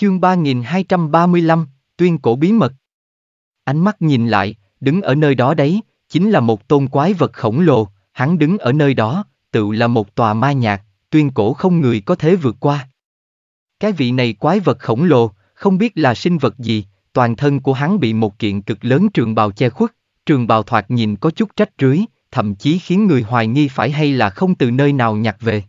Chương 3235, tuyên cổ bí mật. Ánh mắt nhìn lại, đứng ở nơi đó đấy, chính là một tôn quái vật khổng lồ, hắn đứng ở nơi đó, tự là một tòa ma nhạc, tuyên cổ không người có thể vượt qua. Cái vị này quái vật khổng lồ, không biết là sinh vật gì, toàn thân của hắn bị một kiện cực lớn trường bào che khuất, trường bào thoạt nhìn có chút trách rưới, thậm chí khiến người hoài nghi phải hay là không từ nơi nào nhặt về.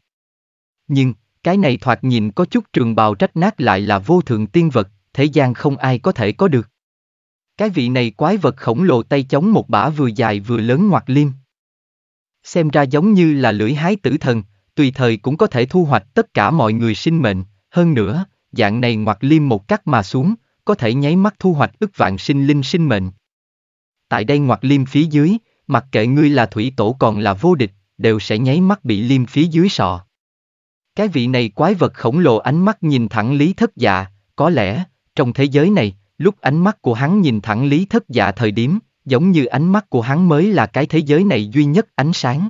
Nhưng, cái này thoạt nhìn có chút trường bào trách nát lại là vô thượng tiên vật, thế gian không ai có thể có được. Cái vị này quái vật khổng lồ tay chống một bả vừa dài vừa lớn ngoặt liêm. Xem ra giống như là lưỡi hái tử thần, tùy thời cũng có thể thu hoạch tất cả mọi người sinh mệnh, hơn nữa, dạng này ngoặt liêm một cắt mà xuống, có thể nháy mắt thu hoạch ức vạn sinh linh sinh mệnh. Tại đây ngoặt liêm phía dưới, mặc kệ ngươi là thủy tổ còn là vô địch, đều sẽ nháy mắt bị liêm phía dưới sọ. Cái vị này quái vật khổng lồ ánh mắt nhìn thẳng lý thất dạ, có lẽ, trong thế giới này, lúc ánh mắt của hắn nhìn thẳng lý thất dạ thời điểm, giống như ánh mắt của hắn mới là cái thế giới này duy nhất ánh sáng.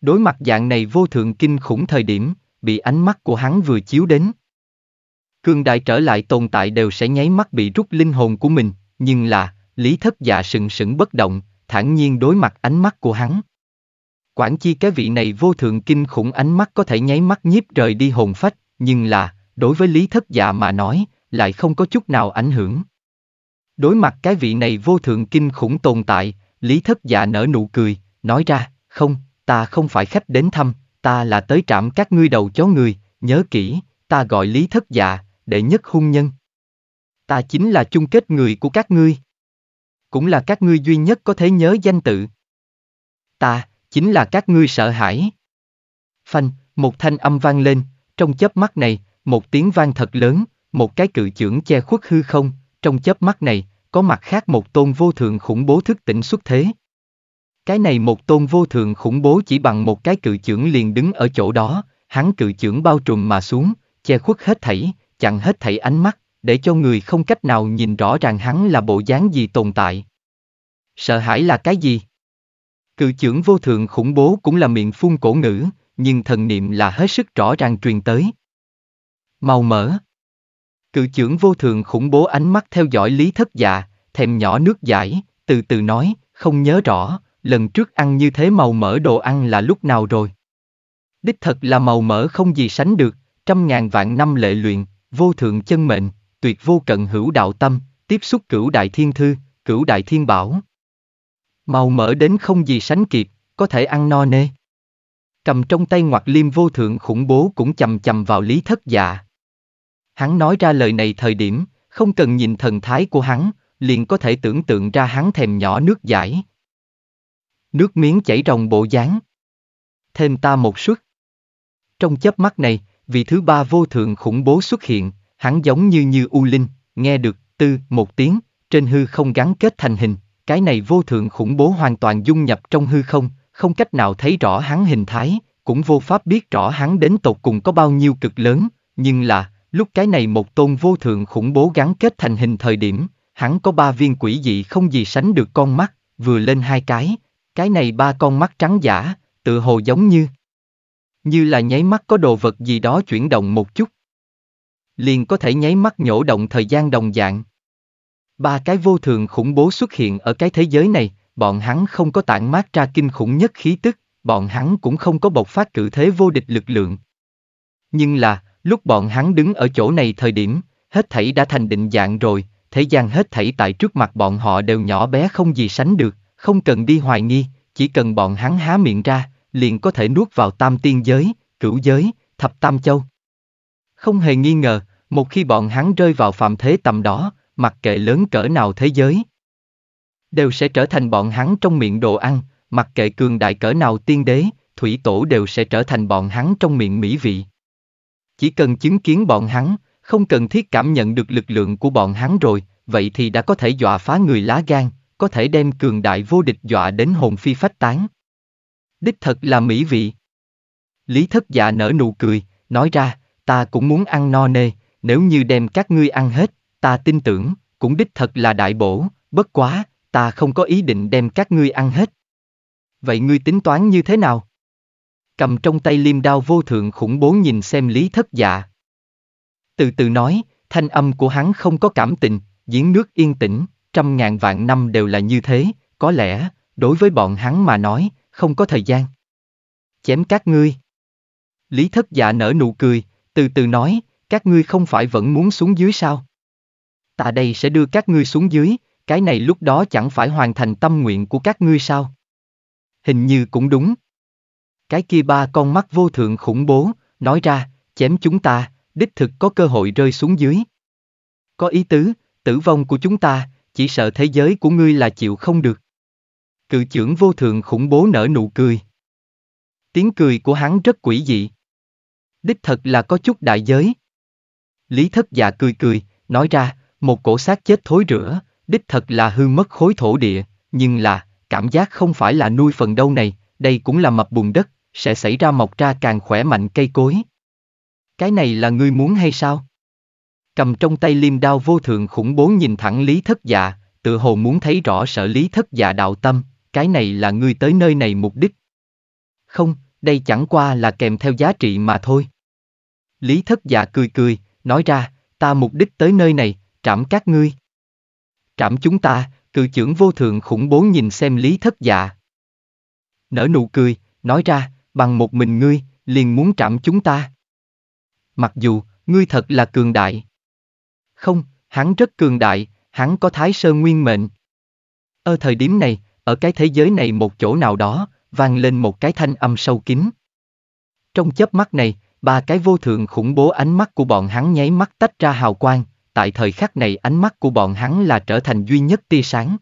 Đối mặt dạng này vô thượng kinh khủng thời điểm, bị ánh mắt của hắn vừa chiếu đến. Cương đại trở lại tồn tại đều sẽ nháy mắt bị rút linh hồn của mình, nhưng là, lý thất dạ sừng sững bất động, thản nhiên đối mặt ánh mắt của hắn. Quản chi cái vị này vô thượng kinh khủng ánh mắt có thể nháy mắt nhiếp rời đi hồn phách, nhưng là, đối với lý thất dạ mà nói, lại không có chút nào ảnh hưởng. Đối mặt cái vị này vô thượng kinh khủng tồn tại, lý thất dạ nở nụ cười, nói ra, không, ta không phải khách đến thăm, ta là tới trạm các ngươi đầu chó người, nhớ kỹ, ta gọi lý thất dạ, để nhất hung nhân. Ta chính là chung kết người của các ngươi. Cũng là các ngươi duy nhất có thể nhớ danh tự. Ta, chính là các ngươi sợ hãi. Phanh, một thanh âm vang lên, trong chớp mắt này, một tiếng vang thật lớn, một cái cự trưởng che khuất hư không, trong chớp mắt này, có mặt khác một tôn vô thượng khủng bố thức tỉnh xuất thế. Cái này một tôn vô thượng khủng bố chỉ bằng một cái cự trưởng liền đứng ở chỗ đó, hắn cự trưởng bao trùm mà xuống, che khuất hết thảy, chặn hết thảy ánh mắt, để cho người không cách nào nhìn rõ ràng hắn là bộ dáng gì tồn tại. Sợ hãi là cái gì? Cự trưởng vô thượng khủng bố cũng là miệng phun cổ ngữ, nhưng thần niệm là hết sức rõ ràng truyền tới. Màu mỡ. Cự trưởng vô thượng khủng bố ánh mắt theo dõi lý thất dạ, thèm nhỏ nước giải, từ từ nói, không nhớ rõ, lần trước ăn như thế màu mỡ đồ ăn là lúc nào rồi. Đích thật là màu mỡ không gì sánh được, trăm ngàn vạn năm lệ luyện, vô thượng chân mệnh, tuyệt vô cận hữu đạo tâm, tiếp xúc cửu đại thiên thư, cửu đại thiên bảo. Màu mỡ đến không gì sánh kịp, có thể ăn no nê. Cầm trong tay ngoặt liêm vô thượng khủng bố cũng chầm chầm vào lý thất dạ. Hắn nói ra lời này thời điểm, không cần nhìn thần thái của hắn, liền có thể tưởng tượng ra hắn thèm nhỏ nước giải. Nước miếng chảy ròng bộ dáng. Thêm ta một suất. Trong chớp mắt này, vị thứ ba vô thượng khủng bố xuất hiện, hắn giống như như U Linh, nghe được, tư, một tiếng, trên hư không gắn kết thành hình, cái này vô thượng khủng bố hoàn toàn dung nhập trong hư không, không cách nào thấy rõ hắn hình thái, cũng vô pháp biết rõ hắn đến tột cùng có bao nhiêu cực lớn, nhưng là, lúc cái này một tôn vô thượng khủng bố gắn kết thành hình thời điểm, hắn có ba viên quỷ dị không gì sánh được con mắt, vừa lên hai cái, cái này ba con mắt trắng giả, tự hồ giống như như là nháy mắt có đồ vật gì đó chuyển động một chút liền có thể nháy mắt nhổ động thời gian đồng dạng Ba cái vô thường khủng bố xuất hiện ở cái thế giới này, bọn hắn không có tản mát ra kinh khủng nhất khí tức, bọn hắn cũng không có bộc phát cử thế vô địch lực lượng. Nhưng là, lúc bọn hắn đứng ở chỗ này thời điểm, hết thảy đã thành định dạng rồi, thế gian hết thảy tại trước mặt bọn họ đều nhỏ bé không gì sánh được, không cần đi hoài nghi, chỉ cần bọn hắn há miệng ra, liền có thể nuốt vào tam tiên giới, cửu giới, thập tam châu. Không hề nghi ngờ, một khi bọn hắn rơi vào phạm thế tầm đó, mặc kệ lớn cỡ nào thế giới. Đều sẽ trở thành bọn hắn trong miệng đồ ăn, mặc kệ cường đại cỡ nào tiên đế, thủy tổ đều sẽ trở thành bọn hắn trong miệng mỹ vị. Chỉ cần chứng kiến bọn hắn, không cần thiết cảm nhận được lực lượng của bọn hắn rồi, vậy thì đã có thể dọa phá người lá gan, có thể đem cường đại vô địch dọa đến hồn phi phách tán. Đích thật là mỹ vị. Lý thất dạ nở nụ cười, nói ra, ta cũng muốn ăn no nê, nếu như đem các ngươi ăn hết, ta tin tưởng, cũng đích thật là đại bổ, bất quá, ta không có ý định đem các ngươi ăn hết. Vậy ngươi tính toán như thế nào? Cầm trong tay liêm đao vô thượng khủng bố nhìn xem lý thất dạ. Từ từ nói, thanh âm của hắn không có cảm tình, diễn nước yên tĩnh, trăm ngàn vạn năm đều là như thế, có lẽ, đối với bọn hắn mà nói, không có thời gian. Chém các ngươi. Lý thất dạ nở nụ cười, từ từ nói, các ngươi không phải vẫn muốn xuống dưới sao? ta đây sẽ đưa các ngươi xuống dưới, cái này lúc đó chẳng phải hoàn thành tâm nguyện của các ngươi sao? Hình như cũng đúng. Cái kia ba con mắt vô thượng khủng bố, nói ra, chém chúng ta, đích thực có cơ hội rơi xuống dưới. Có ý tứ, tử vong của chúng ta, chỉ sợ thế giới của ngươi là chịu không được. Cự trưởng vô thượng khủng bố nở nụ cười. Tiếng cười của hắn rất quỷ dị. Đích thật là có chút đại giới. Lý thất dạ cười cười, nói ra, một cổ xác chết thối rữa, đích thật là hư mất khối thổ địa, nhưng là, cảm giác không phải là nuôi phần đâu này, đây cũng là mập bùn đất, sẽ xảy ra mọc ra càng khỏe mạnh cây cối. Cái này là ngươi muốn hay sao? Cầm trong tay liêm đao vô thường khủng bố nhìn thẳng Lý Thất Dạ, tự hồ muốn thấy rõ sở Lý Thất Dạ đạo tâm, cái này là ngươi tới nơi này mục đích. Không, đây chẳng qua là kèm theo giá trị mà thôi. Lý Thất Dạ cười cười, nói ra, ta mục đích tới nơi này, trảm các ngươi. Trảm chúng ta, cự trưởng vô thường khủng bố nhìn xem lý thất dạ. Nở nụ cười, nói ra, bằng một mình ngươi, liền muốn trảm chúng ta. Mặc dù, ngươi thật là cường đại. Không, hắn rất cường đại, hắn có thái sơ nguyên mệnh. Ở thời điểm này, ở cái thế giới này một chỗ nào đó, vang lên một cái thanh âm sâu kín. Trong chớp mắt này, ba cái vô thượng khủng bố ánh mắt của bọn hắn nháy mắt tách ra hào quang, Tại thời khắc này ánh mắt của bọn hắn là trở thành duy nhất tia sáng.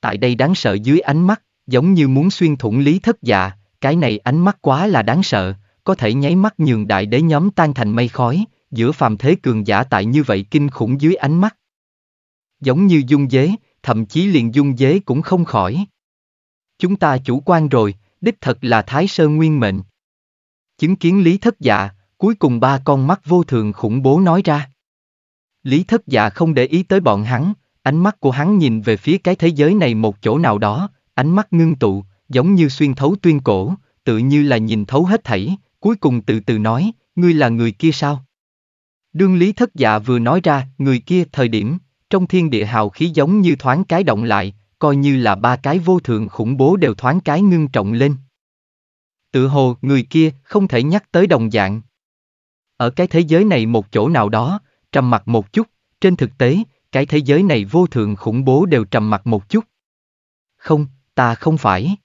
Tại đây đáng sợ dưới ánh mắt, giống như muốn xuyên thủng lý thất dạ, cái này ánh mắt quá là đáng sợ, có thể nháy mắt nhường đại đế nhóm tan thành mây khói, giữa phàm thế cường giả tại như vậy kinh khủng dưới ánh mắt. Giống như dung dế, thậm chí liền dung dế cũng không khỏi. Chúng ta chủ quan rồi, đích thật là Thái sơ nguyên mệnh. Chứng kiến lý thất dạ, cuối cùng ba con mắt vô thường khủng bố nói ra. Lý thất dạ không để ý tới bọn hắn, ánh mắt của hắn nhìn về phía cái thế giới này một chỗ nào đó, ánh mắt ngưng tụ, giống như xuyên thấu tuyên cổ, tự như là nhìn thấu hết thảy, cuối cùng từ từ nói, ngươi là người kia sao? Đương Lý Thất Dạ vừa nói ra, người kia thời điểm, trong thiên địa hào khí giống như thoáng cái động lại, coi như là ba cái vô thường khủng bố đều thoáng cái ngưng trọng lên. Tự hồ, người kia không thể nhắc tới đồng dạng. Ở cái thế giới này một chỗ nào đó, trầm mặt một chút, trên thực tế, cái thế giới này vô thường khủng bố đều trầm mặt một chút. Không, ta không phải.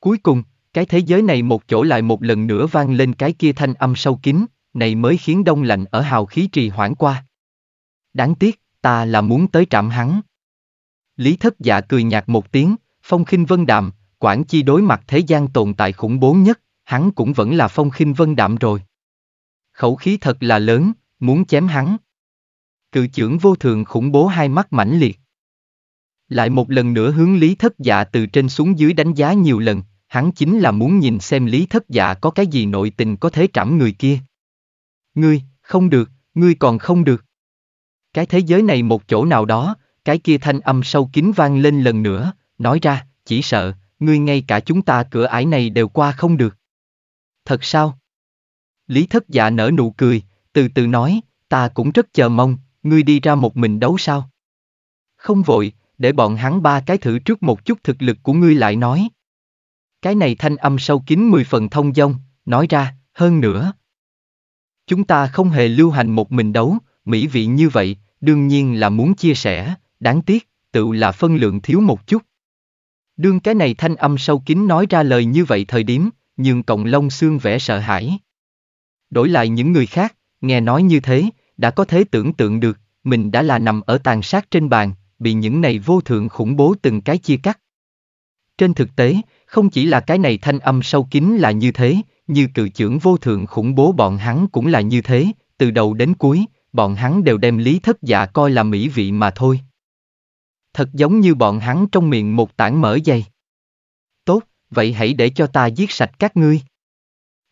Cuối cùng, cái thế giới này một chỗ lại một lần nữa vang lên cái kia thanh âm sâu kín, này mới khiến đông lạnh ở hào khí trì hoãn qua. Đáng tiếc, ta là muốn tới trạm hắn. Lý thất dạ cười nhạt một tiếng, phong khinh vân đạm, quản chi đối mặt thế gian tồn tại khủng bố nhất, hắn cũng vẫn là phong khinh vân đạm rồi. Khẩu khí thật là lớn, muốn chém hắn. Cự trưởng vô thường khủng bố hai mắt mãnh liệt. Lại một lần nữa hướng Lý Thất Dạ từ trên xuống dưới đánh giá nhiều lần, hắn chính là muốn nhìn xem Lý Thất Dạ có cái gì nội tình có thể trảm người kia. Ngươi, không được, ngươi còn không được. Cái thế giới này một chỗ nào đó, cái kia thanh âm sâu kín vang lên lần nữa, nói ra, chỉ sợ, ngươi ngay cả chúng ta cửa ải này đều qua không được. Thật sao? Lý thất dạ nở nụ cười, từ từ nói, ta cũng rất chờ mong, ngươi đi ra một mình đấu sao? Không vội, để bọn hắn ba cái thử trước một chút thực lực của ngươi lại nói. Cái này thanh âm sâu kín mười phần thông dong, nói ra, hơn nữa. Chúng ta không hề lưu hành một mình đấu, mỹ vị như vậy, đương nhiên là muốn chia sẻ, đáng tiếc, tự là phân lượng thiếu một chút. Đương cái này thanh âm sâu kín nói ra lời như vậy thời điểm, nhưng cộng lông xương vẻ sợ hãi. Đổi lại những người khác, Nghe nói như thế, đã có thể tưởng tượng được, mình đã là nằm ở tàn sát trên bàn, bị những này vô thượng khủng bố từng cái chia cắt. Trên thực tế, không chỉ là cái này thanh âm sâu kín là như thế, như cự trưởng vô thượng khủng bố bọn hắn cũng là như thế, từ đầu đến cuối, bọn hắn đều đem lý thất dạ coi là mỹ vị mà thôi. Thật giống như bọn hắn trong miệng một tảng mỡ dày. Tốt, vậy hãy để cho ta giết sạch các ngươi.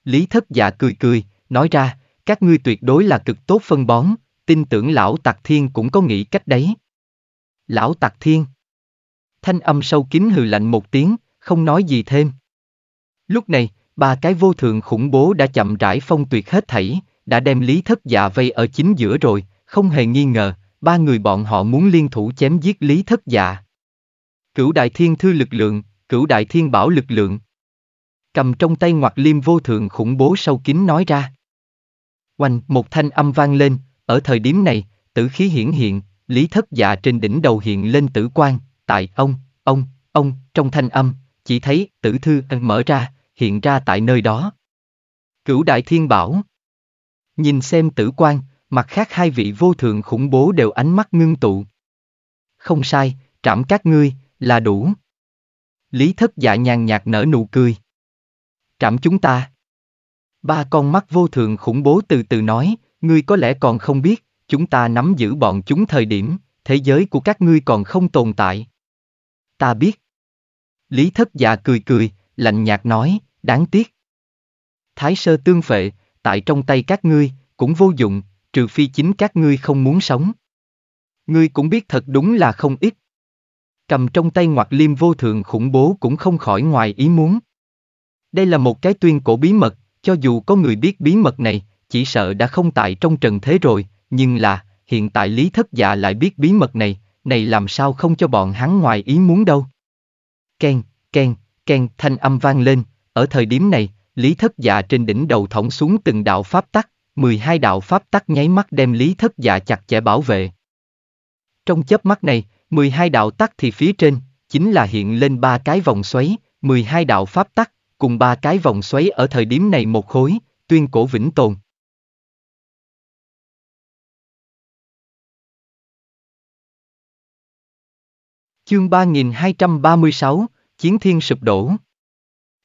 Lý thất dạ cười cười, nói ra, các ngươi tuyệt đối là cực tốt phân bón, tin tưởng lão Tạc Thiên cũng có nghĩ cách đấy. Lão Tạc Thiên Thanh âm sâu kín hừ lạnh một tiếng, không nói gì thêm. Lúc này, ba cái vô thường khủng bố đã chậm rãi phong tuyệt hết thảy, đã đem lý thất dạ vây ở chính giữa rồi, không hề nghi ngờ, ba người bọn họ muốn liên thủ chém giết lý thất dạ. Cửu đại thiên thư lực lượng, cửu đại thiên bảo lực lượng. Cầm trong tay ngoặc liêm vô thường khủng bố sâu kín nói ra. Oanh, một thanh âm vang lên, ở thời điểm này, tử khí hiển hiện, lý thất dạ trên đỉnh đầu hiện lên tử quan, tại ông, ông, ông, trong thanh âm, chỉ thấy tử thư mở ra, hiện ra tại nơi đó. Cửu đại thiên bảo. Nhìn xem tử quan, mặt khác hai vị vô thượng khủng bố đều ánh mắt ngưng tụ. Không sai, trảm các ngươi, là đủ. Lý thất dạ nhàn nhạt nở nụ cười. Trảm chúng ta. Ba con mắt vô thường khủng bố từ từ nói, ngươi có lẽ còn không biết, chúng ta nắm giữ bọn chúng thời điểm, thế giới của các ngươi còn không tồn tại. Ta biết. Lý thất già dạ cười cười, lạnh nhạt nói, đáng tiếc. Thái sơ tương phệ, tại trong tay các ngươi, cũng vô dụng, trừ phi chính các ngươi không muốn sống. Ngươi cũng biết thật đúng là không ít. Cầm trong tay ngoặc liêm vô thường khủng bố cũng không khỏi ngoài ý muốn. Đây là một cái tuyên cổ bí mật, cho dù có người biết bí mật này, chỉ sợ đã không tại trong trần thế rồi, nhưng là, hiện tại Lý Thất Dạ lại biết bí mật này, này làm sao không cho bọn hắn ngoài ý muốn đâu. Ken, ken, ken thanh âm vang lên, ở thời điểm này, Lý Thất Dạ trên đỉnh đầu thõng xuống từng đạo pháp tắc, 12 đạo pháp tắc nháy mắt đem Lý Thất Dạ chặt chẽ bảo vệ. Trong chớp mắt này, 12 đạo tắc thì phía trên, chính là hiện lên ba cái vòng xoáy, 12 đạo pháp tắc, cùng ba cái vòng xoáy ở thời điểm này một khối, tuyên cổ vĩnh tồn. Chương 3236, Chiến thiên sụp đổ.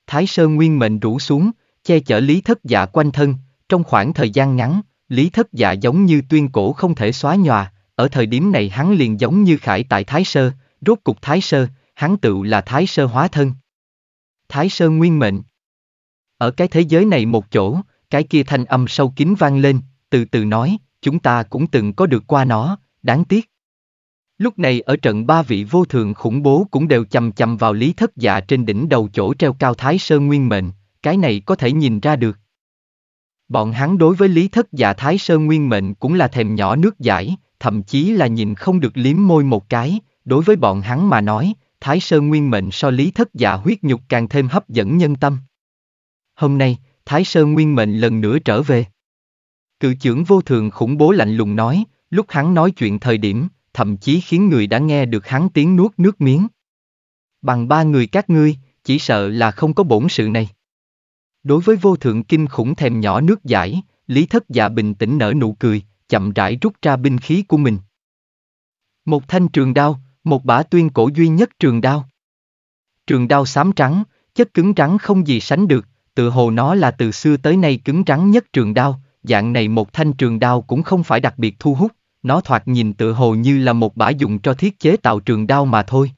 Thái sơ Nguyên Mệnh rủ xuống, che chở Lý Thất Dạ quanh thân, trong khoảng thời gian ngắn, Lý Thất Dạ giống như tuyên cổ không thể xóa nhòa, ở thời điểm này hắn liền giống như khải tại Thái Sơ, rốt cục Thái Sơ, hắn tự là Thái Sơ hóa thân. Thái sơ Nguyên Mệnh. Ở cái thế giới này một chỗ, cái kia thanh âm sâu kín vang lên, từ từ nói, chúng ta cũng từng có được qua nó, đáng tiếc. Lúc này ở trận ba vị vô thường khủng bố cũng đều chầm chầm vào lý thất dạ trên đỉnh đầu chỗ treo cao Thái sơ Nguyên Mệnh, cái này có thể nhìn ra được. Bọn hắn đối với lý thất dạ Thái sơ Nguyên Mệnh cũng là thèm nhỏ nước giải, thậm chí là nhìn không được liếm môi một cái, đối với bọn hắn mà nói, Thái Sơ Nguyên Mệnh so lý thất dạ huyết nhục càng thêm hấp dẫn nhân tâm. Hôm nay, Thái Sơ Nguyên Mệnh lần nữa trở về. Cự trưởng vô thường khủng bố lạnh lùng nói, lúc hắn nói chuyện thời điểm, thậm chí khiến người đã nghe được hắn tiếng nuốt nước miếng. Bằng ba người các ngươi, chỉ sợ là không có bổn sự này. Đối với vô thượng kinh khủng thèm nhỏ nước giải, Lý Thất Dạ bình tĩnh nở nụ cười, chậm rãi rút ra binh khí của mình. Một thanh trường đao, một bả tuyên cổ duy nhất trường đao. Trường đao xám trắng, chất cứng trắng không gì sánh được, tự hồ nó là từ xưa tới nay cứng trắng nhất trường đao, dạng này một thanh trường đao cũng không phải đặc biệt thu hút, nó thoạt nhìn tự hồ như là một bả dùng cho thiết chế tạo trường đao mà thôi.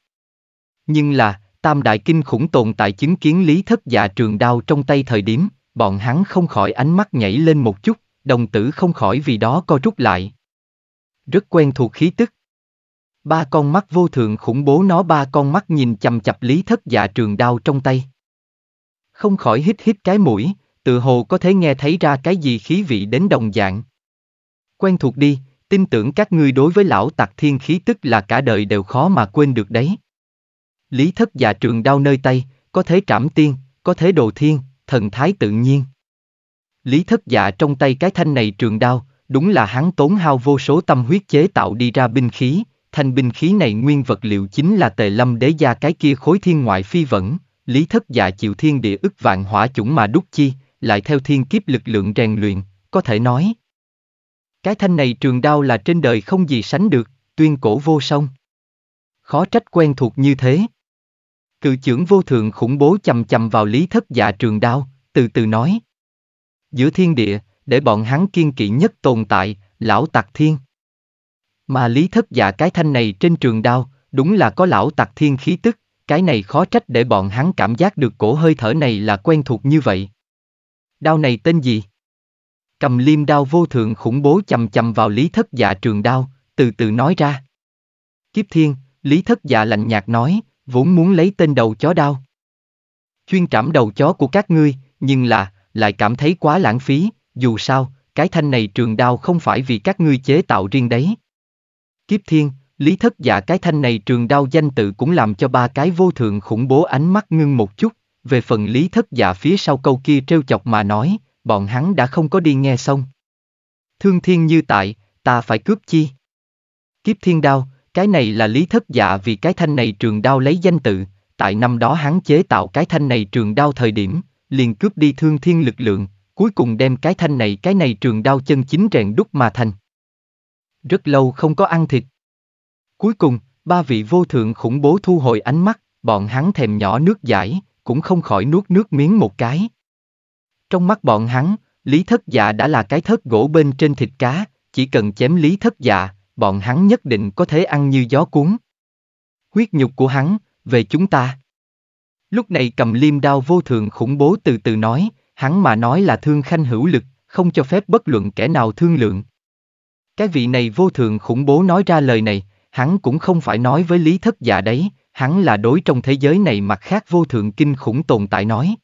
Nhưng là, tam đại kinh khủng tồn tại chứng kiến lý thất dạ trường đao trong tay thời điểm, bọn hắn không khỏi ánh mắt nhảy lên một chút, đồng tử không khỏi vì đó co rút lại. Rất quen thuộc khí tức. Ba con mắt vô thượng khủng bố nó ba con mắt nhìn chầm chập lý thất dạ trường đao trong tay. Không khỏi hít hít cái mũi, tự hồ có thể nghe thấy ra cái gì khí vị đến đồng dạng. Quen thuộc đi, tin tưởng các ngươi đối với lão tặc thiên khí tức là cả đời đều khó mà quên được đấy. Lý thất dạ trường đao nơi tay, có thế trảm tiên, có thế đồ thiên, thần thái tự nhiên. Lý thất dạ trong tay cái thanh này trường đao, đúng là hắn tốn hao vô số tâm huyết chế tạo đi ra binh khí, Thanh binh khí này nguyên vật liệu chính là tề lâm đế gia cái kia khối thiên ngoại phi vẫn, lý thất dạ chịu thiên địa ức vạn hỏa chủng mà đúc chi, lại theo thiên kiếp lực lượng rèn luyện, có thể nói. Cái thanh này trường đao là trên đời không gì sánh được, tuyên cổ vô song. Khó trách quen thuộc như thế. Cự trưởng vô thượng khủng bố chầm chầm vào lý thất dạ trường đao, từ từ nói. Giữa thiên địa, để bọn hắn kiên kỵ nhất tồn tại, lão tạc thiên. Mà lý thất dạ cái thanh này trên trường đao, đúng là có lão tặc thiên khí tức, cái này khó trách để bọn hắn cảm giác được cổ hơi thở này là quen thuộc như vậy. Đao này tên gì? Cầm liêm đao vô thượng khủng bố chầm chầm vào lý thất dạ trường đao, từ từ nói ra. Kiếp thiên, lý thất dạ lạnh nhạt nói, vốn muốn lấy tên đầu chó đao. Chuyên trảm đầu chó của các ngươi, nhưng là, lại cảm thấy quá lãng phí, dù sao, cái thanh này trường đao không phải vì các ngươi chế tạo riêng đấy, Kiếp thiên, lý thất giả cái thanh này trường đao danh tự cũng làm cho ba cái vô thượng khủng bố ánh mắt ngưng một chút, về phần lý thất giả phía sau câu kia trêu chọc mà nói, bọn hắn đã không có đi nghe xong. Thương thiên như tại, ta phải cướp chi. Kiếp thiên đao, cái này là lý thất dạ vì cái thanh này trường đao lấy danh tự, tại năm đó hắn chế tạo cái thanh này trường đao thời điểm, liền cướp đi thương thiên lực lượng, cuối cùng đem cái thanh này cái này trường đao chân chính rèn đúc mà thành. Rất lâu không có ăn thịt. Cuối cùng, ba vị vô thượng khủng bố thu hồi ánh mắt, bọn hắn thèm nhỏ nước giải, cũng không khỏi nuốt nước miếng một cái. Trong mắt bọn hắn, lý thất dạ đã là cái thớt gỗ bên trên thịt cá, chỉ cần chém lý thất dạ, bọn hắn nhất định có thể ăn như gió cuốn. Huyết nhục của hắn, về chúng ta. Lúc này cầm liêm đao vô thường khủng bố từ từ nói, hắn mà nói là thương khanh hữu lực, không cho phép bất luận kẻ nào thương lượng. Cái vị này vô thường khủng bố nói ra lời này, hắn cũng không phải nói với lý thất giả đấy, hắn là đối trong thế giới này mặt khác vô thường kinh khủng tồn tại nói.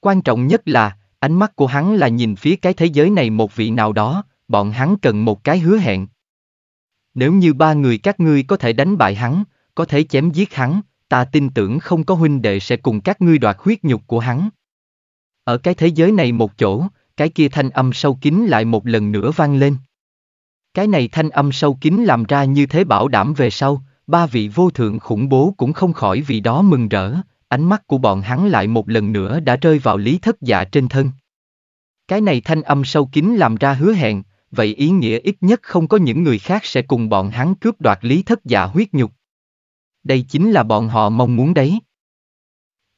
Quan trọng nhất là, ánh mắt của hắn là nhìn phía cái thế giới này một vị nào đó, bọn hắn cần một cái hứa hẹn. Nếu như ba người các ngươi có thể đánh bại hắn, có thể chém giết hắn, ta tin tưởng không có huynh đệ sẽ cùng các ngươi đoạt huyết nhục của hắn. Ở cái thế giới này một chỗ, cái kia thanh âm sâu kín lại một lần nữa vang lên. Cái này thanh âm sâu kín làm ra như thế bảo đảm về sau, ba vị vô thượng khủng bố cũng không khỏi vì đó mừng rỡ, ánh mắt của bọn hắn lại một lần nữa đã rơi vào lý thất dạ trên thân. Cái này thanh âm sâu kín làm ra hứa hẹn, vậy ý nghĩa ít nhất không có những người khác sẽ cùng bọn hắn cướp đoạt lý thất dạ huyết nhục. Đây chính là bọn họ mong muốn đấy.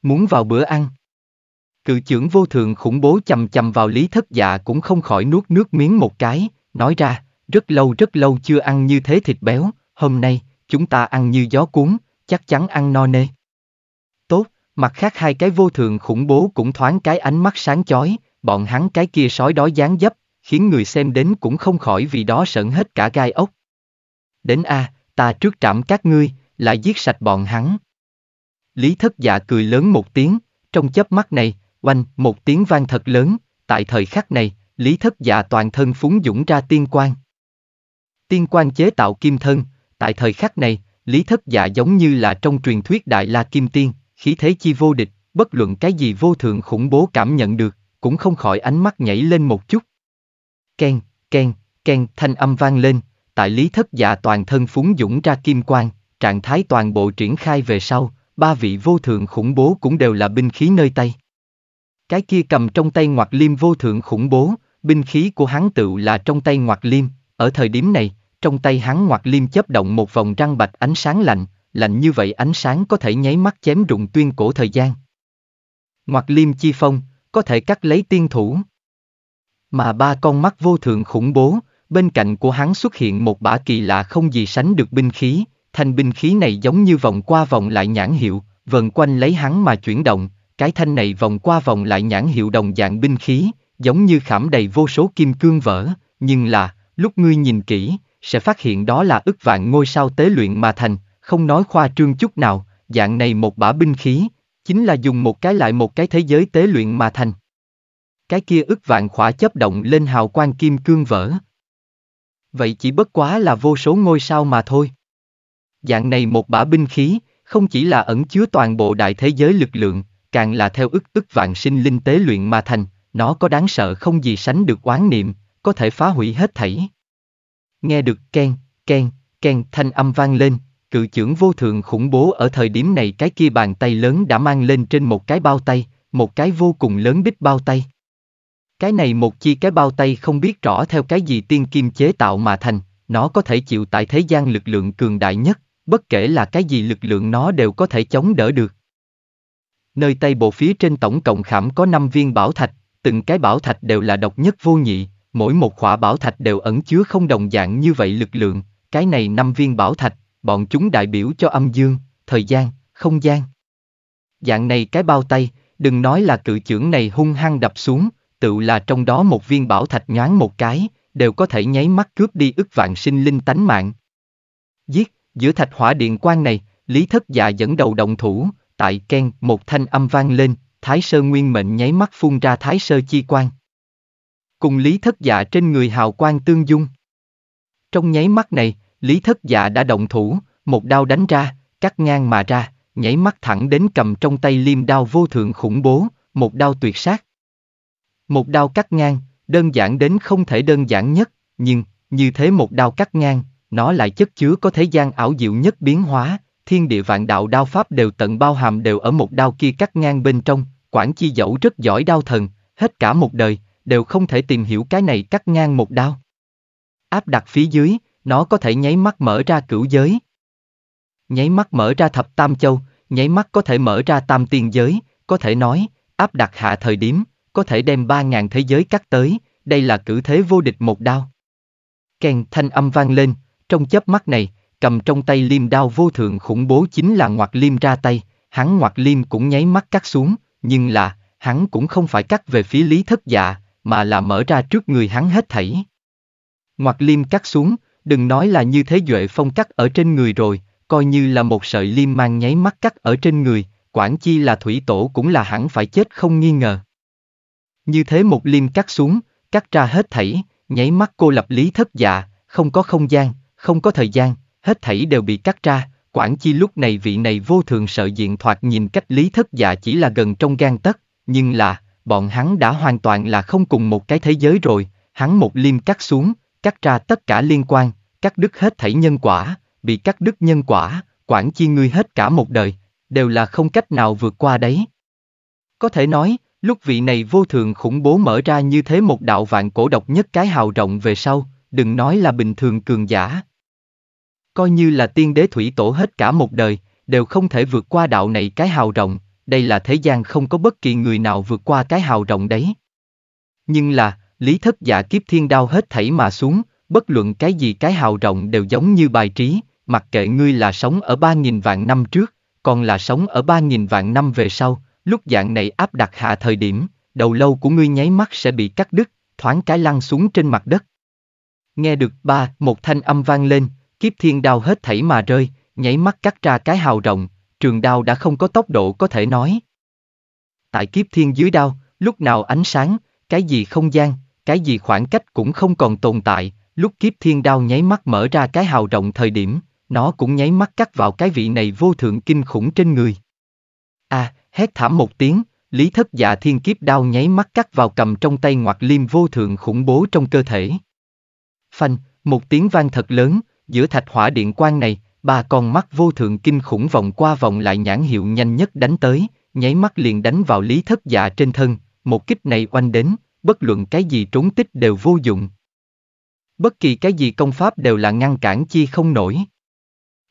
Muốn vào bữa ăn. Cự trưởng vô thượng khủng bố chầm chầm vào lý thất dạ cũng không khỏi nuốt nước miếng một cái, nói ra, rất lâu rất lâu chưa ăn như thế thịt béo, hôm nay, chúng ta ăn như gió cuốn, chắc chắn ăn no nê. Tốt, mặt khác hai cái vô thường khủng bố cũng thoáng cái ánh mắt sáng chói, bọn hắn cái kia sói đói dáng dấp, khiến người xem đến cũng không khỏi vì đó sợn hết cả gai ốc. Đến a, ta trước trạm các ngươi, lại giết sạch bọn hắn. Lý thất dạ cười lớn một tiếng, trong chớp mắt này, oanh, một tiếng vang thật lớn, tại thời khắc này, Lý thất dạ toàn thân phúng dũng ra tiên quang tiên quan chế tạo kim thân, tại thời khắc này, Lý Thất Dạ giống như là trong truyền thuyết Đại La Kim Tiên, khí thế chi vô địch, bất luận cái gì vô thượng khủng bố cảm nhận được, cũng không khỏi ánh mắt nhảy lên một chút. Ken, ken, ken thanh âm vang lên, tại Lý Thất Dạ toàn thân phúng dũng ra kim quan, trạng thái toàn bộ triển khai về sau, ba vị vô thượng khủng bố cũng đều là binh khí nơi tay. Cái kia cầm trong tay ngoặc liêm vô thượng khủng bố, binh khí của hắn tự là trong tay ngoặc liêm, ở thời điểm này, trong tay hắn ngoặc liêm chớp động một vòng răng bạch ánh sáng lạnh, lạnh như vậy ánh sáng có thể nháy mắt chém rụng tuyên cổ thời gian. Ngoặc liêm chi phong, có thể cắt lấy tiên thủ. Mà ba con mắt vô thường khủng bố, bên cạnh của hắn xuất hiện một bả kỳ lạ không gì sánh được binh khí, thanh binh khí này giống như vòng qua vòng lại nhãn hiệu, vần quanh lấy hắn mà chuyển động, cái thanh này vòng qua vòng lại nhãn hiệu đồng dạng binh khí, giống như khảm đầy vô số kim cương vỡ, nhưng là, lúc ngươi nhìn kỹ, sẽ phát hiện đó là ức vạn ngôi sao tế luyện mà thành, không nói khoa trương chút nào, dạng này một bả binh khí, chính là dùng một cái lại một cái thế giới tế luyện mà thành. Cái kia ức vạn khỏa chấp động lên hào quang kim cương vỡ. Vậy chỉ bất quá là vô số ngôi sao mà thôi. Dạng này một bả binh khí, không chỉ là ẩn chứa toàn bộ đại thế giới lực lượng, càng là theo ức ức vạn sinh linh tế luyện mà thành, nó có đáng sợ không gì sánh được oán niệm, có thể phá hủy hết thảy. Nghe được ken ken ken thanh âm vang lên, cự trưởng vô thường khủng bố ở thời điểm này cái kia bàn tay lớn đã mang lên trên một cái bao tay, một cái vô cùng lớn bích bao tay. Cái này một chi cái bao tay không biết rõ theo cái gì tiên kim chế tạo mà thành, nó có thể chịu tại thế gian lực lượng cường đại nhất, bất kể là cái gì lực lượng nó đều có thể chống đỡ được. Nơi tay bộ phía trên tổng cộng khảm có 5 viên bảo thạch, từng cái bảo thạch đều là độc nhất vô nhị, Mỗi một khỏa bảo thạch đều ẩn chứa không đồng dạng như vậy lực lượng, cái này năm viên bảo thạch, bọn chúng đại biểu cho âm dương, thời gian, không gian. Dạng này cái bao tay, đừng nói là cự trưởng này hung hăng đập xuống, tự là trong đó một viên bảo thạch nhoáng một cái, đều có thể nháy mắt cướp đi ức vạn sinh linh tánh mạng. Giết, giữa thạch hỏa điện quan này, Lý Thất Dạ dẫn đầu động thủ, tại Ken một thanh âm vang lên, Thái Sơ Nguyên Mệnh nháy mắt phun ra Thái Sơ Chi quang cùng lý thất dạ trên người hào quang tương dung. Trong nháy mắt này, lý thất dạ đã động thủ, một đao đánh ra, cắt ngang mà ra, nhảy mắt thẳng đến cầm trong tay liêm đao vô thượng khủng bố, một đao tuyệt sát. Một đao cắt ngang, đơn giản đến không thể đơn giản nhất, nhưng, như thế một đao cắt ngang, nó lại chất chứa có thế gian ảo diệu nhất biến hóa, thiên địa vạn đạo đao pháp đều tận bao hàm đều ở một đao kia cắt ngang bên trong, quản chi dẫu rất giỏi đao thần, hết cả một đời, đều không thể tìm hiểu cái này cắt ngang một đao. Áp đặt phía dưới, nó có thể nháy mắt mở ra cửu giới. Nháy mắt mở ra thập tam châu, nháy mắt có thể mở ra tam tiền giới, có thể nói, áp đặt hạ thời điểm, có thể đem ba ngàn thế giới cắt tới, đây là cử thế vô địch một đao. Kèn thanh âm vang lên, trong chớp mắt này, cầm trong tay liêm đao vô thượng khủng bố chính là ngoặt liêm ra tay, hắn ngoặt liêm cũng nháy mắt cắt xuống, nhưng là, hắn cũng không phải cắt về phía lý thất dạ, mà là mở ra trước người hắn hết thảy. Ngoặc liêm cắt xuống, đừng nói là như thế Duệ Phong cắt ở trên người rồi, coi như là một sợi liêm mang nháy mắt cắt ở trên người, quản chi là thủy tổ cũng là hẳn phải chết không nghi ngờ. Như thế một liêm cắt xuống, cắt ra hết thảy, nháy mắt cô lập lý thất dạ, không có không gian, không có thời gian, hết thảy đều bị cắt ra, quản chi lúc này vị này vô thường sợ diện thoạt nhìn cách lý thất dạ chỉ là gần trong gan tất, nhưng là, bọn hắn đã hoàn toàn là không cùng một cái thế giới rồi, hắn một liêm cắt xuống, cắt ra tất cả liên quan, cắt đứt hết thảy nhân quả, bị cắt đứt nhân quả, quản chi ngươi hết cả một đời, đều là không cách nào vượt qua đấy. Có thể nói, lúc vị này vô thường khủng bố mở ra như thế một đạo vạn cổ độc nhất cái hào rộng về sau, đừng nói là bình thường cường giả. Coi như là tiên đế thủy tổ hết cả một đời, đều không thể vượt qua đạo này cái hào rộng, đây là thế gian không có bất kỳ người nào vượt qua cái hào rộng đấy. Nhưng là, lý thất giả kiếp thiên đao hết thảy mà xuống, bất luận cái gì cái hào rộng đều giống như bài trí, mặc kệ ngươi là sống ở ba nghìn vạn năm trước, còn là sống ở ba nghìn vạn năm về sau, lúc dạng này áp đặt hạ thời điểm, đầu lâu của ngươi nháy mắt sẽ bị cắt đứt, thoáng cái lăn xuống trên mặt đất. Nghe được ba, một thanh âm vang lên, kiếp thiên đao hết thảy mà rơi, nháy mắt cắt ra cái hào rộng, trường đao đã không có tốc độ có thể nói. Tại kiếp thiên dưới đao, lúc nào ánh sáng, cái gì không gian, cái gì khoảng cách cũng không còn tồn tại, lúc kiếp thiên đao nháy mắt mở ra cái hào rộng thời điểm, nó cũng nháy mắt cắt vào cái vị này vô thượng kinh khủng trên người. a à, hét thảm một tiếng, lý thất dạ thiên kiếp đao nháy mắt cắt vào cầm trong tay ngoặc liêm vô thượng khủng bố trong cơ thể. Phanh, một tiếng vang thật lớn, giữa thạch hỏa điện quang này, Ba con mắt vô thượng kinh khủng vòng qua vòng lại nhãn hiệu nhanh nhất đánh tới, nháy mắt liền đánh vào lý thất dạ trên thân, một kích này oanh đến, bất luận cái gì trốn tích đều vô dụng. Bất kỳ cái gì công pháp đều là ngăn cản chi không nổi.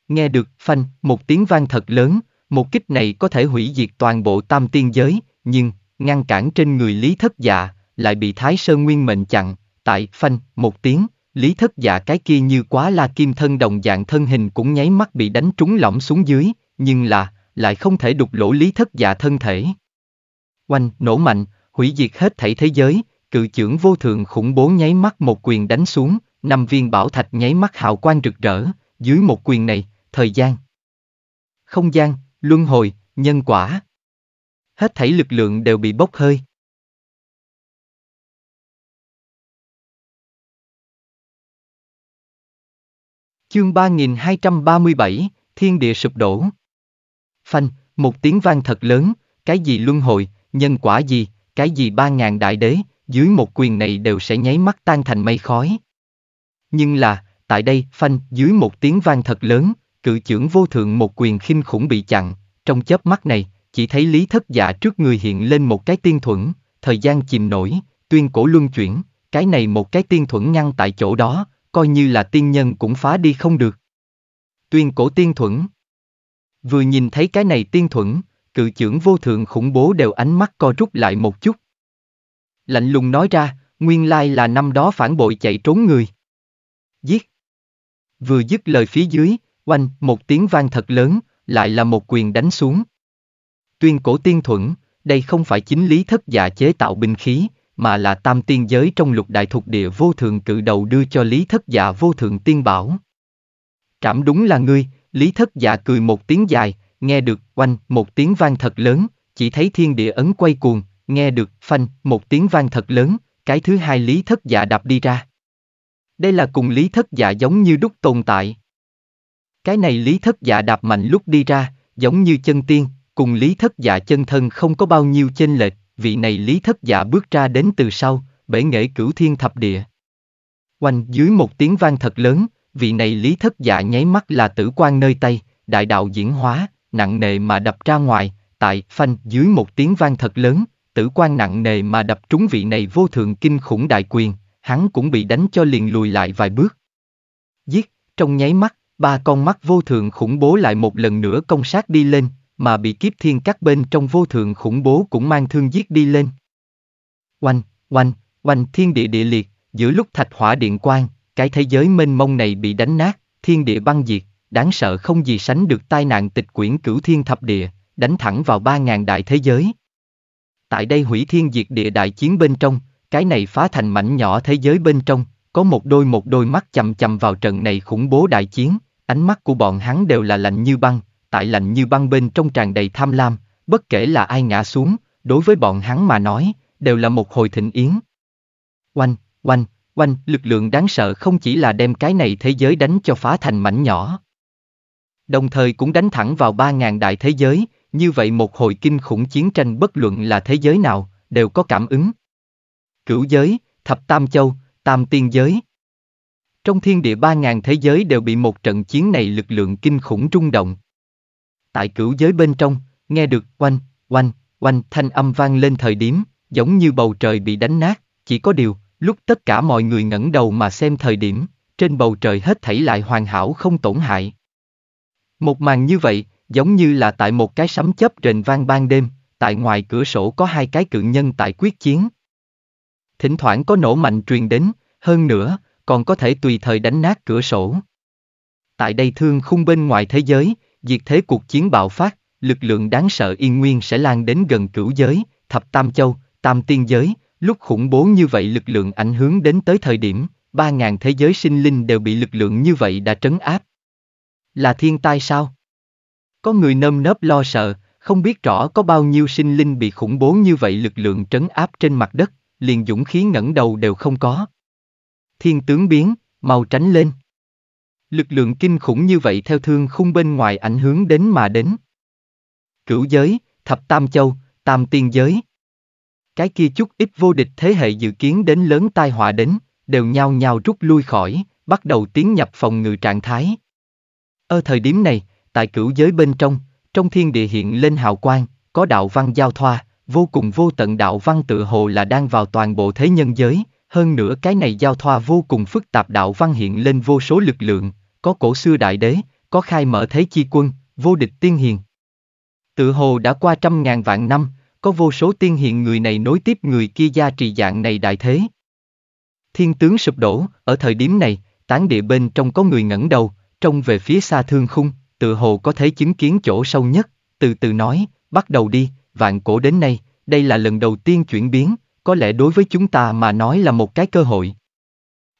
Nghe được, phanh, một tiếng vang thật lớn, một kích này có thể hủy diệt toàn bộ tam tiên giới, nhưng, ngăn cản trên người lý thất dạ, lại bị Thái Sơ Nguyên mệnh chặn, tại phanh, một tiếng, Lý thất dạ cái kia như quá là kim thân đồng dạng thân hình cũng nháy mắt bị đánh trúng lỏng xuống dưới, nhưng là, lại không thể đục lỗ lý thất dạ thân thể. Oanh, nổ mạnh, hủy diệt hết thảy thế giới, cự trưởng vô thường khủng bố nháy mắt một quyền đánh xuống, năm viên bảo thạch nháy mắt hào quang rực rỡ, dưới một quyền này, thời gian. Không gian, luân hồi, nhân quả. Hết thảy lực lượng đều bị bốc hơi. Chương 3237, Thiên địa sụp đổ. Phanh, một tiếng vang thật lớn, cái gì luân hồi, nhân quả gì, cái gì ba ngàn đại đế, dưới một quyền này đều sẽ nháy mắt tan thành mây khói. Nhưng là, tại đây, phanh, dưới một tiếng vang thật lớn, cự trưởng vô thượng một quyền khinh khủng bị chặn, trong chớp mắt này, chỉ thấy lý thất giả dạ trước người hiện lên một cái tiên thuẫn, thời gian chìm nổi, tuyên cổ luân chuyển, cái này một cái tiên thuẫn ngăn tại chỗ đó, coi như là tiên nhân cũng phá đi không được. Tuyên cổ tiên thuẫn Vừa nhìn thấy cái này tiên thuẫn, cự trưởng vô thượng khủng bố đều ánh mắt co rút lại một chút. Lạnh lùng nói ra, nguyên lai là năm đó phản bội chạy trốn người. Giết! Vừa dứt lời phía dưới, oanh, một tiếng vang thật lớn, lại là một quyền đánh xuống. Tuyên cổ tiên thuẫn, đây không phải chính lý thất giả chế tạo binh khí, mà là tam tiên giới trong lục đại thuộc địa vô thường cự đầu đưa cho Lý Thất Dạ vô thường tiên bảo. Trảm đúng là ngươi, Lý Thất Dạ cười một tiếng dài, nghe được oanh một tiếng vang thật lớn, chỉ thấy thiên địa ấn quay cuồng, nghe được phanh một tiếng vang thật lớn, cái thứ hai Lý Thất Dạ đạp đi ra. Đây là cùng Lý Thất Dạ giống như đúc tồn tại. Cái này Lý Thất Dạ đạp mạnh lúc đi ra, giống như chân tiên, cùng Lý Thất Dạ chân thân không có bao nhiêu chênh lệch vị này lý thất dạ bước ra đến từ sau, bể nghệ cửu thiên thập địa. quanh dưới một tiếng vang thật lớn, vị này lý thất dạ nháy mắt là tử quan nơi Tây, đại đạo diễn hóa, nặng nề mà đập ra ngoài, tại phanh dưới một tiếng vang thật lớn, tử quan nặng nề mà đập trúng vị này vô thường kinh khủng đại quyền, hắn cũng bị đánh cho liền lùi lại vài bước. Giết, trong nháy mắt, ba con mắt vô thường khủng bố lại một lần nữa công sát đi lên, mà bị kiếp thiên các bên trong vô thượng khủng bố cũng mang thương giết đi lên. Oanh, oanh, oanh thiên địa địa liệt, giữa lúc thạch hỏa điện quang, cái thế giới mênh mông này bị đánh nát, thiên địa băng diệt, đáng sợ không gì sánh được tai nạn tịch quyển cửu thiên thập địa, đánh thẳng vào ba ngàn đại thế giới. Tại đây hủy thiên diệt địa đại chiến bên trong, cái này phá thành mảnh nhỏ thế giới bên trong, có một đôi một đôi mắt chậm chậm vào trận này khủng bố đại chiến, ánh mắt của bọn hắn đều là lạnh như băng, tại lạnh như băng bên trong tràn đầy tham lam, bất kể là ai ngã xuống, đối với bọn hắn mà nói, đều là một hồi thịnh yến. Oanh, oanh, oanh, lực lượng đáng sợ không chỉ là đem cái này thế giới đánh cho phá thành mảnh nhỏ. Đồng thời cũng đánh thẳng vào 3.000 đại thế giới, như vậy một hồi kinh khủng chiến tranh bất luận là thế giới nào, đều có cảm ứng. Cửu giới, thập tam châu, tam tiên giới. Trong thiên địa 3.000 thế giới đều bị một trận chiến này lực lượng kinh khủng rung động, tại cửu giới bên trong, nghe được oanh, oanh, oanh thanh âm vang lên thời điểm, giống như bầu trời bị đánh nát, chỉ có điều, lúc tất cả mọi người ngẩng đầu mà xem thời điểm, trên bầu trời hết thảy lại hoàn hảo không tổn hại. Một màn như vậy, giống như là tại một cái sấm chớp rền vang ban đêm, tại ngoài cửa sổ có hai cái cự nhân tại quyết chiến. Thỉnh thoảng có nổ mạnh truyền đến, hơn nữa, còn có thể tùy thời đánh nát cửa sổ. Tại đây thương khung bên ngoài thế giới, diệt thế cuộc chiến bạo phát, lực lượng đáng sợ yên nguyên sẽ lan đến gần cửu giới, thập tam châu, tam tiên giới, lúc khủng bố như vậy lực lượng ảnh hưởng đến tới thời điểm, ba ngàn thế giới sinh linh đều bị lực lượng như vậy đã trấn áp. Là thiên tai sao? Có người nơm nớp lo sợ, không biết rõ có bao nhiêu sinh linh bị khủng bố như vậy lực lượng trấn áp trên mặt đất, liền dũng khí ngẩng đầu đều không có. Thiên tướng biến, màu tránh lên. Lực lượng kinh khủng như vậy theo thương khung bên ngoài ảnh hướng đến mà đến. Cửu giới, thập tam châu, tam tiên giới. Cái kia chút ít vô địch thế hệ dự kiến đến lớn tai họa đến, đều nhao nhao rút lui khỏi, bắt đầu tiến nhập phòng ngự trạng thái. Ở thời điểm này, tại cửu giới bên trong, trong thiên địa hiện lên hào quang, có đạo văn giao thoa, vô cùng vô tận đạo văn tự hồ là đang vào toàn bộ thế nhân giới, hơn nữa cái này giao thoa vô cùng phức tạp đạo văn hiện lên vô số lực lượng, có cổ xưa đại đế, có khai mở thế chi quân, vô địch tiên hiền. Tự hồ đã qua trăm ngàn vạn năm, có vô số tiên hiền người này nối tiếp người kia gia trì dạng này đại thế. Thiên tướng sụp đổ, ở thời điểm này, tán địa bên trong có người ngẩng đầu, trông về phía xa thương khung, tự hồ có thể chứng kiến chỗ sâu nhất, từ từ nói, bắt đầu đi, vạn cổ đến nay, đây là lần đầu tiên chuyển biến, có lẽ đối với chúng ta mà nói là một cái cơ hội.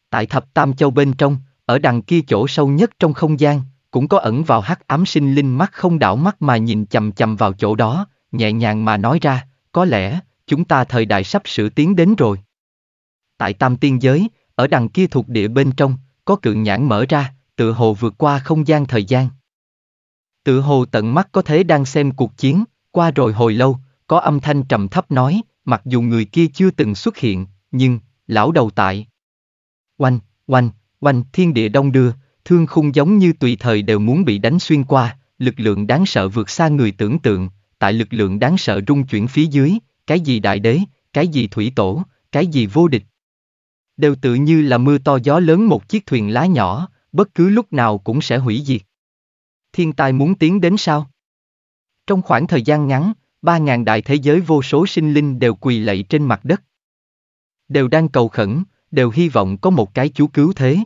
Tại thập tam châu bên trong, ở đằng kia chỗ sâu nhất trong không gian, cũng có ẩn vào hắc ám sinh linh mắt không đảo mắt mà nhìn chầm chầm vào chỗ đó, nhẹ nhàng mà nói ra, có lẽ, chúng ta thời đại sắp sửa tiến đến rồi. Tại tam tiên giới, ở đằng kia thuộc địa bên trong, có cự nhãn mở ra, tự hồ vượt qua không gian thời gian. Tự hồ tận mắt có thể đang xem cuộc chiến, qua rồi hồi lâu, có âm thanh trầm thấp nói, mặc dù người kia chưa từng xuất hiện, nhưng, lão đầu tại. Oanh, oanh, Oanh, thiên địa đông đưa, thương khung giống như tùy thời đều muốn bị đánh xuyên qua, lực lượng đáng sợ vượt xa người tưởng tượng, tại lực lượng đáng sợ rung chuyển phía dưới, cái gì đại đế, cái gì thủy tổ, cái gì vô địch. Đều tự như là mưa to gió lớn một chiếc thuyền lá nhỏ, bất cứ lúc nào cũng sẽ hủy diệt. Thiên tai muốn tiến đến sao? Trong khoảng thời gian ngắn, ba ngàn đại thế giới vô số sinh linh đều quỳ lạy trên mặt đất. Đều đang cầu khẩn, đều hy vọng có một cái chú cứu thế,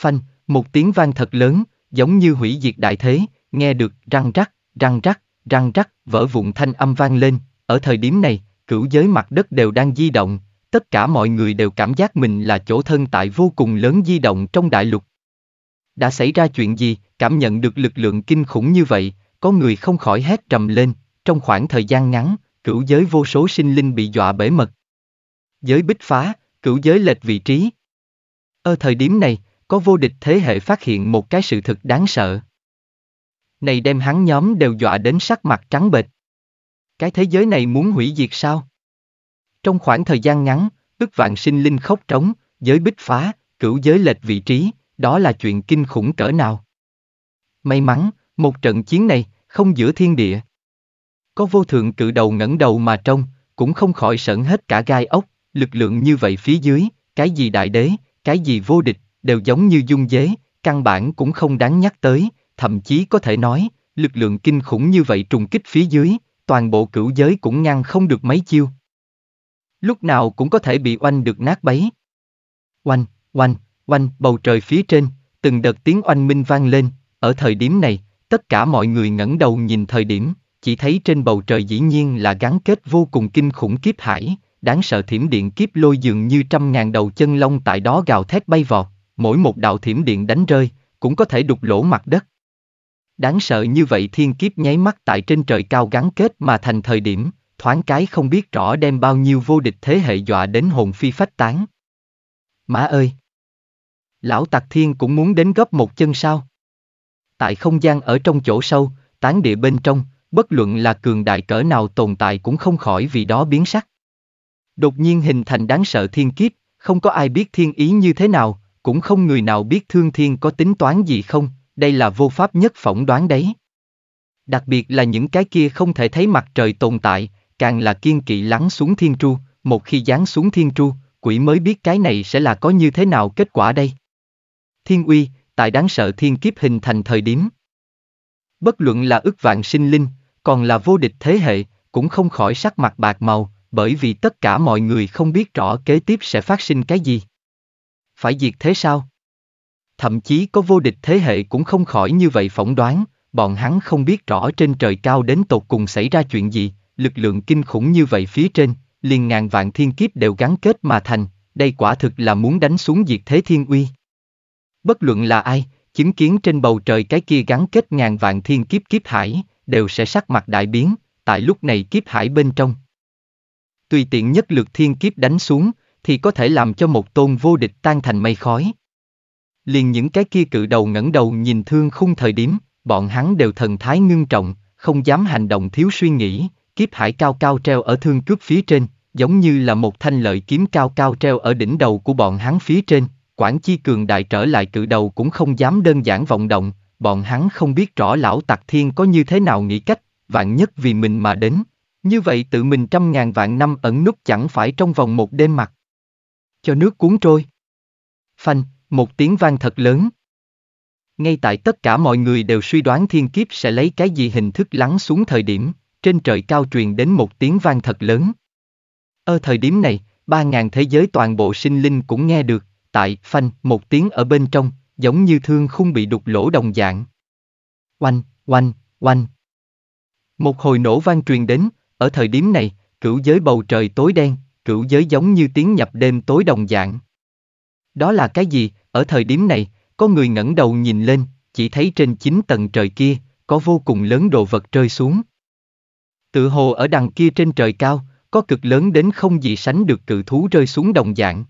Phanh, một tiếng vang thật lớn, giống như hủy diệt đại thế, nghe được răng rắc, răng rắc, răng rắc, vỡ vụn thanh âm vang lên, ở thời điểm này, cửu giới mặt đất đều đang di động, tất cả mọi người đều cảm giác mình là chỗ thân tại vô cùng lớn di động trong đại lục. Đã xảy ra chuyện gì, cảm nhận được lực lượng kinh khủng như vậy, có người không khỏi hét trầm lên, trong khoảng thời gian ngắn, cửu giới vô số sinh linh bị dọa bể mật. Giới bích phá, cửu giới lệch vị trí. Ở thời điểm này, có vô địch thế hệ phát hiện một cái sự thực đáng sợ. Này đem hắn nhóm đều dọa đến sắc mặt trắng bệch. Cái thế giới này muốn hủy diệt sao? Trong khoảng thời gian ngắn, ức vạn sinh linh khóc trống, giới bích phá, cửu giới lệch vị trí, đó là chuyện kinh khủng cỡ nào. May mắn, một trận chiến này, không giữa thiên địa. Có vô thượng cự đầu ngẩng đầu mà trông, cũng không khỏi sợn hết cả gai ốc, lực lượng như vậy phía dưới, cái gì đại đế, cái gì vô địch, đều giống như dung dế, căn bản cũng không đáng nhắc tới, thậm chí có thể nói, lực lượng kinh khủng như vậy trùng kích phía dưới, toàn bộ cửu giới cũng ngăn không được mấy chiêu. Lúc nào cũng có thể bị oanh được nát bấy. Oanh, oanh, oanh, bầu trời phía trên, từng đợt tiếng oanh minh vang lên, ở thời điểm này, tất cả mọi người ngẩng đầu nhìn thời điểm, chỉ thấy trên bầu trời dĩ nhiên là gắn kết vô cùng kinh khủng kiếp hải, đáng sợ thiểm điện kiếp lôi dường như trăm ngàn đầu chân lông tại đó gào thét bay vọt, mỗi một đạo thiểm điện đánh rơi, cũng có thể đục lỗ mặt đất. Đáng sợ như vậy thiên kiếp nháy mắt tại trên trời cao gắn kết mà thành thời điểm, thoáng cái không biết rõ đem bao nhiêu vô địch thế hệ dọa đến hồn phi phách tán. Má ơi! Lão Tạc Thiên cũng muốn đến gấp một chân sao? Tại không gian ở trong chỗ sâu, tán địa bên trong, bất luận là cường đại cỡ nào tồn tại cũng không khỏi vì đó biến sắc. Đột nhiên hình thành đáng sợ thiên kiếp, không có ai biết thiên ý như thế nào, cũng không người nào biết thương thiên có tính toán gì không, đây là vô pháp nhất phỏng đoán đấy. Đặc biệt là những cái kia không thể thấy mặt trời tồn tại, càng là kiên kỵ lắng xuống thiên tru, một khi giáng xuống thiên tru, quỷ mới biết cái này sẽ là có như thế nào kết quả đây. Thiên uy, tại đáng sợ thiên kiếp hình thành thời điểm. Bất luận là ức vạn sinh linh, còn là vô địch thế hệ, cũng không khỏi sắc mặt bạc màu, bởi vì tất cả mọi người không biết rõ kế tiếp sẽ phát sinh cái gì phải diệt thế sao? Thậm chí có vô địch thế hệ cũng không khỏi như vậy phỏng đoán, bọn hắn không biết rõ trên trời cao đến tột cùng xảy ra chuyện gì, lực lượng kinh khủng như vậy phía trên, liền ngàn vạn thiên kiếp đều gắn kết mà thành, đây quả thực là muốn đánh xuống diệt thế thiên uy. Bất luận là ai, chứng kiến trên bầu trời cái kia gắn kết ngàn vạn thiên kiếp kiếp hải, đều sẽ sắc mặt đại biến, tại lúc này kiếp hải bên trong. Tùy tiện nhất lực thiên kiếp đánh xuống, thì có thể làm cho một tôn vô địch tan thành mây khói. Liền những cái kia cự đầu ngẩng đầu nhìn thương khung thời điểm, bọn hắn đều thần thái ngưng trọng, không dám hành động thiếu suy nghĩ, kiếp hải cao cao treo ở thương cướp phía trên, giống như là một thanh lợi kiếm cao cao treo ở đỉnh đầu của bọn hắn phía trên, quản chi cường đại trở lại cự đầu cũng không dám đơn giản vọng động, bọn hắn không biết rõ lão tặc thiên có như thế nào nghĩ cách, vạn nhất vì mình mà đến. Như vậy tự mình trăm ngàn vạn năm ẩn nút chẳng phải trong vòng một đêm mặt cho nước cuốn trôi. Phanh, một tiếng vang thật lớn. Ngay tại tất cả mọi người đều suy đoán thiên kiếp sẽ lấy cái gì hình thức lắng xuống thời điểm, trên trời cao truyền đến một tiếng vang thật lớn. Ở thời điểm này, ba ngàn thế giới toàn bộ sinh linh cũng nghe được, tại phanh một tiếng ở bên trong, giống như thương không bị đục lỗ đồng dạng. Oanh, oanh, oanh. Một hồi nổ vang truyền đến, ở thời điểm này, cửu giới bầu trời tối đen, cửu giới giống như tiếng nhập đêm tối đồng dạng. Đó là cái gì, ở thời điểm này, có người ngẩng đầu nhìn lên, chỉ thấy trên chín tầng trời kia, có vô cùng lớn đồ vật rơi xuống. Tự hồ ở đằng kia trên trời cao, có cực lớn đến không gì sánh được cự thú rơi xuống đồng dạng.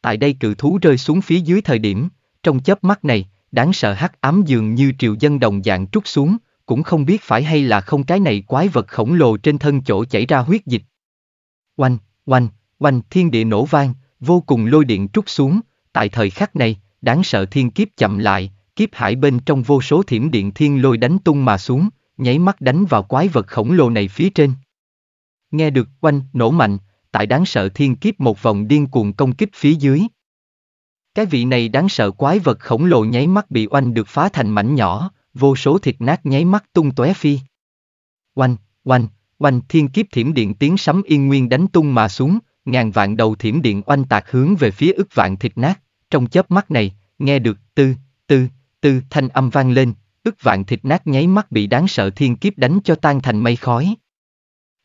Tại đây cự thú rơi xuống phía dưới thời điểm, trong chớp mắt này, đáng sợ hắc ám dường như triều dân đồng dạng trút xuống, cũng không biết phải hay là không cái này quái vật khổng lồ trên thân chỗ chảy ra huyết dịch. Oanh, Oanh, oanh thiên địa nổ vang, vô cùng lôi điện trút xuống, tại thời khắc này, đáng sợ thiên kiếp chậm lại, kiếp hải bên trong vô số thiểm điện thiên lôi đánh tung mà xuống, nháy mắt đánh vào quái vật khổng lồ này phía trên. Nghe được oanh nổ mạnh, tại đáng sợ thiên kiếp một vòng điên cuồng công kích phía dưới. Cái vị này đáng sợ quái vật khổng lồ nháy mắt bị oanh được phá thành mảnh nhỏ, vô số thịt nát nháy mắt tung tóe phi. Oanh, oanh, Oanh thiên kiếp thiểm điện tiếng sấm yên nguyên đánh tung mà xuống, ngàn vạn đầu thiểm điện oanh tạc hướng về phía ức vạn thịt nát. Trong chớp mắt này, nghe được tư, tư, tư thanh âm vang lên, ức vạn thịt nát nháy mắt bị đáng sợ thiên kiếp đánh cho tan thành mây khói.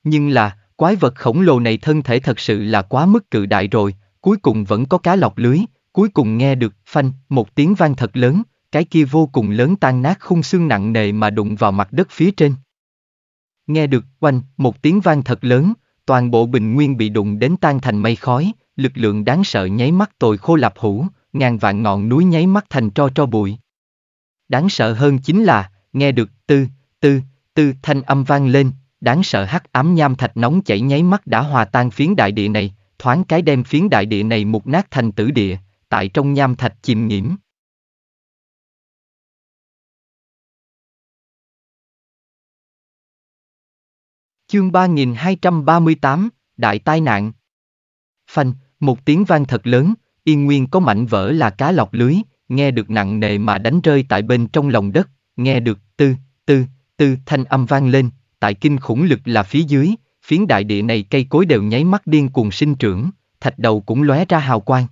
Nhưng là, quái vật khổng lồ này thân thể thật sự là quá mức cự đại rồi, cuối cùng vẫn có cá lọc lưới, cuối cùng nghe được, phanh, một tiếng vang thật lớn, cái kia vô cùng lớn tan nát khung xương nặng nề mà đụng vào mặt đất phía trên. Nghe được, oanh, một tiếng vang thật lớn, toàn bộ bình nguyên bị đụng đến tan thành mây khói, lực lượng đáng sợ nháy mắt tồi khô lạp hủ, ngàn vạn ngọn núi nháy mắt thành tro tro bụi. Đáng sợ hơn chính là, nghe được tư, tư, tư thanh âm vang lên, đáng sợ hắc ám nham thạch nóng chảy nháy mắt đã hòa tan phiến đại địa này, thoáng cái đem phiến đại địa này mục nát thành tử địa, tại trong nham thạch chìm nghiễm. Chương 3238, Đại tai nạn Phanh, một tiếng vang thật lớn, yên nguyên có mảnh vỡ là cá lọc lưới, nghe được nặng nề mà đánh rơi tại bên trong lòng đất, nghe được tư, tư, tư thanh âm vang lên, tại kinh khủng lực là phía dưới, phiến đại địa này cây cối đều nháy mắt điên cuồng sinh trưởng, thạch đầu cũng lóe ra hào quang.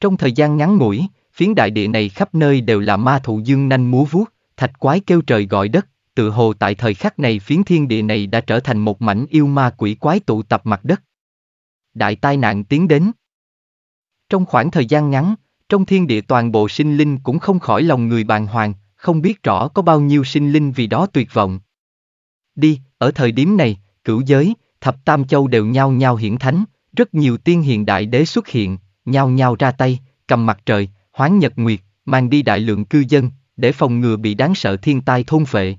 Trong thời gian ngắn ngủi, phiến đại địa này khắp nơi đều là ma thụ dương nanh múa vuốt, thạch quái kêu trời gọi đất, tự hồ tại thời khắc này phiến thiên địa này đã trở thành một mảnh yêu ma quỷ quái tụ tập mặt đất. Đại tai nạn tiến đến. Trong khoảng thời gian ngắn, trong thiên địa toàn bộ sinh linh cũng không khỏi lòng người bàng hoàng, không biết rõ có bao nhiêu sinh linh vì đó tuyệt vọng. Đi, ở thời điểm này, cửu giới, thập tam châu đều nhao nhao hiển thánh, rất nhiều tiên hiền đại đế xuất hiện, nhao nhao ra tay, cầm mặt trời, hoán nhật nguyệt, mang đi đại lượng cư dân, để phòng ngừa bị đáng sợ thiên tai thôn phệ.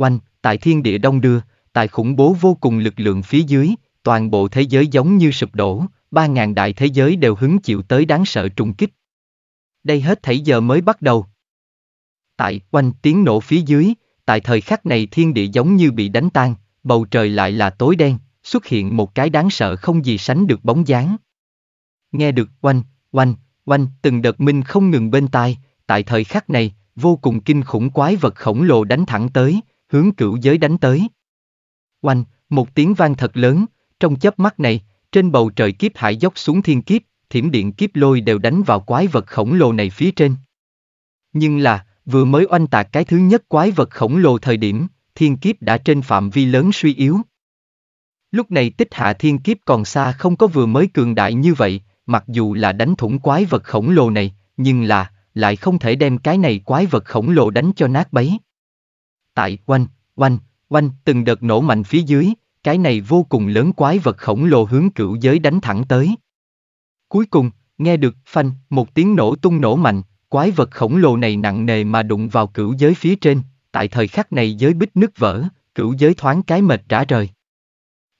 Oanh, tại thiên địa đông đưa, tại khủng bố vô cùng lực lượng phía dưới, toàn bộ thế giới giống như sụp đổ, ba ngàn đại thế giới đều hứng chịu tới đáng sợ trùng kích. Đây hết thảy giờ mới bắt đầu. Tại oanh tiếng nổ phía dưới, tại thời khắc này thiên địa giống như bị đánh tan, bầu trời lại là tối đen, xuất hiện một cái đáng sợ không gì sánh được bóng dáng. Nghe được oanh, oanh, oanh, từng đợt minh không ngừng bên tai, tại thời khắc này, vô cùng kinh khủng quái vật khổng lồ đánh thẳng tới, hướng cửu giới đánh tới. Oanh, một tiếng vang thật lớn, trong chớp mắt này, trên bầu trời kiếp hải dốc xuống thiên kiếp, thiểm điện kiếp lôi đều đánh vào quái vật khổng lồ này phía trên. Nhưng là, vừa mới oanh tạc cái thứ nhất quái vật khổng lồ thời điểm, thiên kiếp đã trên phạm vi lớn suy yếu. Lúc này tích hạ thiên kiếp còn xa không có vừa mới cường đại như vậy, mặc dù là đánh thủng quái vật khổng lồ này, nhưng là, lại không thể đem cái này quái vật khổng lồ đánh cho nát bấy tại oanh, oanh, oanh từng đợt nổ mạnh phía dưới, cái này vô cùng lớn quái vật khổng lồ hướng cửu giới đánh thẳng tới. Cuối cùng, nghe được phanh một tiếng nổ tung nổ mạnh, quái vật khổng lồ này nặng nề mà đụng vào cửu giới phía trên, tại thời khắc này giới bích nứt vỡ, cửu giới thoáng cái mệt rã rời.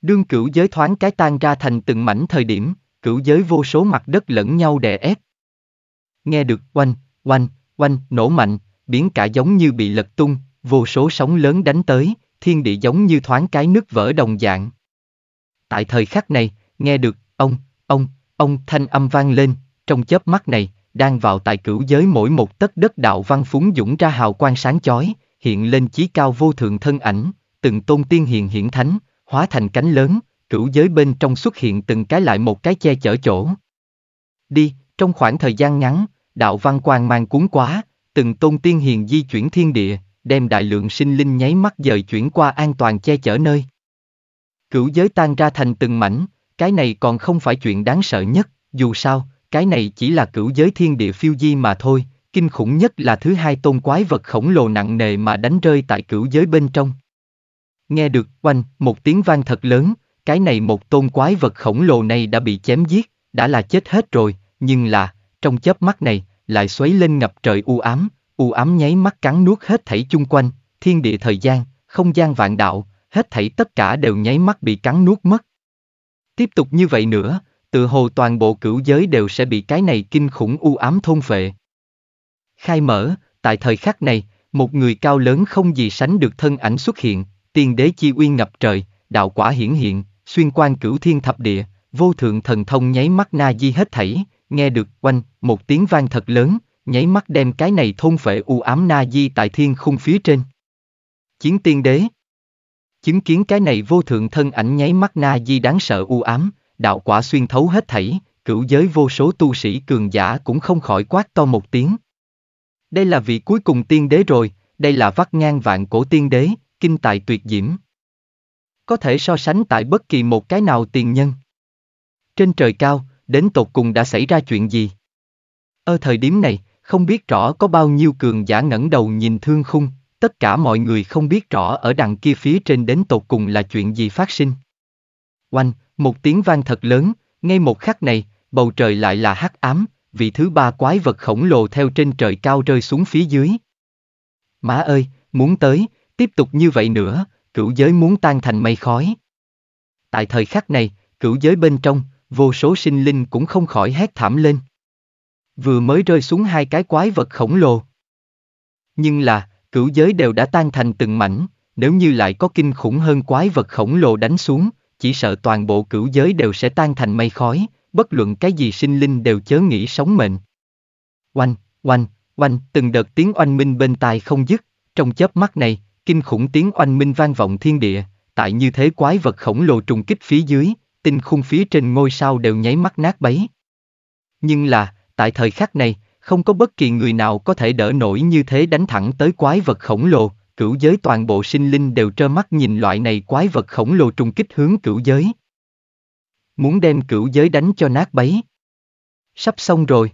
Đương cửu giới thoáng cái tan ra thành từng mảnh thời điểm, cửu giới vô số mặt đất lẫn nhau đè ép. Nghe được oanh, oanh, oanh, nổ mạnh, biến cả giống như bị lật tung, Vô số sóng lớn đánh tới, thiên địa giống như thoáng cái nước vỡ đồng dạng. Tại thời khắc này, nghe được, ông, ông, ông thanh âm vang lên, trong chớp mắt này, đang vào tại cửu giới mỗi một tấc đất đạo văn phúng dũng ra hào quang sáng chói, hiện lên chí cao vô thượng thân ảnh, từng tôn tiên hiền hiển thánh, hóa thành cánh lớn, cửu giới bên trong xuất hiện từng cái lại một cái che chở chỗ. Đi, trong khoảng thời gian ngắn, đạo văn quang mang cuốn quá, từng tôn tiên hiền di chuyển thiên địa, đem đại lượng sinh linh nháy mắt dời chuyển qua an toàn che chở nơi. Cửu giới tan ra thành từng mảnh, cái này còn không phải chuyện đáng sợ nhất, dù sao, cái này chỉ là cửu giới thiên địa phiêu di mà thôi, kinh khủng nhất là thứ hai tôn quái vật khổng lồ nặng nề mà đánh rơi tại cửu giới bên trong. Nghe được, oanh, một tiếng vang thật lớn, cái này một tôn quái vật khổng lồ này đã bị chém giết, đã là chết hết rồi, nhưng là, trong chớp mắt này, lại xoáy lên ngập trời u ám, U ám nháy mắt cắn nuốt hết thảy chung quanh, thiên địa thời gian, không gian vạn đạo, hết thảy tất cả đều nháy mắt bị cắn nuốt mất. Tiếp tục như vậy nữa, tự hồ toàn bộ cửu giới đều sẽ bị cái này kinh khủng u ám thôn phệ. Khai mở, tại thời khắc này, một người cao lớn không gì sánh được thân ảnh xuất hiện, tiền đế chi uy ngập trời, đạo quả hiển hiện, xuyên quan cửu thiên thập địa, vô thượng thần thông nháy mắt na di hết thảy, nghe được quanh, một tiếng vang thật lớn, nháy mắt đem cái này thôn phệ u ám na di tại thiên khung phía trên. Chiến tiên đế Chứng kiến cái này vô thượng thân ảnh nháy mắt na di đáng sợ u ám, đạo quả xuyên thấu hết thảy, cửu giới vô số tu sĩ cường giả cũng không khỏi quát to một tiếng. Đây là vị cuối cùng tiên đế rồi, đây là vắt ngang vạn cổ tiên đế, kinh tài tuyệt diễm. Có thể so sánh tại bất kỳ một cái nào tiền nhân. Trên trời cao, đến tột cùng đã xảy ra chuyện gì? Ở thời điểm này, không biết rõ có bao nhiêu cường giả ngẩng đầu nhìn thương khung, tất cả mọi người không biết rõ ở đằng kia phía trên đến tột cùng là chuyện gì phát sinh. Oanh, một tiếng vang thật lớn, ngay một khắc này, bầu trời lại là hắc ám, vị thứ ba quái vật khổng lồ theo trên trời cao rơi xuống phía dưới. Má ơi, muốn tới, tiếp tục như vậy nữa, cửu giới muốn tan thành mây khói. Tại thời khắc này, cửu giới bên trong, vô số sinh linh cũng không khỏi hét thảm lên. Vừa mới rơi xuống hai cái quái vật khổng lồ. Nhưng là, cửu giới đều đã tan thành từng mảnh, nếu như lại có kinh khủng hơn quái vật khổng lồ đánh xuống, chỉ sợ toàn bộ cửu giới đều sẽ tan thành mây khói, bất luận cái gì sinh linh đều chớ nghĩ sống mệnh. Oanh, oanh, oanh, từng đợt tiếng oanh minh bên tai không dứt, trong chớp mắt này, kinh khủng tiếng oanh minh vang vọng thiên địa, tại như thế quái vật khổng lồ trùng kích phía dưới, tinh khung phía trên ngôi sao đều nháy mắt nát bấy. Nhưng là, tại thời khắc này, không có bất kỳ người nào có thể đỡ nổi như thế đánh thẳng tới quái vật khổng lồ, cửu giới toàn bộ sinh linh đều trơ mắt nhìn loại này quái vật khổng lồ trùng kích hướng cửu giới. Muốn đem cửu giới đánh cho nát bấy. Sắp xong rồi.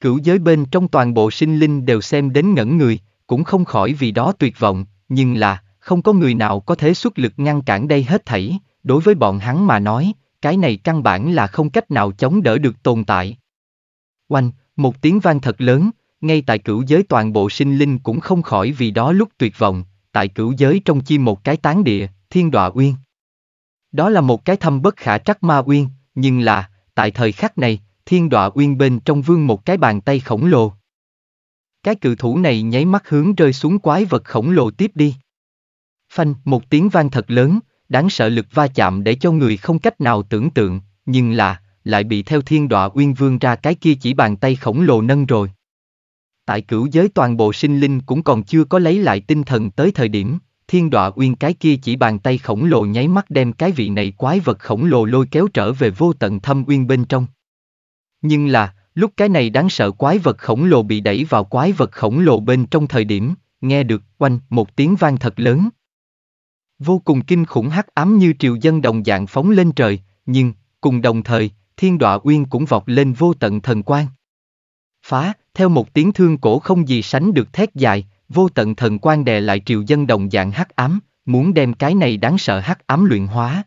Cửu giới bên trong toàn bộ sinh linh đều xem đến ngẩn người, cũng không khỏi vì đó tuyệt vọng, nhưng là, không có người nào có thể xuất lực ngăn cản đây hết thảy, đối với bọn hắn mà nói, cái này căn bản là không cách nào chống đỡ được tồn tại. Oanh, một tiếng vang thật lớn, ngay tại cửu giới toàn bộ sinh linh cũng không khỏi vì đó lúc tuyệt vọng, tại cửu giới trong chi một cái tán địa, thiên đọa uyên. Đó là một cái thâm bất khả trắc ma uyên, nhưng là, tại thời khắc này, thiên đọa uyên bên trong vương một cái bàn tay khổng lồ. Cái cự thủ này nháy mắt hướng rơi xuống quái vật khổng lồ tiếp đi. Phanh, một tiếng vang thật lớn, đáng sợ lực va chạm để cho người không cách nào tưởng tượng, nhưng là, lại bị theo thiên đọa uyên vương ra cái kia chỉ bàn tay khổng lồ nâng rồi. Tại cửu giới toàn bộ sinh linh cũng còn chưa có lấy lại tinh thần tới thời điểm, thiên đọa uyên cái kia chỉ bàn tay khổng lồ nháy mắt đem cái vị này quái vật khổng lồ lôi kéo trở về vô tận thâm uyên bên trong. Nhưng là, lúc cái này đáng sợ quái vật khổng lồ bị đẩy vào quái vật khổng lồ bên trong thời điểm, nghe được quanh một tiếng vang thật lớn. Vô cùng kinh khủng hắc ám như triều dân đồng dạng phóng lên trời, nhưng, cùng đồng thời, thiên đọa uyên cũng vọt lên vô tận thần quang. Phá, theo một tiếng thương cổ không gì sánh được thét dài, vô tận thần quang đè lại triều dân đồng dạng hắc ám, muốn đem cái này đáng sợ hắc ám luyện hóa.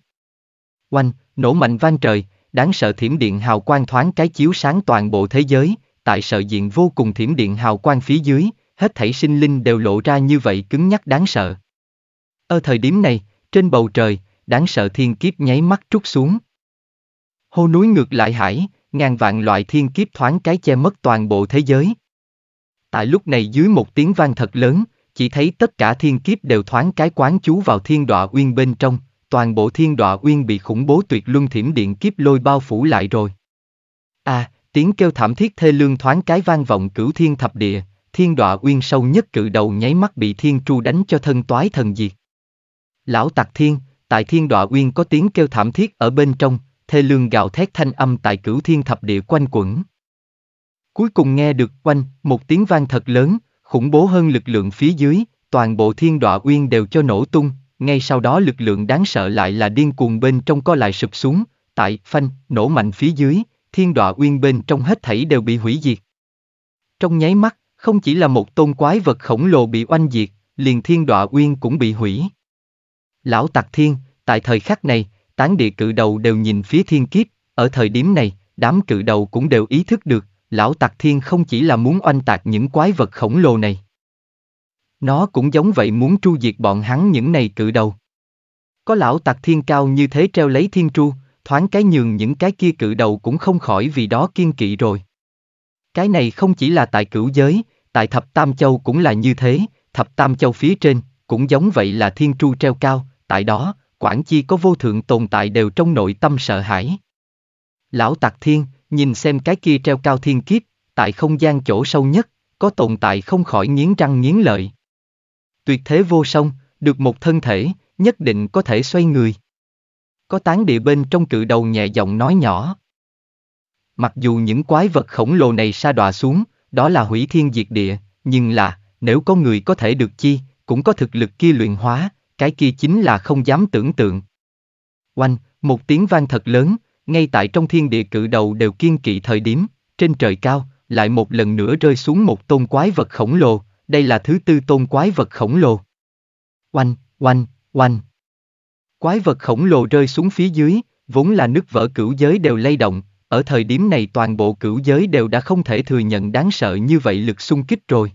Oanh, nổ mạnh vang trời, đáng sợ thiểm điện hào quang thoáng cái chiếu sáng toàn bộ thế giới, tại sợ diện vô cùng thiểm điện hào quang phía dưới, hết thảy sinh linh đều lộ ra như vậy cứng nhắc đáng sợ. Ở thời điểm này, trên bầu trời, đáng sợ thiên kiếp nháy mắt trút xuống. Hô núi ngược lại hải, ngàn vạn loại thiên kiếp thoáng cái che mất toàn bộ thế giới. Tại lúc này dưới một tiếng vang thật lớn, chỉ thấy tất cả thiên kiếp đều thoáng cái quán chú vào thiên đọa uyên bên trong, toàn bộ thiên đọa uyên bị khủng bố tuyệt luân thiểm điện kiếp lôi bao phủ lại rồi. À, tiếng kêu thảm thiết thê lương thoáng cái vang vọng cửu thiên thập địa, thiên đọa uyên sâu nhất cự đầu nháy mắt bị thiên tru đánh cho thân toái thần diệt. Lão tặc thiên, tại thiên đọa uyên có tiếng kêu thảm thiết ở bên trong, thê lương gạo thét thanh âm tại cửu thiên thập địa quanh quẩn. Cuối cùng nghe được quanh, một tiếng vang thật lớn, khủng bố hơn lực lượng phía dưới, toàn bộ thiên đọa uyên đều cho nổ tung, ngay sau đó lực lượng đáng sợ lại là điên cuồng bên trong co lại sụp xuống, tại phanh, nổ mạnh phía dưới, thiên đọa uyên bên trong hết thảy đều bị hủy diệt. Trong nháy mắt, không chỉ là một tôn quái vật khổng lồ bị oanh diệt, liền thiên đọa uyên cũng bị hủy. Lão Tạc Thiên, tại thời khắc này, tán địa cự đầu đều nhìn phía thiên kiếp, ở thời điểm này, đám cự đầu cũng đều ý thức được, lão tạc thiên không chỉ là muốn oanh tạc những quái vật khổng lồ này. Nó cũng giống vậy muốn tru diệt bọn hắn những này cự đầu. Có lão tạc thiên cao như thế treo lấy thiên tru, thoáng cái nhường những cái kia cự đầu cũng không khỏi vì đó kiên kỵ rồi. Cái này không chỉ là tại cửu giới, tại thập tam châu cũng là như thế, thập tam châu phía trên, cũng giống vậy là thiên tru treo cao, tại đó, quản chi có vô thượng tồn tại đều trong nội tâm sợ hãi. Lão Tạc Thiên, nhìn xem cái kia treo cao thiên kiếp, tại không gian chỗ sâu nhất, có tồn tại không khỏi nghiến răng nghiến lợi. Tuyệt thế vô song, được một thân thể, nhất định có thể xoay người. Có tán địa bên trong cự đầu nhẹ giọng nói nhỏ. Mặc dù những quái vật khổng lồ này sa đọa xuống, đó là hủy thiên diệt địa, nhưng là, nếu có người có thể được chi, cũng có thực lực kia luyện hóa, cái kia chính là không dám tưởng tượng. Oanh, một tiếng vang thật lớn, ngay tại trong thiên địa cự đầu đều kiên kỵ thời điểm, trên trời cao, lại một lần nữa rơi xuống một tôn quái vật khổng lồ, đây là thứ tư tôn quái vật khổng lồ. Oanh, oanh, oanh. Quái vật khổng lồ rơi xuống phía dưới, vốn là nước vỡ cửu giới đều lay động, ở thời điểm này toàn bộ cửu giới đều đã không thể thừa nhận đáng sợ như vậy lực xung kích rồi.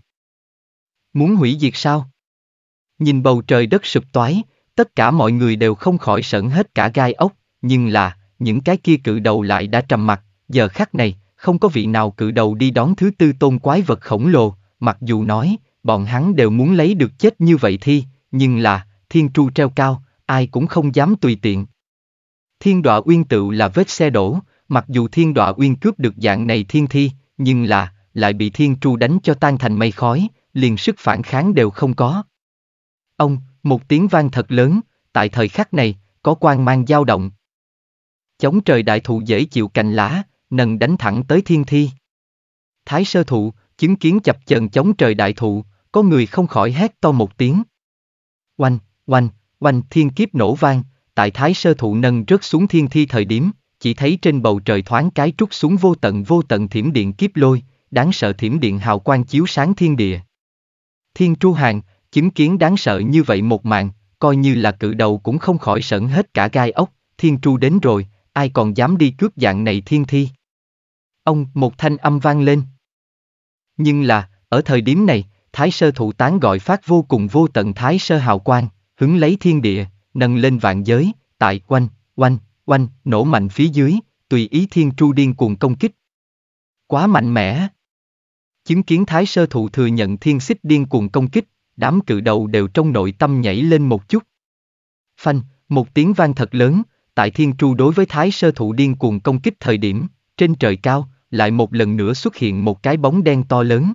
Muốn hủy diệt sao? Nhìn bầu trời đất sụp toái, tất cả mọi người đều không khỏi sợn hết cả gai ốc, nhưng là, những cái kia cự đầu lại đã trầm mặt, giờ khắc này, không có vị nào cự đầu đi đón thứ tư tôn quái vật khổng lồ, mặc dù nói, bọn hắn đều muốn lấy được chết như vậy thi, nhưng là, thiên tru treo cao, ai cũng không dám tùy tiện. Thiên đọa uyên tự là vết xe đổ, mặc dù thiên đọa uyên cướp được dạng này thiên thi, nhưng là, lại bị thiên tru đánh cho tan thành mây khói, liền sức phản kháng đều không có. Ông, một tiếng vang thật lớn, tại thời khắc này, có quan mang dao động. Chống trời đại thụ dễ chịu cành lá, nần đánh thẳng tới thiên thi. Thái sơ thụ, chứng kiến chập chờn chống trời đại thụ, có người không khỏi hét to một tiếng. Oanh, oanh, oanh thiên kiếp nổ vang, tại thái sơ thụ nâng rớt xuống thiên thi thời điểm, chỉ thấy trên bầu trời thoáng cái trút xuống vô tận vô tận thiểm điện kiếp lôi, đáng sợ thiểm điện hào quang chiếu sáng thiên địa. Thiên tru hàng, Chứng kiến đáng sợ như vậy một màn, coi như là cự đầu cũng không khỏi sợn hết cả gai ốc, thiên tru đến rồi, ai còn dám đi cướp dạng này thiên thi. Ông, một thanh âm vang lên. Nhưng là, ở thời điểm này, thái sơ thụ tán gọi phát vô cùng vô tận thái sơ hào quang, hứng lấy thiên địa, nâng lên vạn giới, tại quanh, quanh, quanh, nổ mạnh phía dưới, tùy ý thiên tru điên cuồng công kích. Quá mạnh mẽ. Chứng kiến thái sơ thụ thừa nhận thiên xích điên cuồng công kích, đám cự đầu đều trong nội tâm nhảy lên một chút. Phanh, một tiếng vang thật lớn, tại Thiên Tru đối với Thái Sơ Thụ điên cuồng công kích thời điểm, trên trời cao, lại một lần nữa xuất hiện một cái bóng đen to lớn.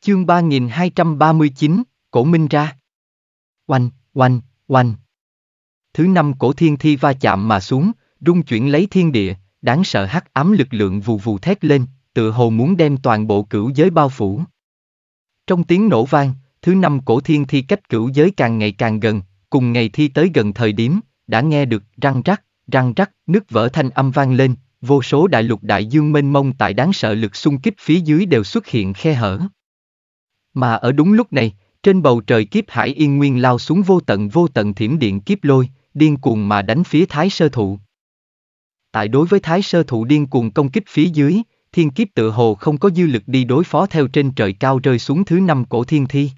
Chương 3239, Cổ Minh ra. Oanh, oanh, oanh. Thứ năm cổ thiên thi va chạm mà xuống, rung chuyển lấy thiên địa, đáng sợ hắc ám lực lượng vù vù thét lên, tựa hồ muốn đem toàn bộ cửu giới bao phủ. Trong tiếng nổ vang, thứ năm cổ thiên thi cách cửu giới càng ngày càng gần, cùng ngày thi tới gần thời điểm, đã nghe được răng rắc, răng rắc, nước vỡ thanh âm vang lên, vô số đại lục đại dương mênh mông tại đáng sợ lực xung kích phía dưới đều xuất hiện khe hở. Mà ở đúng lúc này, trên bầu trời kiếp hải yên nguyên lao xuống vô tận vô tận thiểm điện kiếp lôi, điên cuồng mà đánh phía thái sơ thụ. Tại đối với thái sơ thụ điên cuồng công kích phía dưới, thiên kiếp tự hồ không có dư lực đi đối phó theo trên trời cao rơi xuống thứ năm cổ thiên thi.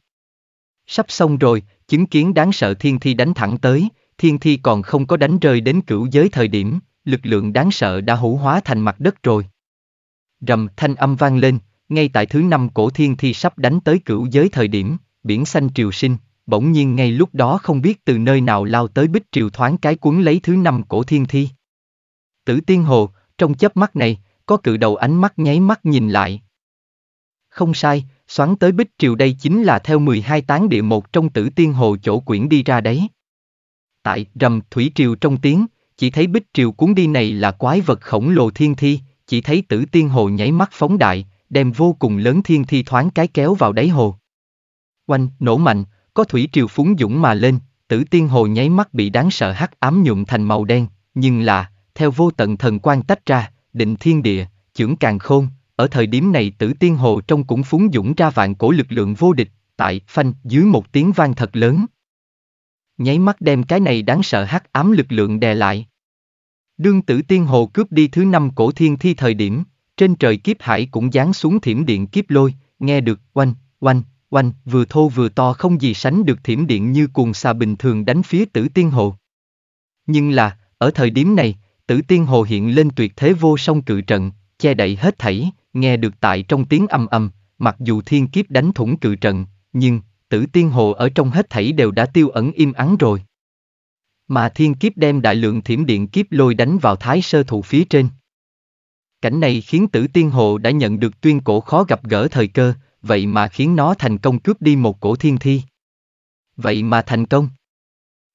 Sắp xong rồi, chứng kiến đáng sợ thiên thi đánh thẳng tới, thiên thi còn không có đánh rơi đến cửu giới thời điểm, lực lượng đáng sợ đã hữu hóa thành mặt đất rồi. Rầm thanh âm vang lên, ngay tại thứ năm cổ thiên thi sắp đánh tới cửu giới thời điểm, biển xanh triều sinh, bỗng nhiên ngay lúc đó không biết từ nơi nào lao tới bích triều thoáng cái cuốn lấy thứ năm cổ thiên thi. Tử Tiên Hồ, trong chớp mắt này, có cự đầu ánh mắt nháy mắt nhìn lại. Không sai, xoắn tới Bích Triều đây chính là theo 12 tán địa một trong Tử Tiên Hồ chỗ quyển đi ra đấy. Tại rầm Thủy Triều trong tiếng, chỉ thấy Bích Triều cuốn đi này là quái vật khổng lồ thiên thi, chỉ thấy Tử Tiên Hồ nháy mắt phóng đại, đem vô cùng lớn thiên thi thoáng cái kéo vào đáy hồ. Oanh, nổ mạnh, có Thủy Triều phúng dũng mà lên, Tử Tiên Hồ nháy mắt bị đáng sợ hắc ám nhuộm thành màu đen, nhưng là, theo vô tận thần quan tách ra, định thiên địa, chưởng càng khôn, ở thời điểm này tử tiên hồ trong cũng phúng dũng ra vạn cổ lực lượng vô địch, tại phanh dưới một tiếng vang thật lớn. Nháy mắt đem cái này đáng sợ hắc ám lực lượng đè lại. Đương tử tiên hồ cướp đi thứ năm cổ thiên thi thời điểm, trên trời kiếp hải cũng giáng xuống thiểm điện kiếp lôi, nghe được oanh, oanh, oanh, vừa thô vừa to không gì sánh được thiểm điện như cuồng xà bình thường đánh phía tử tiên hồ. Nhưng là, ở thời điểm này, tử tiên hồ hiện lên tuyệt thế vô song cự trận, che đậy hết thảy, nghe được tại trong tiếng âm âm, mặc dù thiên kiếp đánh thủng cự trận, nhưng, tử tiên hồ ở trong hết thảy đều đã tiêu ẩn im ắng rồi. Mà thiên kiếp đem đại lượng thiểm điện kiếp lôi đánh vào thái sơ thủ phía trên. Cảnh này khiến tử tiên hồ đã nhận được tuyên cổ khó gặp gỡ thời cơ, vậy mà khiến nó thành công cướp đi một cổ thiên thi. Vậy mà thành công.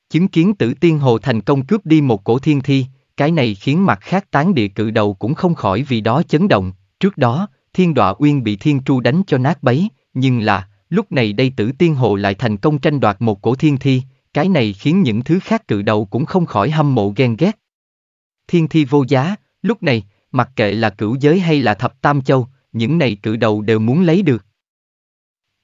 Chứng kiến tử tiên hồ thành công cướp đi một cổ thiên thi, cái này khiến mặt khác tán địa cự đầu cũng không khỏi vì đó chấn động, trước đó, thiên đọa uyên bị thiên tru đánh cho nát bấy, nhưng là, lúc này đây tử tiên hộ lại thành công tranh đoạt một cổ thiên thi, cái này khiến những thứ khác cự đầu cũng không khỏi hâm mộ ghen ghét. Thiên thi vô giá, lúc này, mặc kệ là cửu giới hay là thập tam châu, những này cự đầu đều muốn lấy được.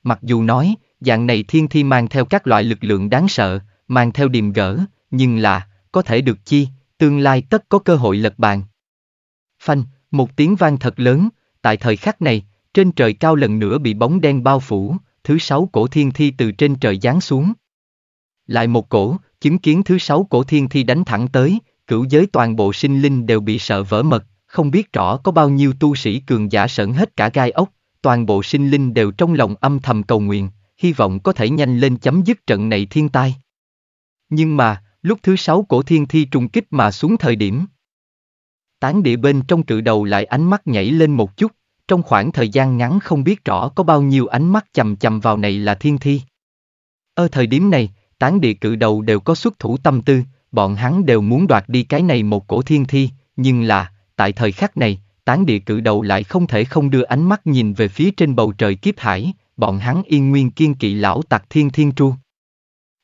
Mặc dù nói, dạng này thiên thi mang theo các loại lực lượng đáng sợ, mang theo điềm gỡ, nhưng là, có thể được chi, tương lai tất có cơ hội lật bàn. Phanh, một tiếng vang thật lớn, tại thời khắc này, trên trời cao lần nữa bị bóng đen bao phủ, thứ sáu cổ thiên thi từ trên trời giáng xuống. Lại một cổ, chứng kiến thứ sáu cổ thiên thi đánh thẳng tới, cửu giới toàn bộ sinh linh đều bị sợ vỡ mật, không biết rõ có bao nhiêu tu sĩ cường giả sợn hết cả gai ốc, toàn bộ sinh linh đều trong lòng âm thầm cầu nguyện, hy vọng có thể nhanh lên chấm dứt trận này thiên tai. Nhưng mà, Lúc thứ sáu cổ thiên thi trùng kích mà xuống thời điểm. Tán địa bên trong cự đầu lại ánh mắt nhảy lên một chút, trong khoảng thời gian ngắn không biết rõ có bao nhiêu ánh mắt chầm chầm vào này là thiên thi. Ở thời điểm này, tán địa cự đầu đều có xuất thủ tâm tư, bọn hắn đều muốn đoạt đi cái này một cổ thiên thi, nhưng là, tại thời khắc này, tán địa cự đầu lại không thể không đưa ánh mắt nhìn về phía trên bầu trời kiếp hải, bọn hắn yên nguyên kiên kỵ lão tặc thiên thiên tru.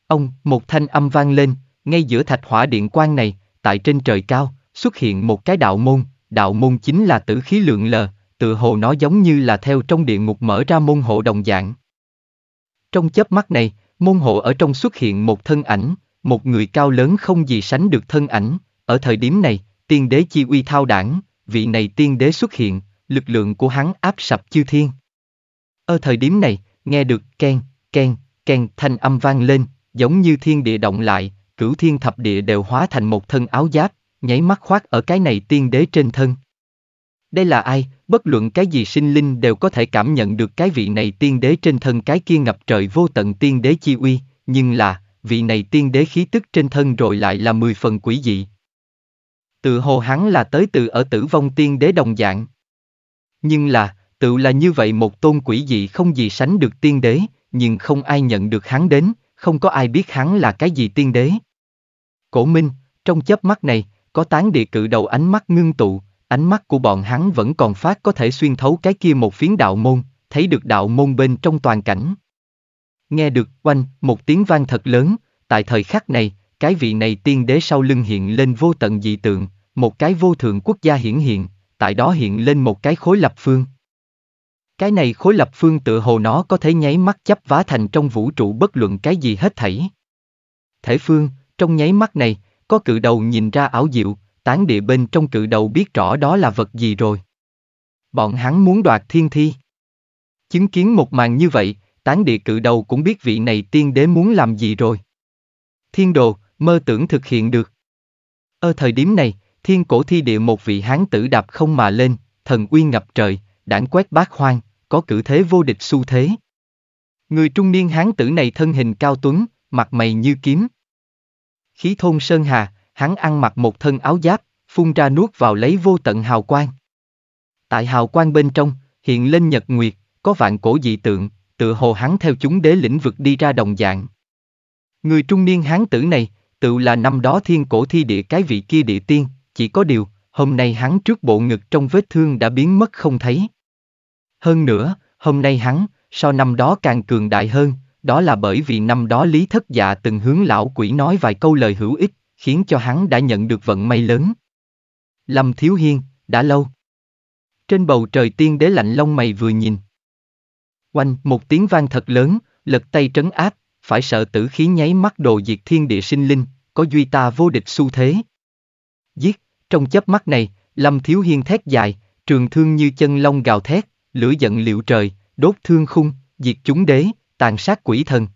Ông, một thanh âm vang lên, ngay giữa thạch hỏa điện quan này, tại trên trời cao, xuất hiện một cái đạo môn, đạo môn chính là tử khí lượng lờ, tự hồ nó giống như là theo trong địa ngục mở ra môn hộ đồng dạng. Trong chớp mắt này, môn hộ ở trong xuất hiện một thân ảnh, một người cao lớn không gì sánh được thân ảnh, ở thời điểm này, tiên đế chi uy thao đảng, vị này tiên đế xuất hiện, lực lượng của hắn áp sập chư thiên. Ở thời điểm này, nghe được ken, ken, ken thanh âm vang lên, giống như thiên địa động lại, cửu thiên thập địa đều hóa thành một thân áo giáp, nháy mắt khoác ở cái này tiên đế trên thân. Đây là ai, bất luận cái gì sinh linh đều có thể cảm nhận được cái vị này tiên đế trên thân cái kia ngập trời vô tận tiên đế chi uy, nhưng là, vị này tiên đế khí tức trên thân rồi lại là mười phần quỷ dị. Tự hồ hắn là tới từ ở tử vong tiên đế đồng dạng. Nhưng là, tự là như vậy một tôn quỷ dị không gì sánh được tiên đế, nhưng không ai nhận được hắn đến, không có ai biết hắn là cái gì tiên đế. Cổ Minh, trong chớp mắt này, có tán địa cự đầu ánh mắt ngưng tụ, ánh mắt của bọn hắn vẫn còn phát có thể xuyên thấu cái kia một phiến đạo môn, thấy được đạo môn bên trong toàn cảnh. Nghe được oanh một tiếng vang thật lớn, tại thời khắc này, cái vị này tiên đế sau lưng hiện lên vô tận dị tượng, một cái vô thượng quốc gia hiển hiện, tại đó hiện lên một cái khối lập phương. Cái này khối lập phương tự hồ nó có thể nháy mắt chấp vá thành trong vũ trụ bất luận cái gì hết thảy. Thể phương, trong nháy mắt này, có cự đầu nhìn ra ảo diệu, tán địa bên trong cự đầu biết rõ đó là vật gì rồi. Bọn hắn muốn đoạt thiên thi. Chứng kiến một màn như vậy, tán địa cự đầu cũng biết vị này tiên đế muốn làm gì rồi. Thiên đồ, mơ tưởng thực hiện được. Ở thời điểm này, thiên cổ thi địa một vị hán tử đạp không mà lên, thần uy ngập trời, đảng quét bát hoang, có cử thế vô địch xu thế. Người trung niên hán tử này thân hình cao tuấn, mặt mày như kiếm, khí thôn Sơn Hà, hắn ăn mặc một thân áo giáp, phun ra nuốt vào lấy vô tận hào quang. Tại hào quang bên trong, hiện lên nhật nguyệt, có vạn cổ dị tượng, tựa hồ hắn theo chúng đế lĩnh vực đi ra đồng dạng. Người trung niên hán tử này, tự là năm đó thiên cổ thi địa cái vị kia địa tiên, chỉ có điều, hôm nay hắn trước bộ ngực trong vết thương đã biến mất không thấy. Hơn nữa, hôm nay hắn, so năm đó càng cường đại hơn, đó là bởi vì năm đó Lý Thất Dạ từng hướng lão quỷ nói vài câu lời hữu ích, khiến cho hắn đã nhận được vận may lớn. Lâm Thiếu Hiên, đã lâu. Trên bầu trời tiên đế lạnh lông mày vừa nhìn. Oanh, một tiếng vang thật lớn, lật tay trấn áp, phải sợ tử khí nháy mắt đồ diệt thiên địa sinh linh, có duy ta vô địch xu thế. Giết, trong chớp mắt này, Lâm Thiếu Hiên thét dài, trường thương như chân long gào thét, lửa giận liệu trời, đốt thương khung, diệt chúng đế, tàn sát quỷ thần.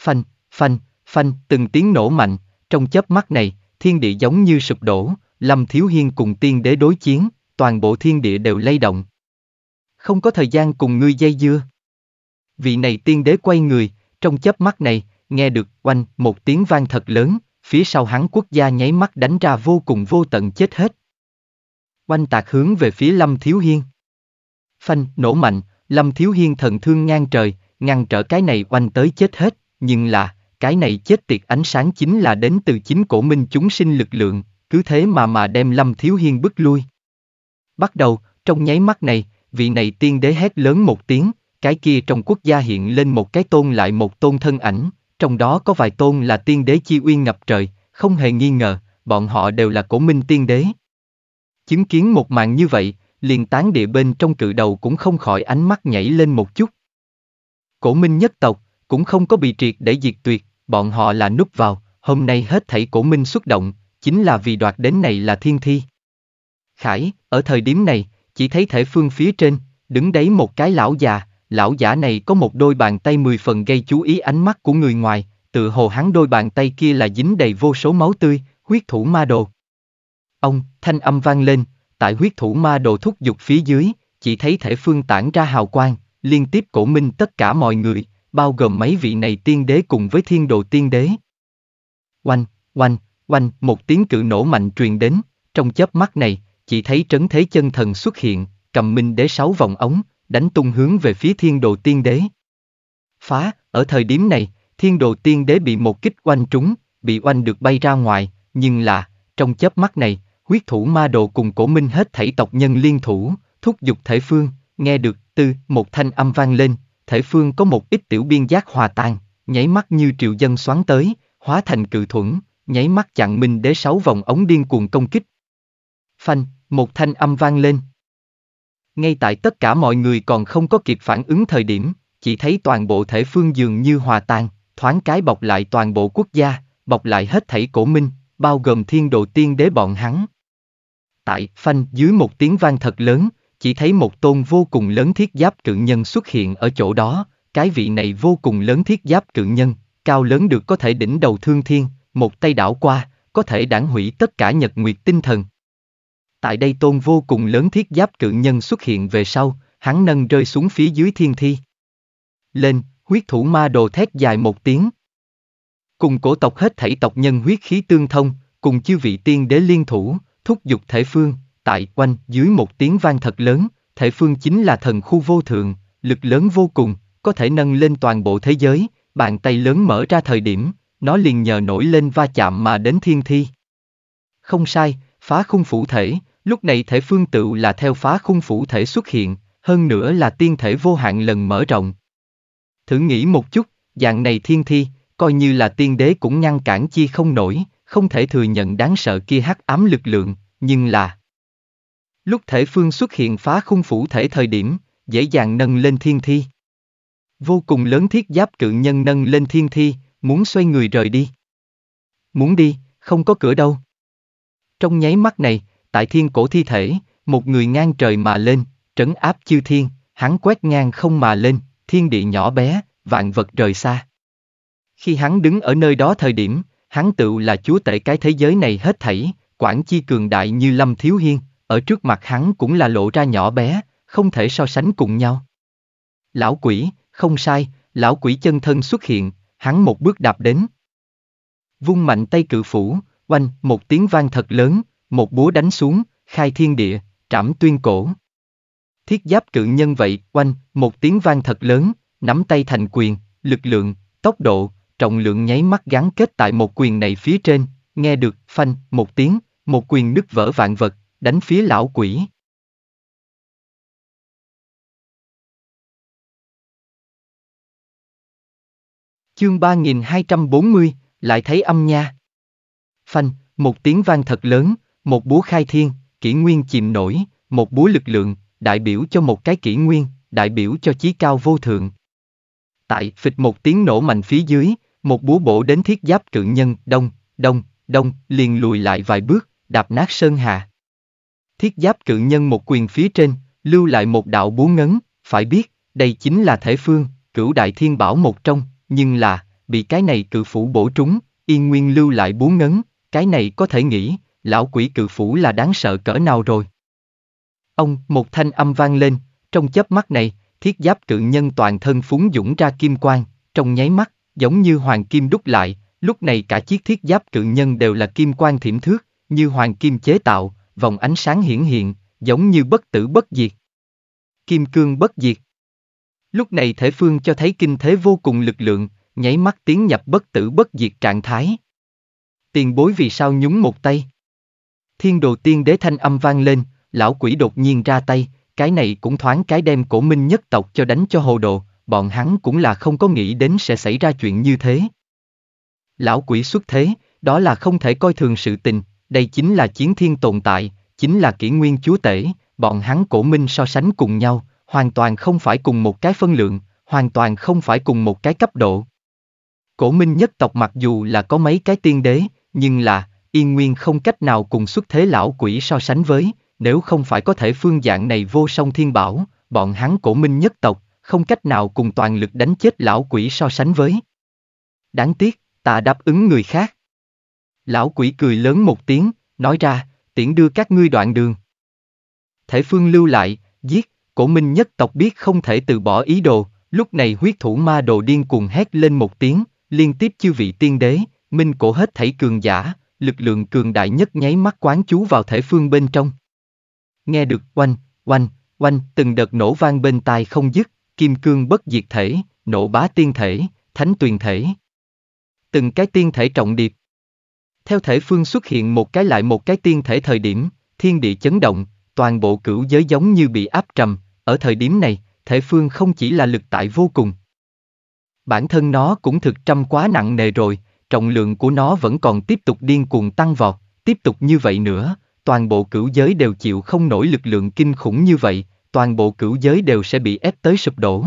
Phanh, phanh, phanh, từng tiếng nổ mạnh, trong chớp mắt này, thiên địa giống như sụp đổ, Lâm Thiếu Hiên cùng tiên đế đối chiến, toàn bộ thiên địa đều lay động. Không có thời gian cùng ngươi dây dưa. Vị này tiên đế quay người, trong chớp mắt này, nghe được oanh một tiếng vang thật lớn, phía sau hắn quốc gia nháy mắt đánh ra vô cùng vô tận chết hết. Oanh tạc hướng về phía Lâm Thiếu Hiên. Phanh, nổ mạnh, Lâm Thiếu Hiên thần thương ngang trời, ngăn trở cái này oanh tới chết hết, nhưng là, cái này chết tiệt ánh sáng chính là đến từ chính cổ minh chúng sinh lực lượng, cứ thế mà mà đem Lâm Thiếu Hiên bức lui. Bắt đầu, trong nháy mắt này, vị này tiên đế hét lớn một tiếng, cái kia trong quốc gia hiện lên một cái tôn lại một tôn thân ảnh, trong đó có vài tôn là tiên đế chi uyên ngập trời, không hề nghi ngờ, bọn họ đều là cổ minh tiên đế. Chứng kiến một màn như vậy, liền tán địa bên trong cự đầu cũng không khỏi ánh mắt nhảy lên một chút, Cổ minh nhất tộc, cũng không có bị triệt để diệt tuyệt, bọn họ là núp vào, hôm nay hết thảy cổ minh xuất động, chính là vì đoạt đến này là thiên thi. Khải, ở thời điểm này, chỉ thấy thể phương phía trên, đứng đấy một cái lão già, lão giả này có một đôi bàn tay mười phần gây chú ý ánh mắt của người ngoài, tự hồ hắn đôi bàn tay kia là dính đầy vô số máu tươi, huyết thủ ma đồ. Ông, thanh âm vang lên, tại huyết thủ ma đồ thúc giục phía dưới, chỉ thấy thể phương tản ra hào quang, liên tiếp cổ minh tất cả mọi người, bao gồm mấy vị này tiên đế cùng với thiên đồ tiên đế. Oanh, oanh, oanh, một tiếng cự nổ mạnh truyền đến, trong chớp mắt này, chỉ thấy trấn thế chân thần xuất hiện, cầm minh đế sáu vòng ống, đánh tung hướng về phía thiên đồ tiên đế. Phá, ở thời điểm này, thiên đồ tiên đế bị một kích oanh trúng, bị oanh được bay ra ngoài, nhưng là, trong chớp mắt này, huyết thủ ma đồ cùng cổ minh hết thảy tộc nhân liên thủ, thúc giục thể phương, Nghe được, từ một thanh âm vang lên, thể phương có một ít tiểu biên giác hòa tan, nháy mắt như triệu dân xoắn tới, hóa thành cự thuẫn, nháy mắt chặn minh đế sáu vòng ống điên cuồng công kích. Phanh, một thanh âm vang lên. Ngay tại tất cả mọi người còn không có kịp phản ứng thời điểm, chỉ thấy toàn bộ thể phương dường như hòa tan, thoáng cái bọc lại toàn bộ quốc gia, bọc lại hết thảy cổ minh, bao gồm thiên độ tiên đế bọn hắn. Tại phanh dưới một tiếng vang thật lớn, chỉ thấy một tôn vô cùng lớn thiết giáp cự nhân xuất hiện ở chỗ đó, cái vị này vô cùng lớn thiết giáp cự nhân, cao lớn được có thể đỉnh đầu thương thiên, một tay đảo qua, có thể đảng hủy tất cả nhật nguyệt tinh thần. Tại đây tôn vô cùng lớn thiết giáp cự nhân xuất hiện về sau, hắn nâng rơi xuống phía dưới thiên thi. Lên, huyết thủ ma đồ thét dài một tiếng. Cùng cổ tộc hết thảy tộc nhân huyết khí tương thông, cùng chư vị tiên đế liên thủ, thúc giục thể phương, tại quanh dưới một tiếng vang thật lớn, thể phương chính là thần khu vô thượng, lực lớn vô cùng, có thể nâng lên toàn bộ thế giới, bàn tay lớn mở ra thời điểm, nó liền nhờ nổi lên va chạm mà đến thiên thi. Không sai, phá khung phủ thể, lúc này thể phương tựu là theo phá khung phủ thể xuất hiện, hơn nữa là tiên thể vô hạn lần mở rộng. Thử nghĩ một chút, dạng này thiên thi, coi như là tiên đế cũng ngăn cản chi không nổi, không thể thừa nhận đáng sợ kia hắc ám lực lượng, nhưng là Lúc thể phương xuất hiện phá khung phủ thể thời điểm, dễ dàng nâng lên thiên thi. Vô cùng lớn thiết giáp cự nhân nâng lên thiên thi, muốn xoay người rời đi. Muốn đi, không có cửa đâu. Trong nháy mắt này, tại thiên cổ thi thể, một người ngang trời mà lên, trấn áp chư thiên, hắn quét ngang không mà lên, thiên địa nhỏ bé, vạn vật rời xa. Khi hắn đứng ở nơi đó thời điểm, hắn tự là chúa tể cái thế giới này hết thảy, quản chi cường đại như Lâm Thiếu Hiên, ở trước mặt hắn cũng là lộ ra nhỏ bé, không thể so sánh cùng nhau. Lão quỷ, không sai, lão quỷ chân thân xuất hiện, hắn một bước đạp đến. Vung mạnh tay cự phủ, oanh, một tiếng vang thật lớn, một búa đánh xuống, khai thiên địa, trảm tuyên cổ. Thiết giáp cự nhân vậy, oanh, một tiếng vang thật lớn, nắm tay thành quyền, lực lượng, tốc độ, trọng lượng nháy mắt gắn kết tại một quyền này phía trên, nghe được, phanh, một tiếng, một quyền nứt vỡ vạn vật, đánh phía lão quỷ. Chương 3240, lại thấy âm nha. Phanh, một tiếng vang thật lớn, một búa khai thiên, kỷ nguyên chìm nổi, một búa lực lượng, đại biểu cho một cái kỷ nguyên, đại biểu cho chí cao vô thượng. Tại phịch một tiếng nổ mạnh phía dưới, một búa bổ đến thiết giáp cự nhân, đông, đông, đông, liền lùi lại vài bước, đạp nát sơn hà thiết giáp cự nhân một quyền phía trên, lưu lại một đạo búa ngấn, phải biết, đây chính là thể phương, cửu đại thiên bảo một trong, nhưng là, bị cái này cự phủ bổ trúng, yên nguyên lưu lại búa ngấn, cái này có thể nghĩ, lão quỷ cự phủ là đáng sợ cỡ nào rồi. Ông, một thanh âm vang lên, trong chớp mắt này, thiết giáp cự nhân toàn thân phúng dũng ra kim quang, trong nháy mắt, giống như hoàng kim đúc lại, lúc này cả chiếc thiết giáp cự nhân đều là kim quang thiểm thước, như hoàng kim chế tạo, vòng ánh sáng hiển hiện, giống như bất tử bất diệt. Kim cương bất diệt. Lúc này thể phương cho thấy kinh thế vô cùng lực lượng, nháy mắt tiến nhập bất tử bất diệt trạng thái. Tiền bối vì sao nhúng một tay? Thiên đồ tiên đế thanh âm vang lên, lão quỷ đột nhiên ra tay, cái này cũng thoáng cái đem cổ minh nhất tộc cho đánh cho hồ đồ, bọn hắn cũng là không có nghĩ đến sẽ xảy ra chuyện như thế. Lão quỷ xuất thế, đó là không thể coi thường sự tình, đây chính là chiến thiên tồn tại, chính là kỷ nguyên chúa tể, bọn hắn cổ minh so sánh cùng nhau, hoàn toàn không phải cùng một cái phân lượng, hoàn toàn không phải cùng một cái cấp độ. Cổ minh nhất tộc mặc dù là có mấy cái tiên đế, nhưng là, yên nguyên không cách nào cùng xuất thế lão quỷ so sánh với, nếu không phải có thể phương dạng này vô song thiên bảo, bọn hắn cổ minh nhất tộc, không cách nào cùng toàn lực đánh chết lão quỷ so sánh với. Đáng tiếc, ta đáp ứng người khác. Lão quỷ cười lớn một tiếng, nói ra, tiễn đưa các ngươi đoạn đường. Thể phương lưu lại, giết, cổ minh nhất tộc biết không thể từ bỏ ý đồ, lúc này huyết thủ ma đồ điên cuồng hét lên một tiếng, liên tiếp chư vị tiên đế, minh cổ hết thảy cường giả, lực lượng cường đại nhất nháy mắt quán chú vào thể phương bên trong. Nghe được oanh, oanh, oanh, từng đợt nổ vang bên tai không dứt, kim cương bất diệt thể, nổ bá tiên thể, thánh tuyền thể. Từng cái tiên thể trọng điệp theo thể phương xuất hiện một cái lại một cái tiên thể thời điểm, thiên địa chấn động, toàn bộ cửu giới giống như bị áp trầm, ở thời điểm này, thể phương không chỉ là lực tại vô cùng. Bản thân nó cũng thực trăm quá nặng nề rồi, trọng lượng của nó vẫn còn tiếp tục điên cuồng tăng vọt, tiếp tục như vậy nữa, toàn bộ cửu giới đều chịu không nổi lực lượng kinh khủng như vậy, toàn bộ cửu giới đều sẽ bị ép tới sụp đổ.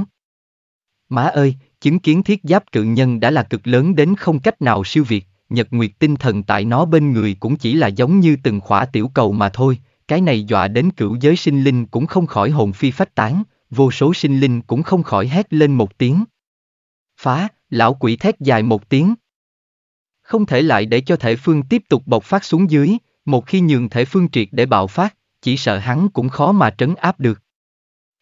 Má ơi, chứng kiến thiết giáp cự nhân đã là cực lớn đến không cách nào siêu việt, nhật nguyệt tinh thần tại nó bên người cũng chỉ là giống như từng khỏa tiểu cầu mà thôi, cái này dọa đến cửu giới sinh linh cũng không khỏi hồn phi phách tán, vô số sinh linh cũng không khỏi hét lên một tiếng. Phá, lão quỷ thét dài một tiếng. Không thể lại để cho thể phương tiếp tục bộc phát xuống dưới, một khi nhường thể phương triệt để bạo phát, chỉ sợ hắn cũng khó mà trấn áp được.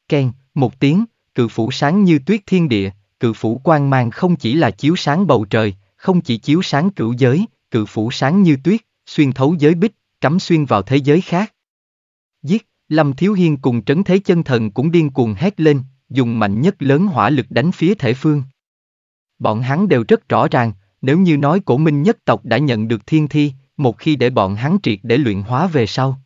Ken, một tiếng, cự phủ sáng như tuyết thiên địa, cự phủ quang mang không chỉ là chiếu sáng bầu trời, không chỉ chiếu sáng cửu giới, cự phủ sáng như tuyết, xuyên thấu giới bích, cắm xuyên vào thế giới khác. Giết, Lâm Thiếu Hiên cùng trấn thế chân thần cũng điên cuồng hét lên, dùng mạnh nhất lớn hỏa lực đánh phía thể phương. Bọn hắn đều rất rõ ràng, nếu như nói cổ minh nhất tộc đã nhận được thiên thi, một khi để bọn hắn triệt để luyện hóa về sau.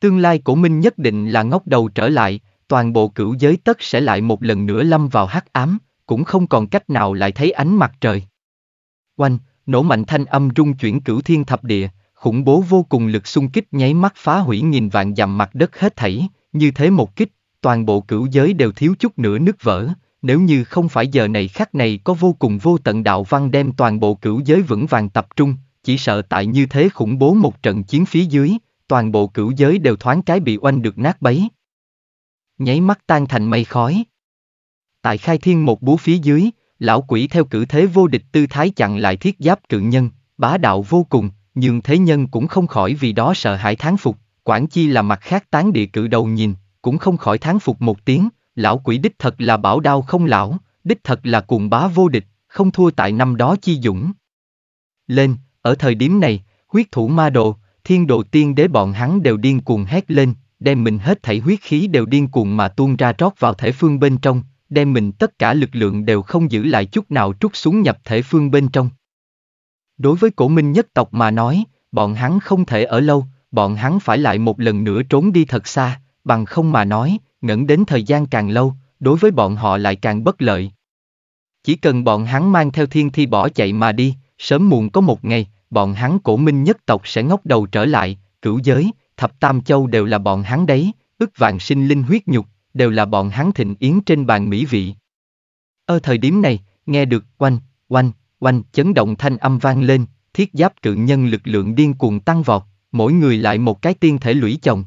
Tương lai cổ minh nhất định là ngóc đầu trở lại, toàn bộ cửu giới tất sẽ lại một lần nữa lâm vào hắc ám, cũng không còn cách nào lại thấy ánh mặt trời. Oanh, nổ mạnh thanh âm rung chuyển cửu thiên thập địa, khủng bố vô cùng lực xung kích nháy mắt phá hủy nghìn vạn dặm mặt đất hết thảy, như thế một kích, toàn bộ cửu giới đều thiếu chút nữa nứt vỡ, nếu như không phải giờ này khắc này có vô cùng vô tận đạo văn đem toàn bộ cửu giới vững vàng tập trung, chỉ sợ tại như thế khủng bố một trận chiến phía dưới, toàn bộ cửu giới đều thoáng cái bị oanh được nát bấy. Nháy mắt tan thành mây khói. Tại khai thiên một búa phía dưới, lão quỷ theo cử thế vô địch tư thái chặn lại thiết giáp cự nhân, bá đạo vô cùng, nhưng thế nhân cũng không khỏi vì đó sợ hãi thán phục, quản chi là mặt khác tán địa cự đầu nhìn, cũng không khỏi thán phục một tiếng, lão quỷ đích thật là bảo đao không lão, đích thật là cuồng bá vô địch, không thua tại năm đó chi dũng. Lên, ở thời điểm này, huyết thủ ma đồ, thiên đồ tiên đế bọn hắn đều điên cuồng hét lên, đem mình hết thảy huyết khí đều điên cuồng mà tuôn ra trót vào thể phương bên trong, đem mình tất cả lực lượng đều không giữ lại chút nào trút xuống nhập thể phương bên trong. Đối với cổ minh nhất tộc mà nói, bọn hắn không thể ở lâu, bọn hắn phải lại một lần nữa trốn đi thật xa, bằng không mà nói, ngẩn đến thời gian càng lâu, đối với bọn họ lại càng bất lợi. Chỉ cần bọn hắn mang theo thiên thi bỏ chạy mà đi, sớm muộn có một ngày, bọn hắn cổ minh nhất tộc sẽ ngóc đầu trở lại, cửu giới, thập tam châu đều là bọn hắn đấy, ức vàng sinh linh huyết nhục, đều là bọn hắn thịnh yến trên bàn mỹ vị. Ở thời điểm này, nghe được oanh, oanh, oanh chấn động thanh âm vang lên, thiết giáp cự nhân lực lượng điên cuồng tăng vọt, mỗi người lại một cái tiên thể lũy chồng.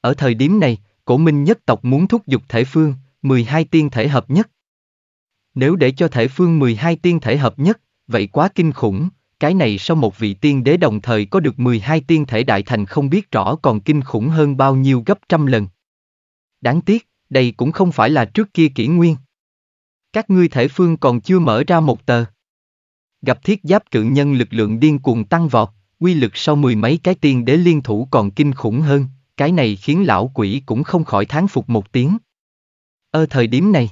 Ở thời điểm này, cổ minh nhất tộc muốn thúc giục thể phương, 12 tiên thể hợp nhất. Nếu để cho thể phương 12 tiên thể hợp nhất, vậy quá kinh khủng, cái này sau một vị tiên đế đồng thời có được 12 tiên thể đại thành không biết rõ còn kinh khủng hơn bao nhiêu gấp trăm lần đáng tiếc, đây cũng không phải là trước kia kỷ nguyên. Các ngươi thể phương còn chưa mở ra một tờ. Gặp thiết giáp cự nhân lực lượng điên cuồng tăng vọt, quy lực sau mười mấy cái tiên đế liên thủ còn kinh khủng hơn, cái này khiến lão quỷ cũng không khỏi thán phục một tiếng. Ơ thời điểm này,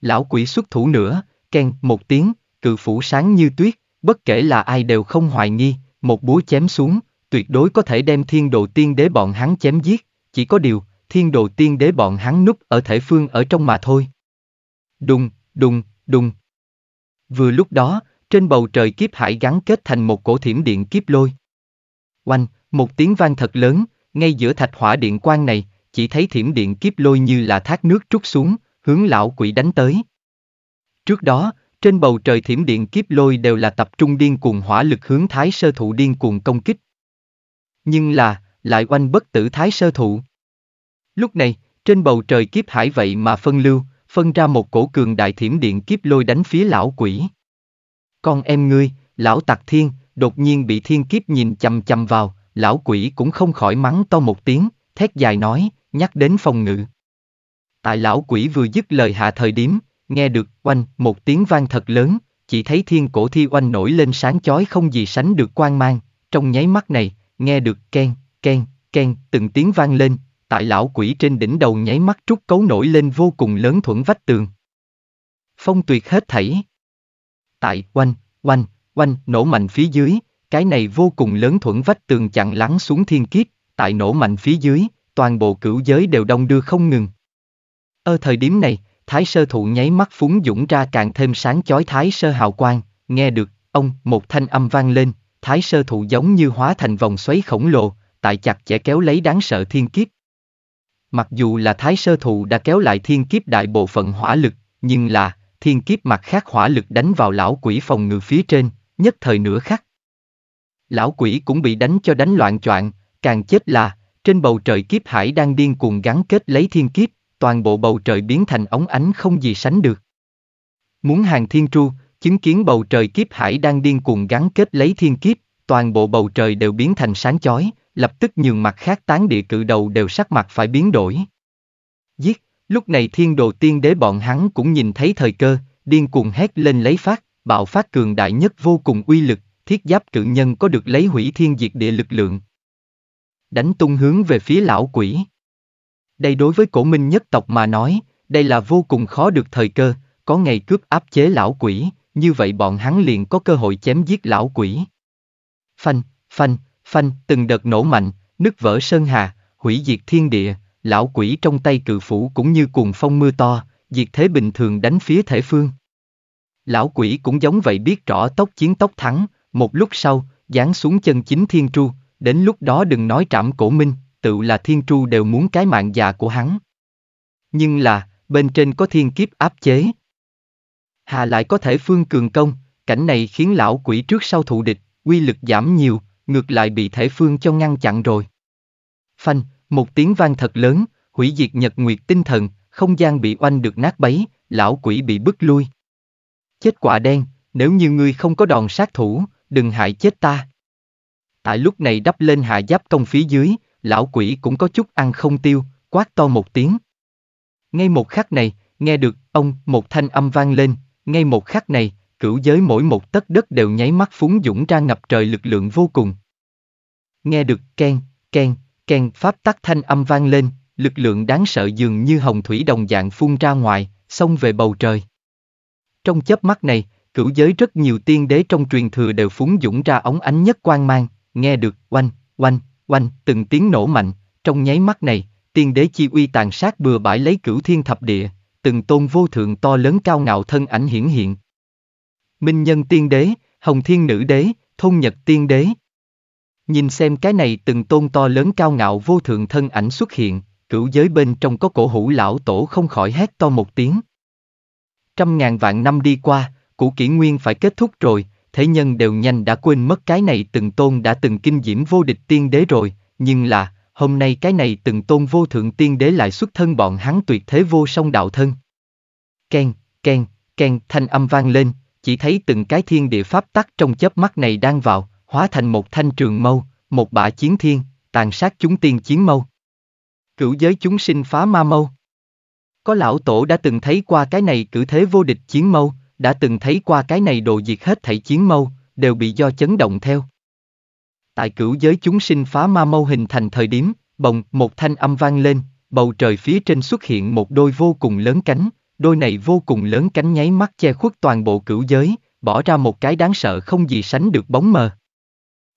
lão quỷ xuất thủ nữa, kèn một tiếng, cự phủ sáng như tuyết, bất kể là ai đều không hoài nghi, một búa chém xuống, tuyệt đối có thể đem thiên độ tiên đế bọn hắn chém giết, chỉ có điều, thiên đồ tiên đế bọn hắn núp ở thể phương ở trong mà thôi. Đùng, đùng, đùng. Vừa lúc đó, trên bầu trời kiếp hải gắn kết thành một cổ thiểm điện kiếp lôi. Oanh, một tiếng vang thật lớn, ngay giữa thạch hỏa điện quang này, chỉ thấy thiểm điện kiếp lôi như là thác nước trút xuống, hướng lão quỷ đánh tới. Trước đó, trên bầu trời thiểm điện kiếp lôi đều là tập trung điên cuồng hỏa lực hướng thái sơ thụ điên cuồng công kích. Nhưng là, lại oanh bất tử thái sơ thụ. Lúc này, trên bầu trời kiếp hải vậy mà phân lưu, phân ra một cổ cường đại thiểm điện kiếp lôi đánh phía lão quỷ. Con em ngươi, lão tặc thiên, đột nhiên bị thiên kiếp nhìn chằm chằm vào, lão quỷ cũng không khỏi mắng to một tiếng, thét dài nói, nhắc đến phòng ngự. Tại lão quỷ vừa dứt lời hạ thời điểm, nghe được oanh một tiếng vang thật lớn, chỉ thấy thiên cổ thi oanh nổi lên sáng chói không gì sánh được quang mang, trong nháy mắt này, nghe được ken, ken, ken từng tiếng vang lên, tại lão quỷ trên đỉnh đầu nháy mắt trúc cấu nổi lên vô cùng lớn thuẫn vách tường. Phong tuyệt hết thảy. Tại oanh, oanh, oanh nổ mạnh phía dưới, cái này vô cùng lớn thuẫn vách tường chặn lắng xuống thiên kiếp, tại nổ mạnh phía dưới, toàn bộ cửu giới đều đông đưa không ngừng. Ở thời điểm này, thái sơ thụ nháy mắt phúng dũng ra càng thêm sáng chói thái sơ hào quang, nghe được, ông, một thanh âm vang lên, thái sơ thụ giống như hóa thành vòng xoáy khổng lồ, tại chặt chẽ kéo lấy đáng sợ thiên kiếp, Mặc dù là Thái Sơ Thụ đã kéo lại thiên kiếp đại bộ phận hỏa lực, nhưng là, thiên kiếp mặt khác hỏa lực đánh vào lão quỷ phòng ngự phía trên, nhất thời nửa khắc. Lão quỷ cũng bị đánh cho đánh loạn choạng, càng chết là, trên bầu trời kiếp hải đang điên cuồng gắn kết lấy thiên kiếp, toàn bộ bầu trời biến thành ống ánh không gì sánh được. Muốn hàng thiên tru, chứng kiến bầu trời kiếp hải đang điên cuồng gắn kết lấy thiên kiếp, toàn bộ bầu trời đều biến thành sáng chói, lập tức nhường mặt khác tán địa cự đầu đều sắc mặt phải biến đổi. Giết, lúc này thiên đồ tiên đế bọn hắn cũng nhìn thấy thời cơ, điên cuồng hét lên lấy phát, bạo phát cường đại nhất vô cùng uy lực, thiết giáp cự nhân có được lấy hủy thiên diệt địa lực lượng. Đánh tung hướng về phía lão quỷ. Đây đối với cổ minh nhất tộc mà nói, đây là vô cùng khó được thời cơ, có ngày cướp áp chế lão quỷ, như vậy bọn hắn liền có cơ hội chém giết lão quỷ. Phanh, phanh, phanh, từng đợt nổ mạnh, nứt vỡ sơn hà, hủy diệt thiên địa, lão quỷ trong tay cự phủ cũng như cuồng phong mưa to, diệt thế bình thường đánh phía thể phương. Lão quỷ cũng giống vậy biết rõ tốc chiến tốc thắng, một lúc sau, giáng xuống chân chính thiên tru, đến lúc đó đừng nói trảm cổ minh, tự là thiên tru đều muốn cái mạng già của hắn. Nhưng là, bên trên có thiên kiếp áp chế. Hà lại có thể phương cường công, cảnh này khiến lão quỷ trước sau thụ địch, quy lực giảm nhiều, ngược lại bị thể phương cho ngăn chặn rồi. Phanh, một tiếng vang thật lớn, hủy diệt nhật nguyệt tinh thần, không gian bị oanh được nát bấy, lão quỷ bị bức lui. Chết quả đen, nếu như ngươi không có đòn sát thủ, đừng hại chết ta. Tại lúc này đắp lên hạ giáp công phía dưới, lão quỷ cũng có chút ăn không tiêu, quát to một tiếng. Ngay một khắc này, nghe được, ông, một thanh âm vang lên, ngay một khắc này, cửu giới mỗi một tấc đất đều nháy mắt phúng dũng ra ngập trời lực lượng vô cùng. Nghe được ken, ken, ken pháp tắc thanh âm vang lên, lực lượng đáng sợ dường như hồng thủy đồng dạng phun ra ngoài, xông về bầu trời. Trong chớp mắt này, cửu giới rất nhiều tiên đế trong truyền thừa đều phúng dũng ra ống ánh nhất quang mang, nghe được oanh, oanh, oanh từng tiếng nổ mạnh, trong nháy mắt này, tiên đế chi uy tàn sát bừa bãi lấy cửu thiên thập địa, từng tôn vô thượng to lớn cao ngạo thân ảnh hiển hiện, Minh Nhân Tiên Đế, Hồng Thiên Nữ Đế, Thôn Nhật Tiên Đế. Nhìn xem cái này từng tôn to lớn cao ngạo vô thượng thân ảnh xuất hiện, cửu giới bên trong có cổ hủ lão tổ không khỏi hét to một tiếng. Trăm ngàn vạn năm đi qua, cũ kỷ nguyên phải kết thúc rồi, thế nhân đều nhanh đã quên mất cái này từng tôn đã từng kinh diễm vô địch tiên đế rồi, nhưng là, hôm nay cái này từng tôn vô thượng tiên đế lại xuất thân bọn hắn tuyệt thế vô song đạo thân. Ken, ken, ken thanh âm vang lên, chỉ thấy từng cái thiên địa pháp tắc trong chớp mắt này đang vào, hóa thành một thanh trường mâu, một bả chiến thiên, tàn sát chúng tiên chiến mâu. Cửu giới chúng sinh phá ma mâu. Có lão tổ đã từng thấy qua cái này cử thế vô địch chiến mâu, đã từng thấy qua cái này đồ diệt hết thảy chiến mâu, đều bị do chấn động theo. Tại cửu giới chúng sinh phá ma mâu hình thành thời điểm, bồng, một thanh âm vang lên, bầu trời phía trên xuất hiện một đôi vô cùng lớn cánh, đôi này vô cùng lớn cánh nháy mắt che khuất toàn bộ cửu giới, bỏ ra một cái đáng sợ không gì sánh được bóng mờ.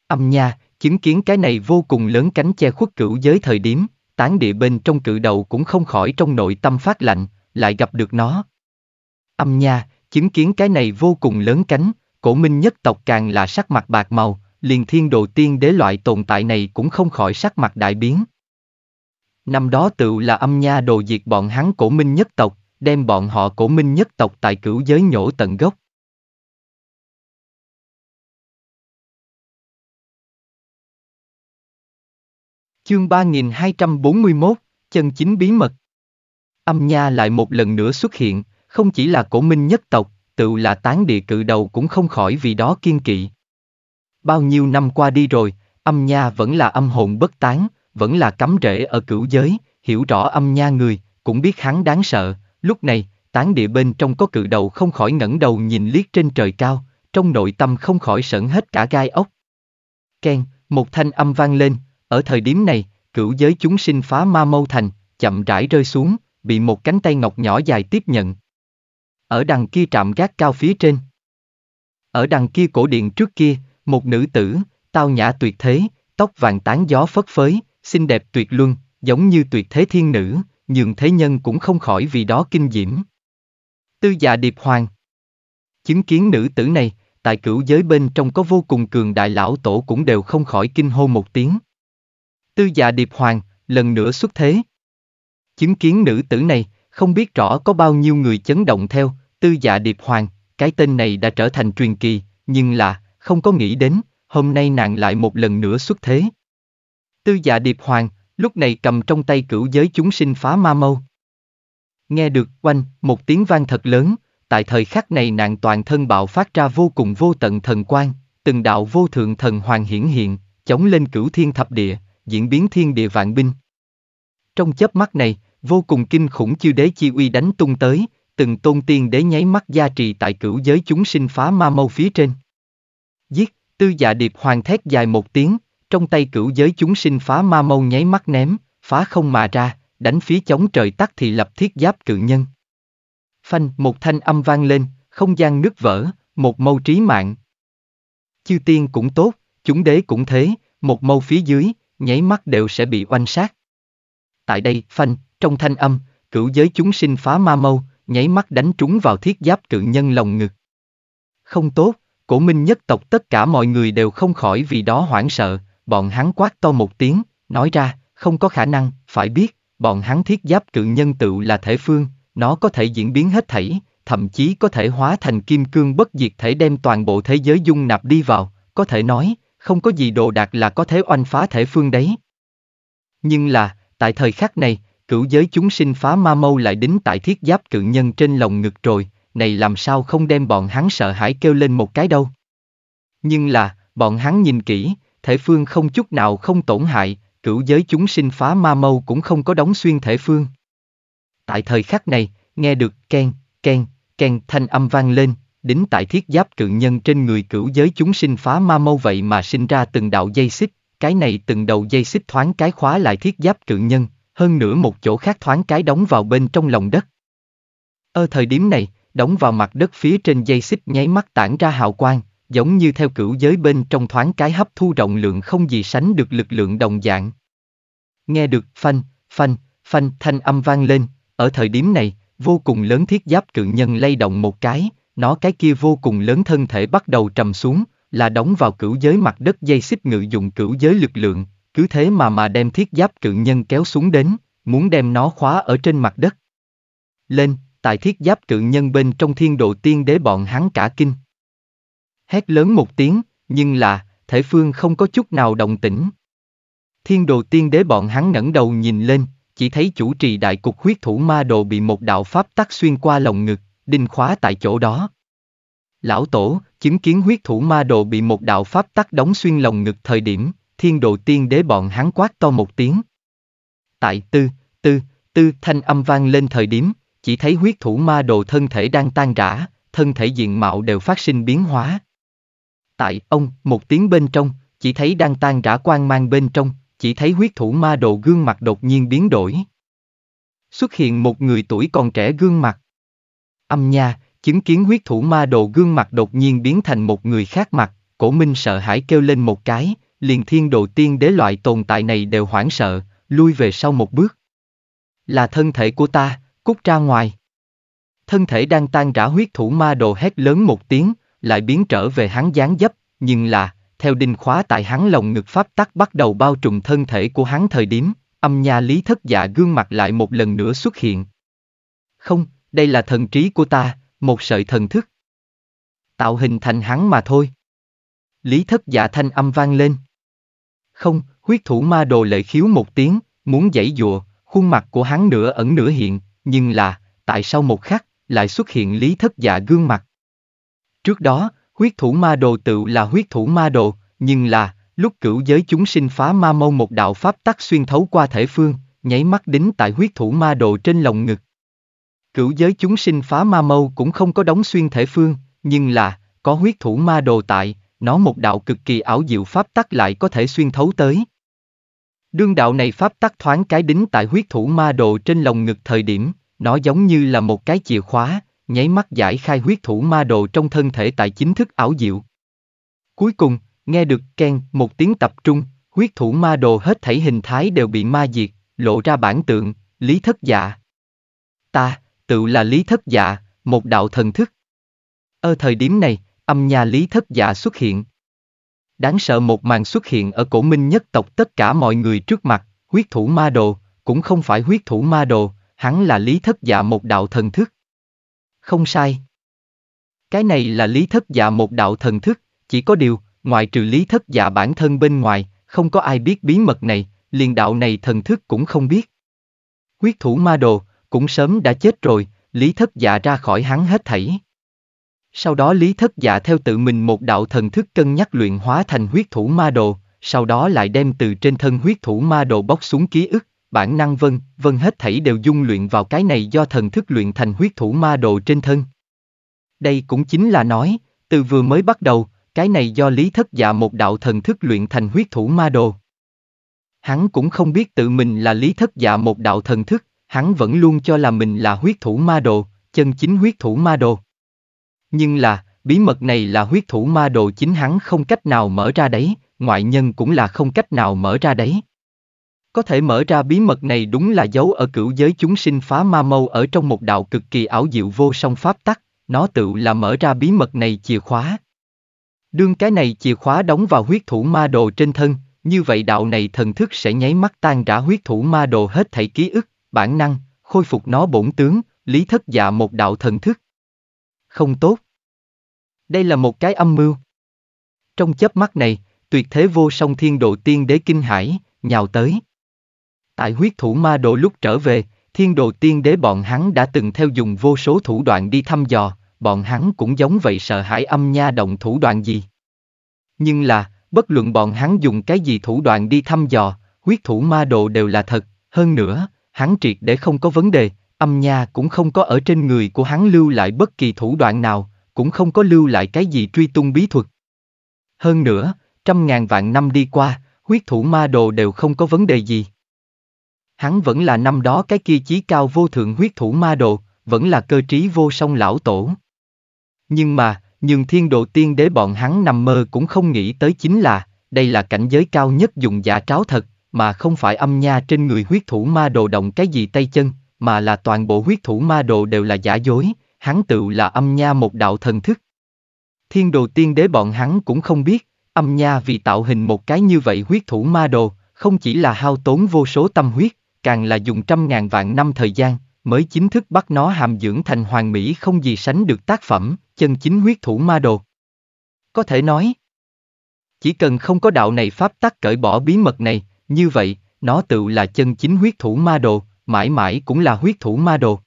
Âm nha, chứng kiến cái này vô cùng lớn cánh che khuất cửu giới thời điểm, tán địa bên trong cự đầu cũng không khỏi trong nội tâm phát lạnh, lại gặp được nó. Âm nha, chứng kiến cái này vô cùng lớn cánh, cổ minh nhất tộc càng là sắc mặt bạc màu, liền thiên đồ tiên đế loại tồn tại này cũng không khỏi sắc mặt đại biến. Năm đó tự là âm nha đồ diệt bọn hắn cổ minh nhất tộc, đem bọn họ cổ minh nhất tộc tại cửu giới nhổ tận gốc. Chương 3241, chân chính bí mật. Âm nha lại một lần nữa xuất hiện, không chỉ là cổ minh nhất tộc, tự là tán địa cự đầu cũng không khỏi vì đó kiên kỵ. Bao nhiêu năm qua đi rồi, âm nha vẫn là âm hồn bất tán, vẫn là cắm rễ ở cửu giới, hiểu rõ âm nha người, cũng biết hắn đáng sợ, Lúc này, tán địa bên trong có cự đầu không khỏi ngẩng đầu nhìn liếc trên trời cao, trong nội tâm không khỏi sợn hết cả gai ốc. Ken, một thanh âm vang lên, ở thời điểm này, cửu giới chúng sinh phá ma mâu thành, chậm rãi rơi xuống, bị một cánh tay ngọc nhỏ dài tiếp nhận. Ở đằng kia trạm gác cao phía trên. Ở đằng kia cổ điện trước kia, một nữ tử, tao nhã tuyệt thế, tóc vàng tán gió phất phới, xinh đẹp tuyệt luân, giống như tuyệt thế thiên nữ, nhường thế nhân cũng không khỏi vì đó kinh diễm. Tư dạ điệp hoàng Chứng kiến nữ tử này, tại cửu giới bên trong có vô cùng cường đại lão tổ cũng đều không khỏi kinh hô một tiếng. Tư dạ điệp hoàng, lần nữa xuất thế. Chứng kiến nữ tử này, không biết rõ có bao nhiêu người chấn động theo, tư dạ điệp hoàng, cái tên này đã trở thành truyền kỳ, nhưng là, không có nghĩ đến, hôm nay nàng lại một lần nữa xuất thế. Tư dạ điệp hoàng, lúc này cầm trong tay cửu giới chúng sinh phá ma mâu. Nghe được oanh một tiếng vang thật lớn, tại thời khắc này nàng toàn thân bạo phát ra vô cùng vô tận thần quan từng đạo vô thượng thần hoàng hiển hiện, chống lên cửu thiên thập địa, diễn biến thiên địa vạn binh. Trong chớp mắt này, vô cùng kinh khủng chư đế chi uy đánh tung tới, từng tôn tiên đế nháy mắt gia trì tại cửu giới chúng sinh phá ma mâu phía trên. Giết, tư dạ điệp hoàng thét dài một tiếng, trong tay cửu giới chúng sinh phá ma mâu nháy mắt ném, phá không mà ra, đánh phía chống trời tắt thì lập thiết giáp cự nhân. Phanh, một thanh âm vang lên, không gian nứt vỡ, một mâu trí mạng. Chư tiên cũng tốt, chúng đế cũng thế, một mâu phía dưới, nháy mắt đều sẽ bị oanh sát. Tại đây, phanh, trong thanh âm, cửu giới chúng sinh phá ma mâu, nháy mắt đánh trúng vào thiết giáp cự nhân lòng ngực. Không tốt, cổ minh nhất tộc tất cả mọi người đều không khỏi vì đó hoảng sợ, bọn hắn quát to một tiếng, nói ra, không có khả năng, phải biết, bọn hắn thiết giáp cự nhân tựu là thể phương, nó có thể diễn biến hết thảy, thậm chí có thể hóa thành kim cương bất diệt thể đem toàn bộ thế giới dung nạp đi vào, có thể nói, không có gì đồ đạc là có thể oanh phá thể phương đấy. Nhưng là, tại thời khắc này, cửu giới chúng sinh phá ma mâu lại đính tại thiết giáp cự nhân trên lồng ngực rồi, này làm sao không đem bọn hắn sợ hãi kêu lên một cái đâu. Nhưng là, bọn hắn nhìn kỹ, thể phương không chút nào không tổn hại, cửu giới chúng sinh phá ma mâu cũng không có đóng xuyên thể phương. Tại thời khắc này, nghe được ken, ken, ken thanh âm vang lên, đính tại thiết giáp cự nhân trên người cửu giới chúng sinh phá ma mâu vậy mà sinh ra từng đạo dây xích, cái này từng đầu dây xích thoáng cái khóa lại thiết giáp cự nhân, hơn nữa một chỗ khác thoáng cái đóng vào bên trong lòng đất. Ở thời điểm này, đóng vào mặt đất phía trên dây xích nháy mắt tản ra hào quang, giống như theo cửu giới bên trong thoáng cái hấp thu rộng lượng không gì sánh được lực lượng đồng dạng. Nghe được phanh, phanh, phanh thanh âm vang lên, ở thời điểm này, vô cùng lớn thiết giáp cự nhân lay động một cái, nó cái kia vô cùng lớn thân thể bắt đầu trầm xuống, là đóng vào cửu giới mặt đất dây xích ngự dụng cửu giới lực lượng, cứ thế mà mà đem thiết giáp cự nhân kéo xuống đến, muốn đem nó khóa ở trên mặt đất. Lên, tại thiết giáp cự nhân bên trong thiên độ tiên đế bọn hắn cả kinh. Hét lớn một tiếng, nhưng là, thể phương không có chút nào động tĩnh. Thiên đồ tiên đế bọn hắn ngẩng đầu nhìn lên, chỉ thấy chủ trì đại cục huyết thủ ma đồ bị một đạo pháp tắc xuyên qua lồng ngực, đinh khóa tại chỗ đó. Lão tổ, chứng kiến huyết thủ ma đồ bị một đạo pháp tắc đóng xuyên lồng ngực thời điểm, thiên đồ tiên đế bọn hắn quát to một tiếng. Tại tư, tư, tư thanh âm vang lên thời điểm, chỉ thấy huyết thủ ma đồ thân thể đang tan rã, thân thể diện mạo đều phát sinh biến hóa tại ông, một tiếng bên trong, chỉ thấy đang tan rã quang mang bên trong, chỉ thấy huyết thủ ma đồ gương mặt đột nhiên biến đổi. Xuất hiện một người tuổi còn trẻ gương mặt. Âm nha, chứng kiến huyết thủ ma đồ gương mặt đột nhiên biến thành một người khác mặt, cổ minh sợ hãi kêu lên một cái, liền thiên đồ tiên đế loại tồn tại này đều hoảng sợ, lui về sau một bước. Là thân thể của ta, cút ra ngoài. Thân thể đang tan rã huyết thủ ma đồ hét lớn một tiếng, lại biến trở về hắn dáng dấp, nhưng là, theo đinh khóa tại hắn lồng ngực pháp tắc bắt đầu bao trùm thân thể của hắn thời điểm, âm nha lý thất dạ gương mặt lại một lần nữa xuất hiện. Không, đây là thần trí của ta, một sợi thần thức. Tạo hình thành hắn mà thôi. Lý thất dạ thanh âm vang lên. Không, huyết thủ ma đồ lệ khiếu một tiếng, muốn giãy dụa, khuôn mặt của hắn nửa ẩn nửa hiện, nhưng là, tại sao một khắc, lại xuất hiện lý thất dạ gương mặt. Trước đó, huyết thủ ma đồ tự là huyết thủ ma đồ, nhưng là, lúc cửu giới chúng sinh phá ma mâu một đạo pháp tắc xuyên thấu qua thể phương, nháy mắt đính tại huyết thủ ma đồ trên lồng ngực. Cửu giới chúng sinh phá ma mâu cũng không có đóng xuyên thể phương, nhưng là, có huyết thủ ma đồ tại, nó một đạo cực kỳ ảo diệu pháp tắc lại có thể xuyên thấu tới. Đương đạo này pháp tắc thoáng cái đính tại huyết thủ ma đồ trên lồng ngực thời điểm, nó giống như là một cái chìa khóa, nháy mắt giải khai huyết thủ ma đồ trong thân thể tại chính thức ảo diệu. Cuối cùng, nghe được keng một tiếng tập trung, huyết thủ ma đồ hết thảy hình thái đều bị ma diệt, lộ ra bản tượng, lý thất dạ. Ta, tự là lý thất dạ, một đạo thần thức. Ở thời điểm này, âm nhà lý thất dạ xuất hiện. Đáng sợ một màn xuất hiện ở cổ minh nhất tộc tất cả mọi người trước mặt, huyết thủ ma đồ, cũng không phải huyết thủ ma đồ, hắn là lý thất dạ một đạo thần thức không sai. Cái này là lý thất dạ một đạo thần thức, chỉ có điều, ngoại trừ lý thất dạ bản thân bên ngoài, không có ai biết bí mật này, liền đạo này thần thức cũng không biết. Quyết thủ ma đồ, cũng sớm đã chết rồi, lý thất dạ ra khỏi hắn hết thảy. Sau đó lý thất dạ theo tự mình một đạo thần thức cân nhắc luyện hóa thành huyết thủ ma đồ, sau đó lại đem từ trên thân huyết thủ ma đồ bóc xuống ký ức, bản năng vân, vân hết thảy đều dung luyện vào cái này do thần thức luyện thành huyết thủ ma đồ trên thân. Đây cũng chính là nói, từ vừa mới bắt đầu, cái này do lý thất dạ một đạo thần thức luyện thành huyết thủ ma đồ. Hắn cũng không biết tự mình là lý thất dạ một đạo thần thức, hắn vẫn luôn cho là mình là huyết thủ ma đồ, chân chính huyết thủ ma đồ. Nhưng là, bí mật này là huyết thủ ma đồ chính hắn không cách nào mở ra đấy, ngoại nhân cũng là không cách nào mở ra đấy. Có thể mở ra bí mật này đúng là giấu ở cửu giới chúng sinh phá ma mâu ở trong một đạo cực kỳ ảo diệu vô song pháp tắc, nó tự là mở ra bí mật này chìa khóa. Đương cái này chìa khóa đóng vào huyết thủ ma đồ trên thân, như vậy đạo này thần thức sẽ nháy mắt tan rã huyết thủ ma đồ hết thảy ký ức, bản năng, khôi phục nó bổn tướng, lý thất dạ một đạo thần thức. Không tốt. Đây là một cái âm mưu. Trong chớp mắt này, tuyệt thế vô song thiên độ tiên đế kinh hải, nhào tới. Tại huyết thủ ma đồ lúc trở về, thiên đồ tiên đế bọn hắn đã từng theo dùng vô số thủ đoạn đi thăm dò, bọn hắn cũng giống vậy sợ hãi âm nha động thủ đoạn gì. Nhưng là, bất luận bọn hắn dùng cái gì thủ đoạn đi thăm dò, huyết thủ ma đồ đều là thật, hơn nữa, hắn triệt để không có vấn đề, âm nha cũng không có ở trên người của hắn lưu lại bất kỳ thủ đoạn nào, cũng không có lưu lại cái gì truy tung bí thuật. Hơn nữa, trăm ngàn vạn năm đi qua, huyết thủ ma đồ đều không có vấn đề gì hắn vẫn là năm đó cái kia chí cao vô thượng huyết thủ ma đồ vẫn là cơ trí vô song lão tổ. Nhưng mà, nhường thiên độ tiên đế bọn hắn nằm mơ cũng không nghĩ tới chính là, đây là cảnh giới cao nhất dùng giả tráo thật, mà không phải âm nha trên người huyết thủ ma đồ động cái gì tay chân, mà là toàn bộ huyết thủ ma đồ đều là giả dối, hắn tự là âm nha một đạo thần thức. Thiên đồ tiên đế bọn hắn cũng không biết, âm nha vì tạo hình một cái như vậy huyết thủ ma đồ, không chỉ là hao tốn vô số tâm huyết, càng là dùng trăm ngàn vạn năm thời gian, mới chính thức bắt nó hàm dưỡng thành hoàng mỹ không gì sánh được tác phẩm, chân chính huyết thủ ma đồ. Có thể nói, chỉ cần không có đạo này pháp tắc cởi bỏ bí mật này, như vậy, nó tự là chân chính huyết thủ ma đồ, mãi mãi cũng là huyết thủ ma đồ.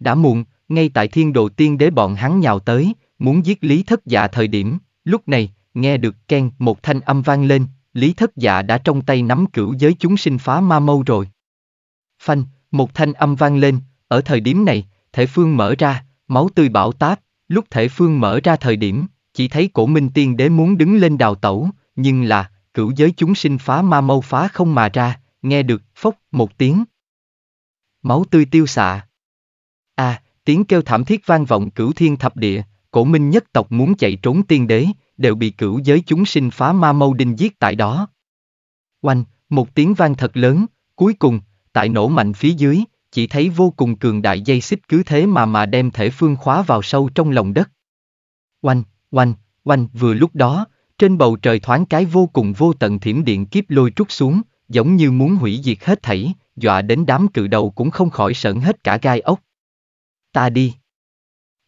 Đã muộn, ngay tại thiên đồ tiên đế bọn hắn nhào tới, muốn giết Lý Thất Dạ thời điểm, lúc này, nghe được ken một thanh âm vang lên, Lý Thất Dạ đã trong tay nắm cửu giới chúng sinh phá ma mâu rồi. Phanh, một thanh âm vang lên, ở thời điểm này, thể phương mở ra, máu tươi bão táp, lúc thể phương mở ra thời điểm, chỉ thấy cổ minh tiên đế muốn đứng lên đào tẩu, nhưng là, cửu giới chúng sinh phá ma mâu phá không mà ra, nghe được, phốc, một tiếng. Máu tươi tiêu xạ. À, tiếng kêu thảm thiết vang vọng cửu thiên thập địa, cổ minh nhất tộc muốn chạy trốn tiên đế, đều bị cửu giới chúng sinh phá ma mâu đinh giết tại đó. Oanh, một tiếng vang thật lớn, cuối cùng, tại nổ mạnh phía dưới, chỉ thấy vô cùng cường đại dây xích cứ thế mà mà đem thể phương khóa vào sâu trong lòng đất. Oanh, oanh, oanh, vừa lúc đó, trên bầu trời thoáng cái vô cùng vô tận thiểm điện kiếp lôi trút xuống, giống như muốn hủy diệt hết thảy, dọa đến đám cự đầu cũng không khỏi sợn hết cả gai ốc. Ta đi.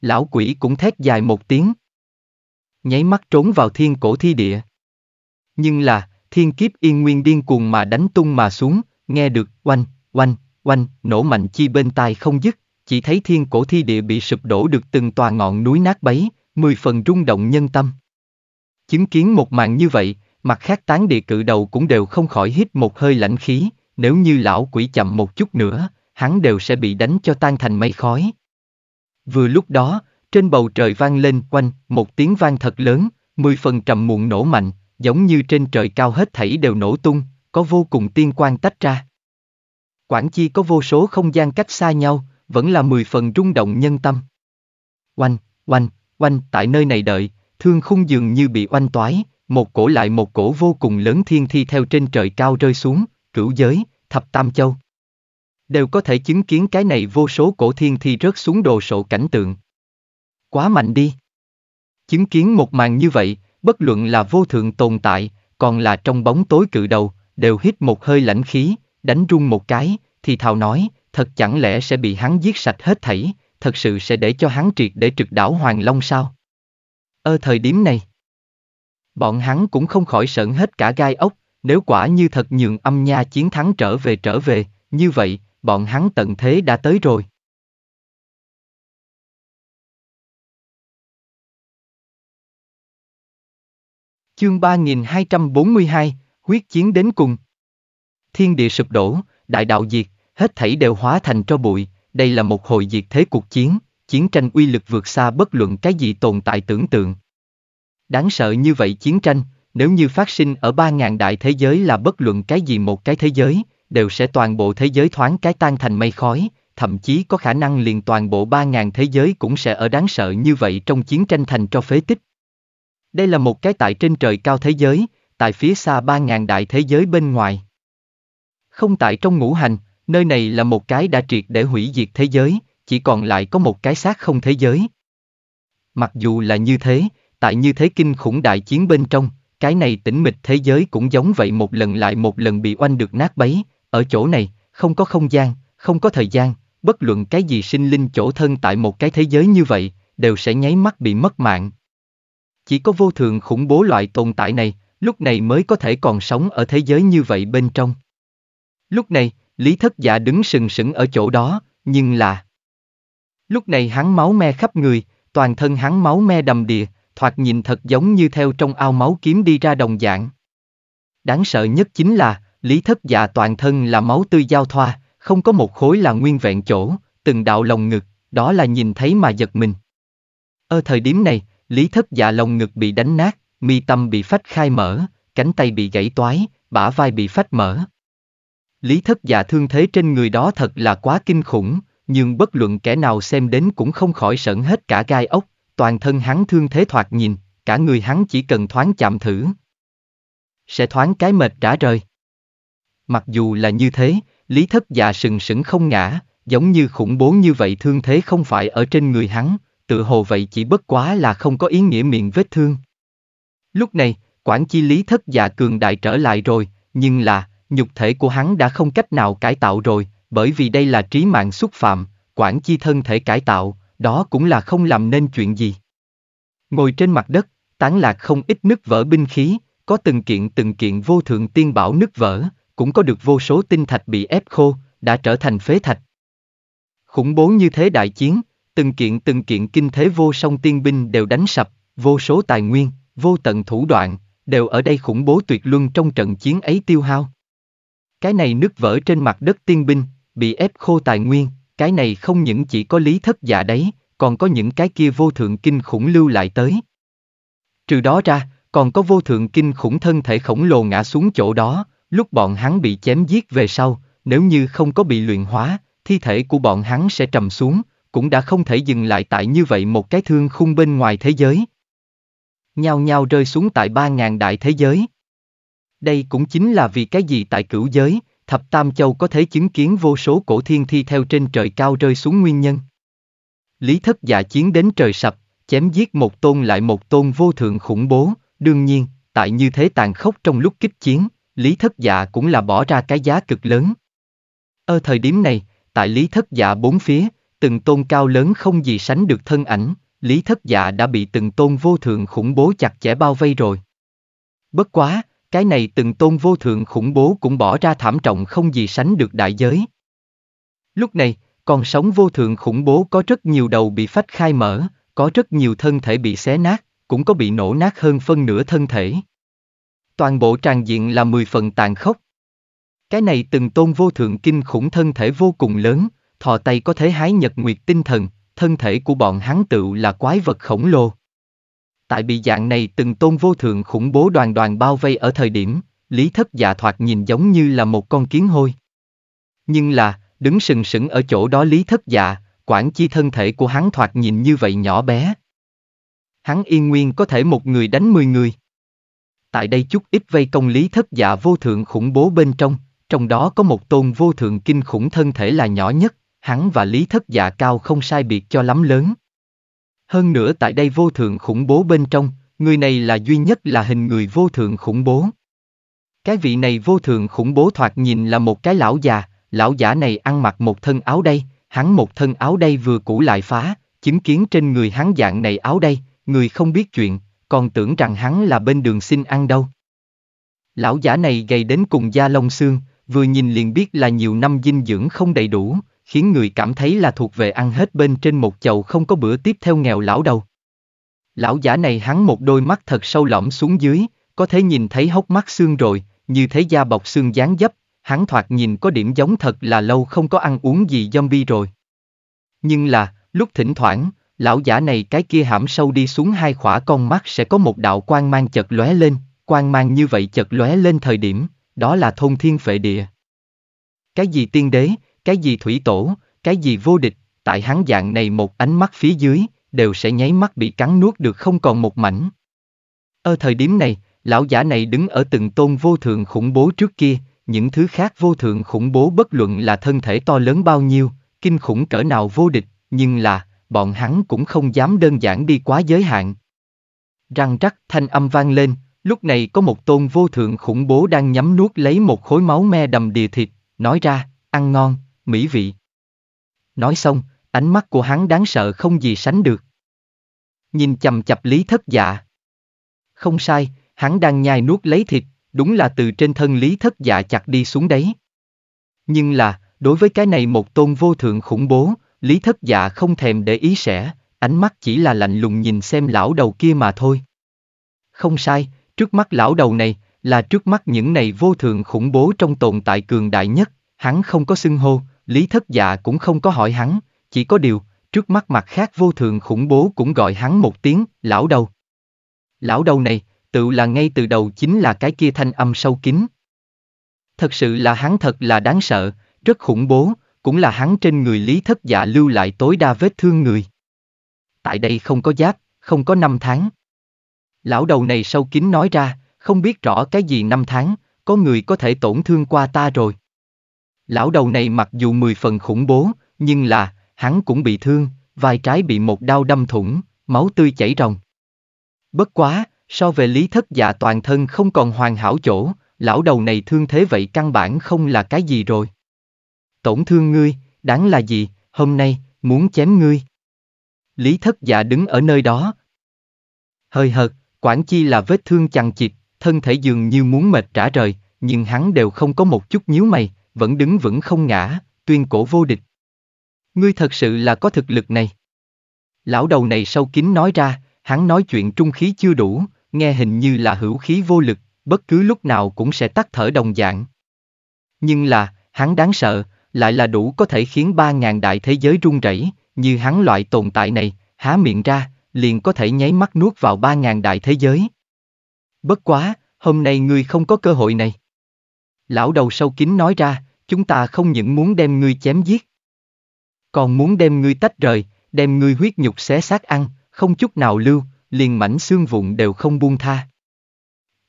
Lão quỷ cũng thét dài một tiếng. Nháy mắt trốn vào thiên cổ thi địa. Nhưng là, thiên kiếp yên nguyên điên cuồng mà đánh tung mà xuống, nghe được oanh, oanh, oanh, nổ mạnh chi bên tai không dứt, chỉ thấy thiên cổ thi địa bị sụp đổ được từng tòa ngọn núi nát bấy, mười phần rung động nhân tâm. Chứng kiến một màn như vậy, mặt khác tán địa cự đầu cũng đều không khỏi hít một hơi lãnh khí, nếu như lão quỷ chậm một chút nữa, hắn đều sẽ bị đánh cho tan thành mây khói. Vừa lúc đó, trên bầu trời vang lên quanh một tiếng vang thật lớn, mười phần trầm muộn nổ mạnh, giống như trên trời cao hết thảy đều nổ tung, có vô cùng tiên quan tách ra. Quảng Chi có vô số không gian cách xa nhau, vẫn là mười phần rung động nhân tâm. Oanh, oanh, oanh, tại nơi này đợi, thương khung dường như bị oanh toái, một cổ lại một cổ vô cùng lớn thiên thi theo trên trời cao rơi xuống, cửu giới, thập tam châu. Đều có thể chứng kiến cái này vô số cổ thiên thi rớt xuống đồ sộ cảnh tượng. Quá mạnh đi. Chứng kiến một màn như vậy, bất luận là vô thượng tồn tại, còn là trong bóng tối cự đầu, đều hít một hơi lãnh khí, đánh rung một cái, thì thào nói, thật chẳng lẽ sẽ bị hắn giết sạch hết thảy, thật sự sẽ để cho hắn triệt để trực đảo Hoàng Long sao? Ơ thời điểm này, bọn hắn cũng không khỏi sợn hết cả gai ốc, nếu quả như thật nhường âm nha chiến thắng trở về trở về, như vậy, bọn hắn tận thế đã tới rồi. Chương 3242, quyết chiến đến cùng. Thiên địa sụp đổ, đại đạo diệt, hết thảy đều hóa thành tro bụi, đây là một hồi diệt thế cuộc chiến, chiến tranh uy lực vượt xa bất luận cái gì tồn tại tưởng tượng. Đáng sợ như vậy chiến tranh, nếu như phát sinh ở ba ngàn đại thế giới là bất luận cái gì một cái thế giới, đều sẽ toàn bộ thế giới thoáng cái tan thành mây khói, thậm chí có khả năng liền toàn bộ ba ngàn thế giới cũng sẽ ở đáng sợ như vậy trong chiến tranh thành cho phế tích. Đây là một cái tại trên trời cao thế giới, tại phía xa ba ngàn đại thế giới bên ngoài. Không tại trong ngũ hành, nơi này là một cái đã triệt để hủy diệt thế giới, chỉ còn lại có một cái xác không thế giới. Mặc dù là như thế, tại như thế kinh khủng đại chiến bên trong, cái này tĩnh mịch thế giới cũng giống vậy một lần lại một lần bị oanh được nát bấy, ở chỗ này, không có không gian, không có thời gian, bất luận cái gì sinh linh chỗ thân tại một cái thế giới như vậy, đều sẽ nháy mắt bị mất mạng. Chỉ có vô thường khủng bố loại tồn tại này, lúc này mới có thể còn sống ở thế giới như vậy bên trong. Lúc này, Lý Thất Dạ đứng sừng sững ở chỗ đó, nhưng là... Lúc này hắn máu me khắp người, toàn thân hắn máu me đầm đìa, thoạt nhìn thật giống như theo trong ao máu kiếm đi ra đồng dạng. Đáng sợ nhất chính là, Lý Thất Dạ toàn thân là máu tươi giao thoa, không có một khối là nguyên vẹn chỗ, từng đạo lồng ngực, đó là nhìn thấy mà giật mình. Ở thời điểm này, Lý Thất Dạ lồng ngực bị đánh nát, mi tâm bị phách khai mở, cánh tay bị gãy toái, bả vai bị phách mở. Lý thất dạ thương thế trên người đó thật là quá kinh khủng, nhưng bất luận kẻ nào xem đến cũng không khỏi sợn hết cả gai ốc, toàn thân hắn thương thế thoạt nhìn, cả người hắn chỉ cần thoáng chạm thử. Sẽ thoáng cái mệt trả rời. Mặc dù là như thế, Lý thất dạ sừng sững không ngã, giống như khủng bố như vậy thương thế không phải ở trên người hắn, tự hồ vậy chỉ bất quá là không có ý nghĩa miệng vết thương. Lúc này, quản chi lý thất dạ cường đại trở lại rồi, nhưng là, nhục thể của hắn đã không cách nào cải tạo rồi, bởi vì đây là trí mạng xúc phạm, quản chi thân thể cải tạo, đó cũng là không làm nên chuyện gì. Ngồi trên mặt đất, tán lạc không ít nứt vỡ binh khí, có từng kiện từng kiện vô thượng tiên bảo nứt vỡ, cũng có được vô số tinh thạch bị ép khô, đã trở thành phế thạch. Khủng bố như thế đại chiến, từng kiện từng kiện kinh thế vô song tiên binh đều đánh sập, vô số tài nguyên, vô tận thủ đoạn, đều ở đây khủng bố tuyệt luân trong trận chiến ấy tiêu hao. Cái này nứt vỡ trên mặt đất tiên binh, bị ép khô tài nguyên, cái này không những chỉ có lý thất giả dạ đấy, còn có những cái kia vô thượng kinh khủng lưu lại tới. Trừ đó ra, còn có vô thượng kinh khủng thân thể khổng lồ ngã xuống chỗ đó, lúc bọn hắn bị chém giết về sau, nếu như không có bị luyện hóa, thi thể của bọn hắn sẽ trầm xuống, cũng đã không thể dừng lại tại như vậy một cái thương khung bên ngoài thế giới nhao nhao rơi xuống tại ba ngàn đại thế giới. Đây cũng chính là vì cái gì tại cửu giới, thập tam châu có thể chứng kiến vô số cổ thiên thi theo trên trời cao rơi xuống nguyên nhân. Lý thất giả chiến đến trời sập, chém giết một tôn lại một tôn vô thượng khủng bố, đương nhiên, tại như thế tàn khốc trong lúc kích chiến, Lý thất giả cũng là bỏ ra cái giá cực lớn. Ở thời điểm này, tại Lý thất giả bốn phía, từng tôn cao lớn không gì sánh được thân ảnh, Lý Thất Dạ đã bị từng tôn vô thượng khủng bố chặt chẽ bao vây rồi. Bất quá, cái này từng tôn vô thượng khủng bố cũng bỏ ra thảm trọng không gì sánh được đại giới. Lúc này, còn sống vô thượng khủng bố có rất nhiều đầu bị phách khai mở, có rất nhiều thân thể bị xé nát, cũng có bị nổ nát hơn phân nửa thân thể. Toàn bộ tràn diện là 10 phần tàn khốc. Cái này từng tôn vô thượng kinh khủng thân thể vô cùng lớn, thò tay có thể hái nhật nguyệt tinh thần, thân thể của bọn hắn tựu là quái vật khổng lồ. Tại bị dạng này từng tôn vô thượng khủng bố đoàn đoàn bao vây ở thời điểm, Lý Thất Dạ thoạt nhìn giống như là một con kiến hôi. Nhưng là, đứng sừng sững ở chỗ đó Lý Thất Dạ, quản chi thân thể của hắn thoạt nhìn như vậy nhỏ bé. Hắn yên nguyên có thể một người đánh mười người. Tại đây chút ít vây công Lý Thất Dạ vô thượng khủng bố bên trong, trong đó có một tôn vô thượng kinh khủng thân thể là nhỏ nhất hắn và lý thất dạ cao không sai biệt cho lắm lớn. Hơn nữa tại đây vô thượng khủng bố bên trong, người này là duy nhất là hình người vô thượng khủng bố. Cái vị này vô thượng khủng bố thoạt nhìn là một cái lão già, lão giả này ăn mặc một thân áo đây, hắn một thân áo đây vừa cũ lại phá, chứng kiến trên người hắn dạng này áo đây, người không biết chuyện, còn tưởng rằng hắn là bên đường xin ăn đâu. Lão giả này gầy đến cùng da lông xương, vừa nhìn liền biết là nhiều năm dinh dưỡng không đầy đủ, khiến người cảm thấy là thuộc về ăn hết bên trên một chậu không có bữa tiếp theo nghèo lão đâu. Lão giả này hắn một đôi mắt thật sâu lõm xuống dưới, có thể nhìn thấy hốc mắt xương rồi, như thế da bọc xương dáng dấp, hắn thoạt nhìn có điểm giống thật là lâu không có ăn uống gì zombie rồi. Nhưng là, lúc thỉnh thoảng, lão giả này cái kia hãm sâu đi xuống hai khỏa con mắt sẽ có một đạo quang mang chật lóe lên, quang mang như vậy chật lóe lên thời điểm, đó là thôn thiên phệ địa. Cái gì tiên đế, cái gì thủy tổ, cái gì vô địch, tại hắn dạng này một ánh mắt phía dưới, đều sẽ nháy mắt bị cắn nuốt được không còn một mảnh. Ở thời điểm này, lão giả này đứng ở từng tôn vô thượng khủng bố trước kia, những thứ khác vô thượng khủng bố bất luận là thân thể to lớn bao nhiêu, kinh khủng cỡ nào vô địch, nhưng là, bọn hắn cũng không dám đơn giản đi quá giới hạn. Răng rắc thanh âm vang lên, lúc này có một tôn vô thượng khủng bố đang nhắm nuốt lấy một khối máu me đầm đìa thịt, nói ra, ăn ngon, mỹ vị. Nói xong, ánh mắt của hắn đáng sợ không gì sánh được. Nhìn chầm chập lý thất dạ. Không sai, hắn đang nhai nuốt lấy thịt, đúng là từ trên thân lý thất dạ chặt đi xuống đấy. Nhưng là, đối với cái này một tôn vô thượng khủng bố, lý thất dạ không thèm để ý sẻ, ánh mắt chỉ là lạnh lùng nhìn xem lão đầu kia mà thôi. Không sai, trước mắt lão đầu này, là trước mắt những này vô thượng khủng bố trong tồn tại cường đại nhất, hắn không có xưng hô, Lý Thất Dạ cũng không có hỏi hắn, chỉ có điều, trước mắt mặt khác vô thường khủng bố cũng gọi hắn một tiếng, lão đầu. Lão đầu này, tự là ngay từ đầu chính là cái kia thanh âm sâu kín. Thật sự là hắn thật là đáng sợ, rất khủng bố, cũng là hắn trên người Lý Thất Dạ lưu lại tối đa vết thương người. Tại đây không có giáp, không có năm tháng. Lão đầu này sâu kín nói ra, không biết rõ cái gì năm tháng, có người có thể tổn thương qua ta rồi. Lão đầu này mặc dù mười phần khủng bố, nhưng là, hắn cũng bị thương, vai trái bị một đao đâm thủng, máu tươi chảy ròng. Bất quá, so về lý thất dạ toàn thân không còn hoàn hảo chỗ, lão đầu này thương thế vậy căn bản không là cái gì rồi. Tổn thương ngươi, đáng là gì, hôm nay, muốn chém ngươi. Lý thất dạ đứng ở nơi đó. Hơi hợt, quản chi là vết thương chằng chịt, thân thể dường như muốn mệt trả rời, nhưng hắn đều không có một chút nhíu mày, vẫn đứng vững không ngã, tuyên cổ vô địch. Ngươi thật sự là có thực lực này. Lão đầu này sâu kín nói ra, hắn nói chuyện trung khí chưa đủ, nghe hình như là hữu khí vô lực, bất cứ lúc nào cũng sẽ tắt thở đồng dạng. Nhưng là, hắn đáng sợ, lại là đủ có thể khiến ba ngàn đại thế giới run rẩy, như hắn loại tồn tại này, há miệng ra, liền có thể nháy mắt nuốt vào ba ngàn đại thế giới. Bất quá, hôm nay ngươi không có cơ hội này. Lão đầu sâu kín nói ra, chúng ta không những muốn đem ngươi chém giết, còn muốn đem ngươi tách rời, đem ngươi huyết nhục xé xác ăn, không chút nào lưu, liền mảnh xương vụn đều không buông tha.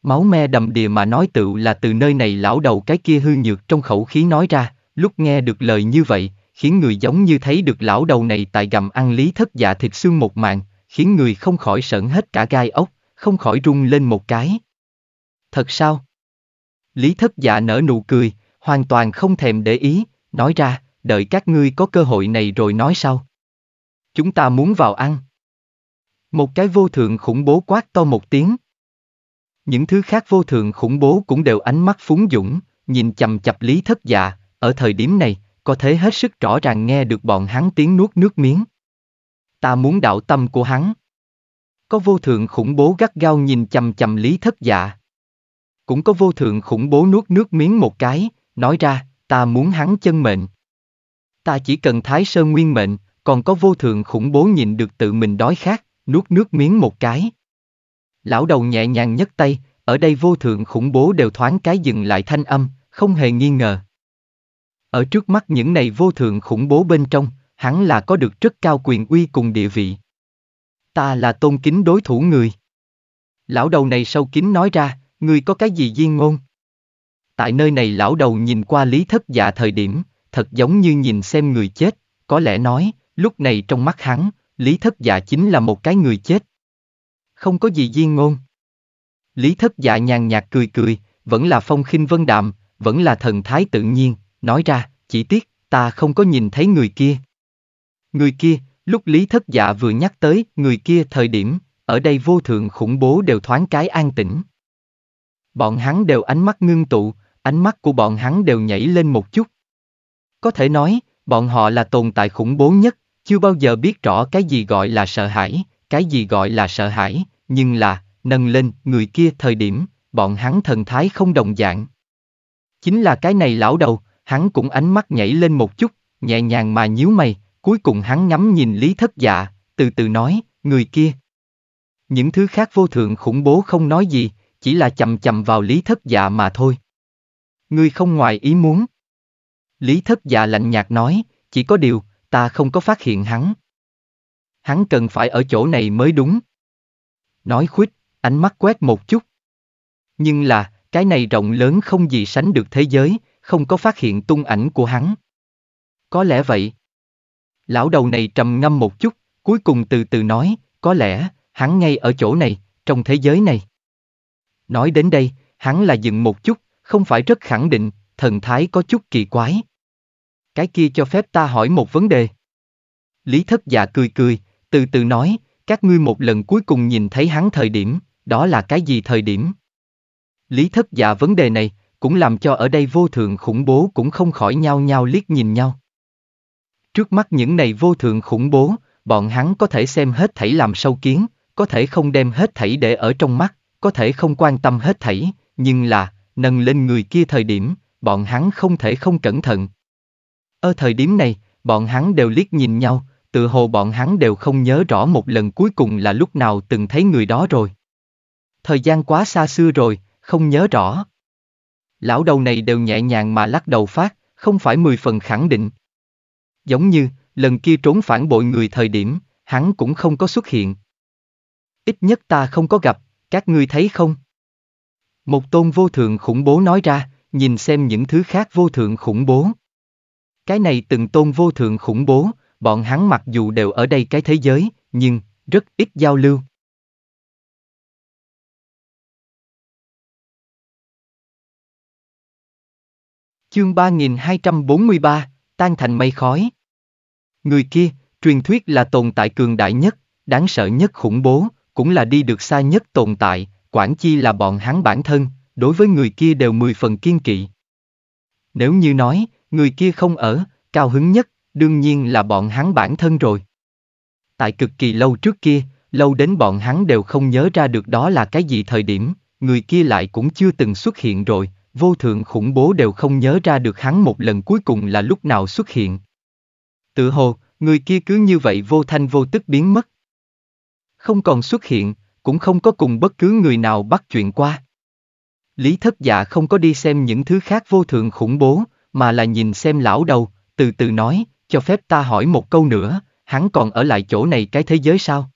Máu me đầm đìa mà nói tự là từ nơi này lão đầu cái kia hư nhược trong khẩu khí nói ra, lúc nghe được lời như vậy, khiến người giống như thấy được lão đầu này tại gầm ăn lý thất dạ thịt xương một mạng, khiến người không khỏi sợn hết cả gai ốc, không khỏi rung lên một cái. Thật sao? Lý thất dạ nở nụ cười, hoàn toàn không thèm để ý, nói ra, đợi các ngươi có cơ hội này rồi nói sau. Chúng ta muốn vào ăn. Một cái vô thượng khủng bố quát to một tiếng. Những thứ khác vô thượng khủng bố cũng đều ánh mắt phúng dũng, nhìn chầm chập lý thất dạ, ở thời điểm này, có thể hết sức rõ ràng nghe được bọn hắn tiếng nuốt nước miếng. Ta muốn đạo tâm của hắn. Có vô thượng khủng bố gắt gao nhìn chầm chầm lý thất dạ. Cũng có vô thượng khủng bố nuốt nước miếng một cái, nói ra, ta muốn hắn chân mệnh. Ta chỉ cần thái sơ nguyên mệnh, còn có vô thường khủng bố nhìn được tự mình đói khát, nuốt nước miếng một cái. Lão đầu nhẹ nhàng nhấc tay, ở đây vô thường khủng bố đều thoáng cái dừng lại thanh âm, không hề nghi ngờ. Ở trước mắt những này vô thường khủng bố bên trong, hắn là có được rất cao quyền uy cùng địa vị. Ta là tôn kính đối thủ người. Lão đầu này sâu kín nói ra, người có cái gì duyên ngôn? Tại nơi này lão đầu nhìn qua lý thất dạ thời điểm, thật giống như nhìn xem người chết, có lẽ nói, lúc này trong mắt hắn, lý thất dạ chính là một cái người chết. Không có gì duyên ngôn. Lý thất dạ nhàn nhạt cười cười, vẫn là phong khinh vân đạm, vẫn là thần thái tự nhiên, nói ra, chỉ tiếc, ta không có nhìn thấy người kia. Người kia, lúc Lý Thất Dạ vừa nhắc tới người kia thời điểm, ở đây vô thượng khủng bố đều thoáng cái an tĩnh. Bọn hắn đều ánh mắt ngưng tụ, ánh mắt của bọn hắn đều nhảy lên một chút. Có thể nói, bọn họ là tồn tại khủng bố nhất, chưa bao giờ biết rõ cái gì gọi là sợ hãi, cái gì gọi là sợ hãi, nhưng là, nâng lên người kia thời điểm, bọn hắn thần thái không đồng dạng. Chính là cái này lão đầu, hắn cũng ánh mắt nhảy lên một chút, nhẹ nhàng mà nhíu mày, cuối cùng hắn ngắm nhìn lý thất dạ, từ từ nói, người kia. Những thứ khác vô thượng khủng bố không nói gì, chỉ là chầm chầm vào lý thất dạ mà thôi. Ngươi không ngoài ý muốn. Lý thất dạ lạnh nhạt nói, chỉ có điều, ta không có phát hiện hắn. Hắn cần phải ở chỗ này mới đúng. Nói khuyết, ánh mắt quét một chút. Nhưng là, cái này rộng lớn không gì sánh được thế giới, không có phát hiện tung ảnh của hắn. Có lẽ vậy. Lão đầu này trầm ngâm một chút, cuối cùng từ từ nói, có lẽ, hắn ngay ở chỗ này, trong thế giới này. Nói đến đây, hắn là dừng một chút, không phải rất khẳng định, thần thái có chút kỳ quái. Cái kia cho phép ta hỏi một vấn đề. Lý thất dạ cười cười, từ từ nói, các ngươi một lần cuối cùng nhìn thấy hắn thời điểm, đó là cái gì thời điểm? Lý thất dạ vấn đề này, cũng làm cho ở đây vô thường khủng bố cũng không khỏi nhau nhau liếc nhìn nhau. Trước mắt những này vô thường khủng bố, bọn hắn có thể xem hết thảy làm sâu kiến, có thể không đem hết thảy để ở trong mắt, có thể không quan tâm hết thảy, nhưng là, nâng lên người kia thời điểm, bọn hắn không thể không cẩn thận. Ở thời điểm này, bọn hắn đều liếc nhìn nhau, tự hồ bọn hắn đều không nhớ rõ một lần cuối cùng là lúc nào từng thấy người đó rồi. Thời gian quá xa xưa rồi, không nhớ rõ. Lão đầu này đều nhẹ nhàng mà lắc đầu phát, không phải mười phần khẳng định. Giống như, lần kia trốn phản bội người thời điểm, hắn cũng không có xuất hiện. Ít nhất ta không có gặp, các ngươi thấy không? Một tôn vô thượng khủng bố nói ra, nhìn xem những thứ khác vô thượng khủng bố. Cái này từng tôn vô thượng khủng bố, bọn hắn mặc dù đều ở đây cái thế giới, nhưng, rất ít giao lưu. Chương 3243, tan thành mây khói. Người kia, truyền thuyết là tồn tại cường đại nhất, đáng sợ nhất khủng bố, cũng là đi được xa nhất tồn tại, quản chi là bọn hắn bản thân, đối với người kia đều mười phần kiên kỵ. Nếu như nói, người kia không ở, cao hứng nhất, đương nhiên là bọn hắn bản thân rồi. Tại cực kỳ lâu trước kia, lâu đến bọn hắn đều không nhớ ra được đó là cái gì thời điểm, người kia lại cũng chưa từng xuất hiện rồi, vô thượng khủng bố đều không nhớ ra được hắn một lần cuối cùng là lúc nào xuất hiện. Tự hồ, người kia cứ như vậy vô thanh vô tức biến mất. Không còn xuất hiện, cũng không có cùng bất cứ người nào bắt chuyện qua. Lý thất dạ không có đi xem những thứ khác vô thường khủng bố, mà là nhìn xem lão đầu, từ từ nói, cho phép ta hỏi một câu nữa, hắn còn ở lại chỗ này cái thế giới sao?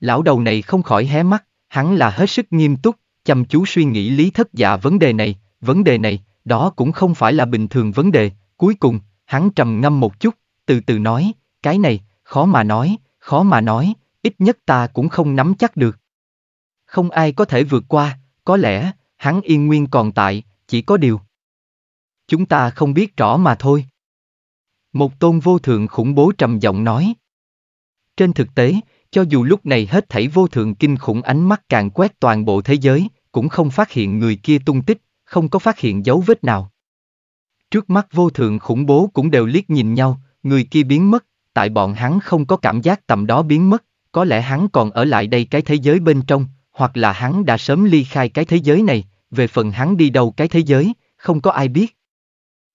Lão đầu này không khỏi hé mắt, hắn là hết sức nghiêm túc, chăm chú suy nghĩ lý thất dạ vấn đề này, vấn đề này, đó cũng không phải là bình thường vấn đề, cuối cùng, hắn trầm ngâm một chút, từ từ nói, cái này, khó mà nói, khó mà nói, ít nhất ta cũng không nắm chắc được. Không ai có thể vượt qua, có lẽ, hắn yên nguyên còn tại, chỉ có điều. Chúng ta không biết rõ mà thôi. Một tôn vô thượng khủng bố trầm giọng nói. Trên thực tế, cho dù lúc này hết thảy vô thượng kinh khủng ánh mắt càng quét toàn bộ thế giới, cũng không phát hiện người kia tung tích, không có phát hiện dấu vết nào. Trước mắt vô thượng khủng bố cũng đều liếc nhìn nhau, người kia biến mất, tại bọn hắn không có cảm giác tầm đó biến mất, có lẽ hắn còn ở lại đây cái thế giới bên trong, hoặc là hắn đã sớm ly khai cái thế giới này, về phần hắn đi đâu cái thế giới, không có ai biết.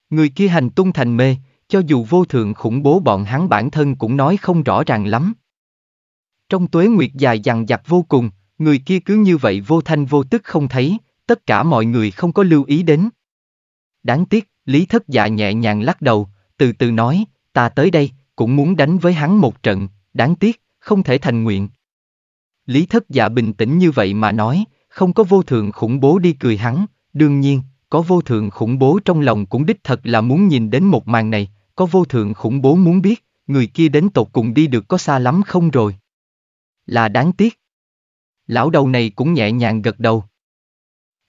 Người kia hành tung thành mê, cho dù vô thượng khủng bố bọn hắn bản thân cũng nói không rõ ràng lắm. Trong tuế nguyệt dài dằng dặc vô cùng, người kia cứ như vậy vô thanh vô tức không thấy, tất cả mọi người không có lưu ý đến. Đáng tiếc, Lý Thất Dạ nhẹ nhàng lắc đầu, từ từ nói, ta tới đây, cũng muốn đánh với hắn một trận, đáng tiếc, không thể thành nguyện. Lý thất giả dạ bình tĩnh như vậy mà nói, không có vô thường khủng bố đi cười hắn, đương nhiên, có vô thường khủng bố trong lòng cũng đích thật là muốn nhìn đến một màn này, có vô thường khủng bố muốn biết, người kia đến tột cùng đi được có xa lắm không rồi. Là đáng tiếc. Lão đầu này cũng nhẹ nhàng gật đầu.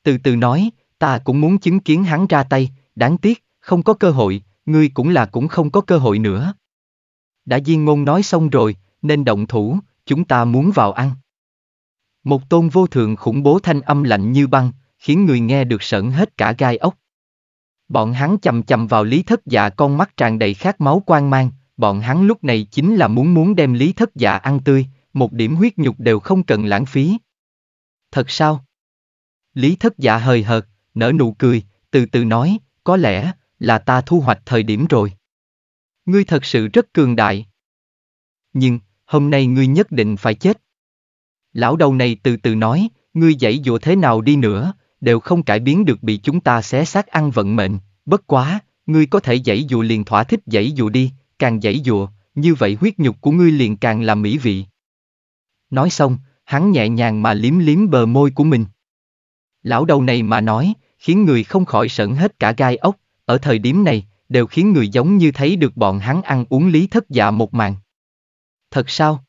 Từ từ nói, ta cũng muốn chứng kiến hắn ra tay, đáng tiếc, không có cơ hội, ngươi cũng là cũng không có cơ hội nữa. Đã Diên Ngôn nói xong rồi, nên động thủ, chúng ta muốn vào ăn. Một tôn vô thượng khủng bố thanh âm lạnh như băng, khiến người nghe được sợn hết cả gai ốc. Bọn hắn chầm chầm vào lý thất dạ con mắt tràn đầy khát máu quan mang, bọn hắn lúc này chính là muốn muốn đem lý thất dạ ăn tươi, một điểm huyết nhục đều không cần lãng phí. Thật sao? Lý thất dạ hời hợt, nở nụ cười, từ từ nói, có lẽ là ta thu hoạch thời điểm rồi. Ngươi thật sự rất cường đại. Nhưng, hôm nay ngươi nhất định phải chết. Lão đầu này từ từ nói, ngươi dãy dụa thế nào đi nữa, đều không cải biến được bị chúng ta xé xác ăn vận mệnh, bất quá, ngươi có thể dãy dụa liền thỏa thích dãy dụa đi, càng dãy dụa, như vậy huyết nhục của ngươi liền càng làm mỹ vị. Nói xong, hắn nhẹ nhàng mà liếm liếm bờ môi của mình. Lão đầu này mà nói, khiến người không khỏi sợn hết cả gai ốc, ở thời điểm này, đều khiến người giống như thấy được bọn hắn ăn uống lý thất dạ một màng thật sao?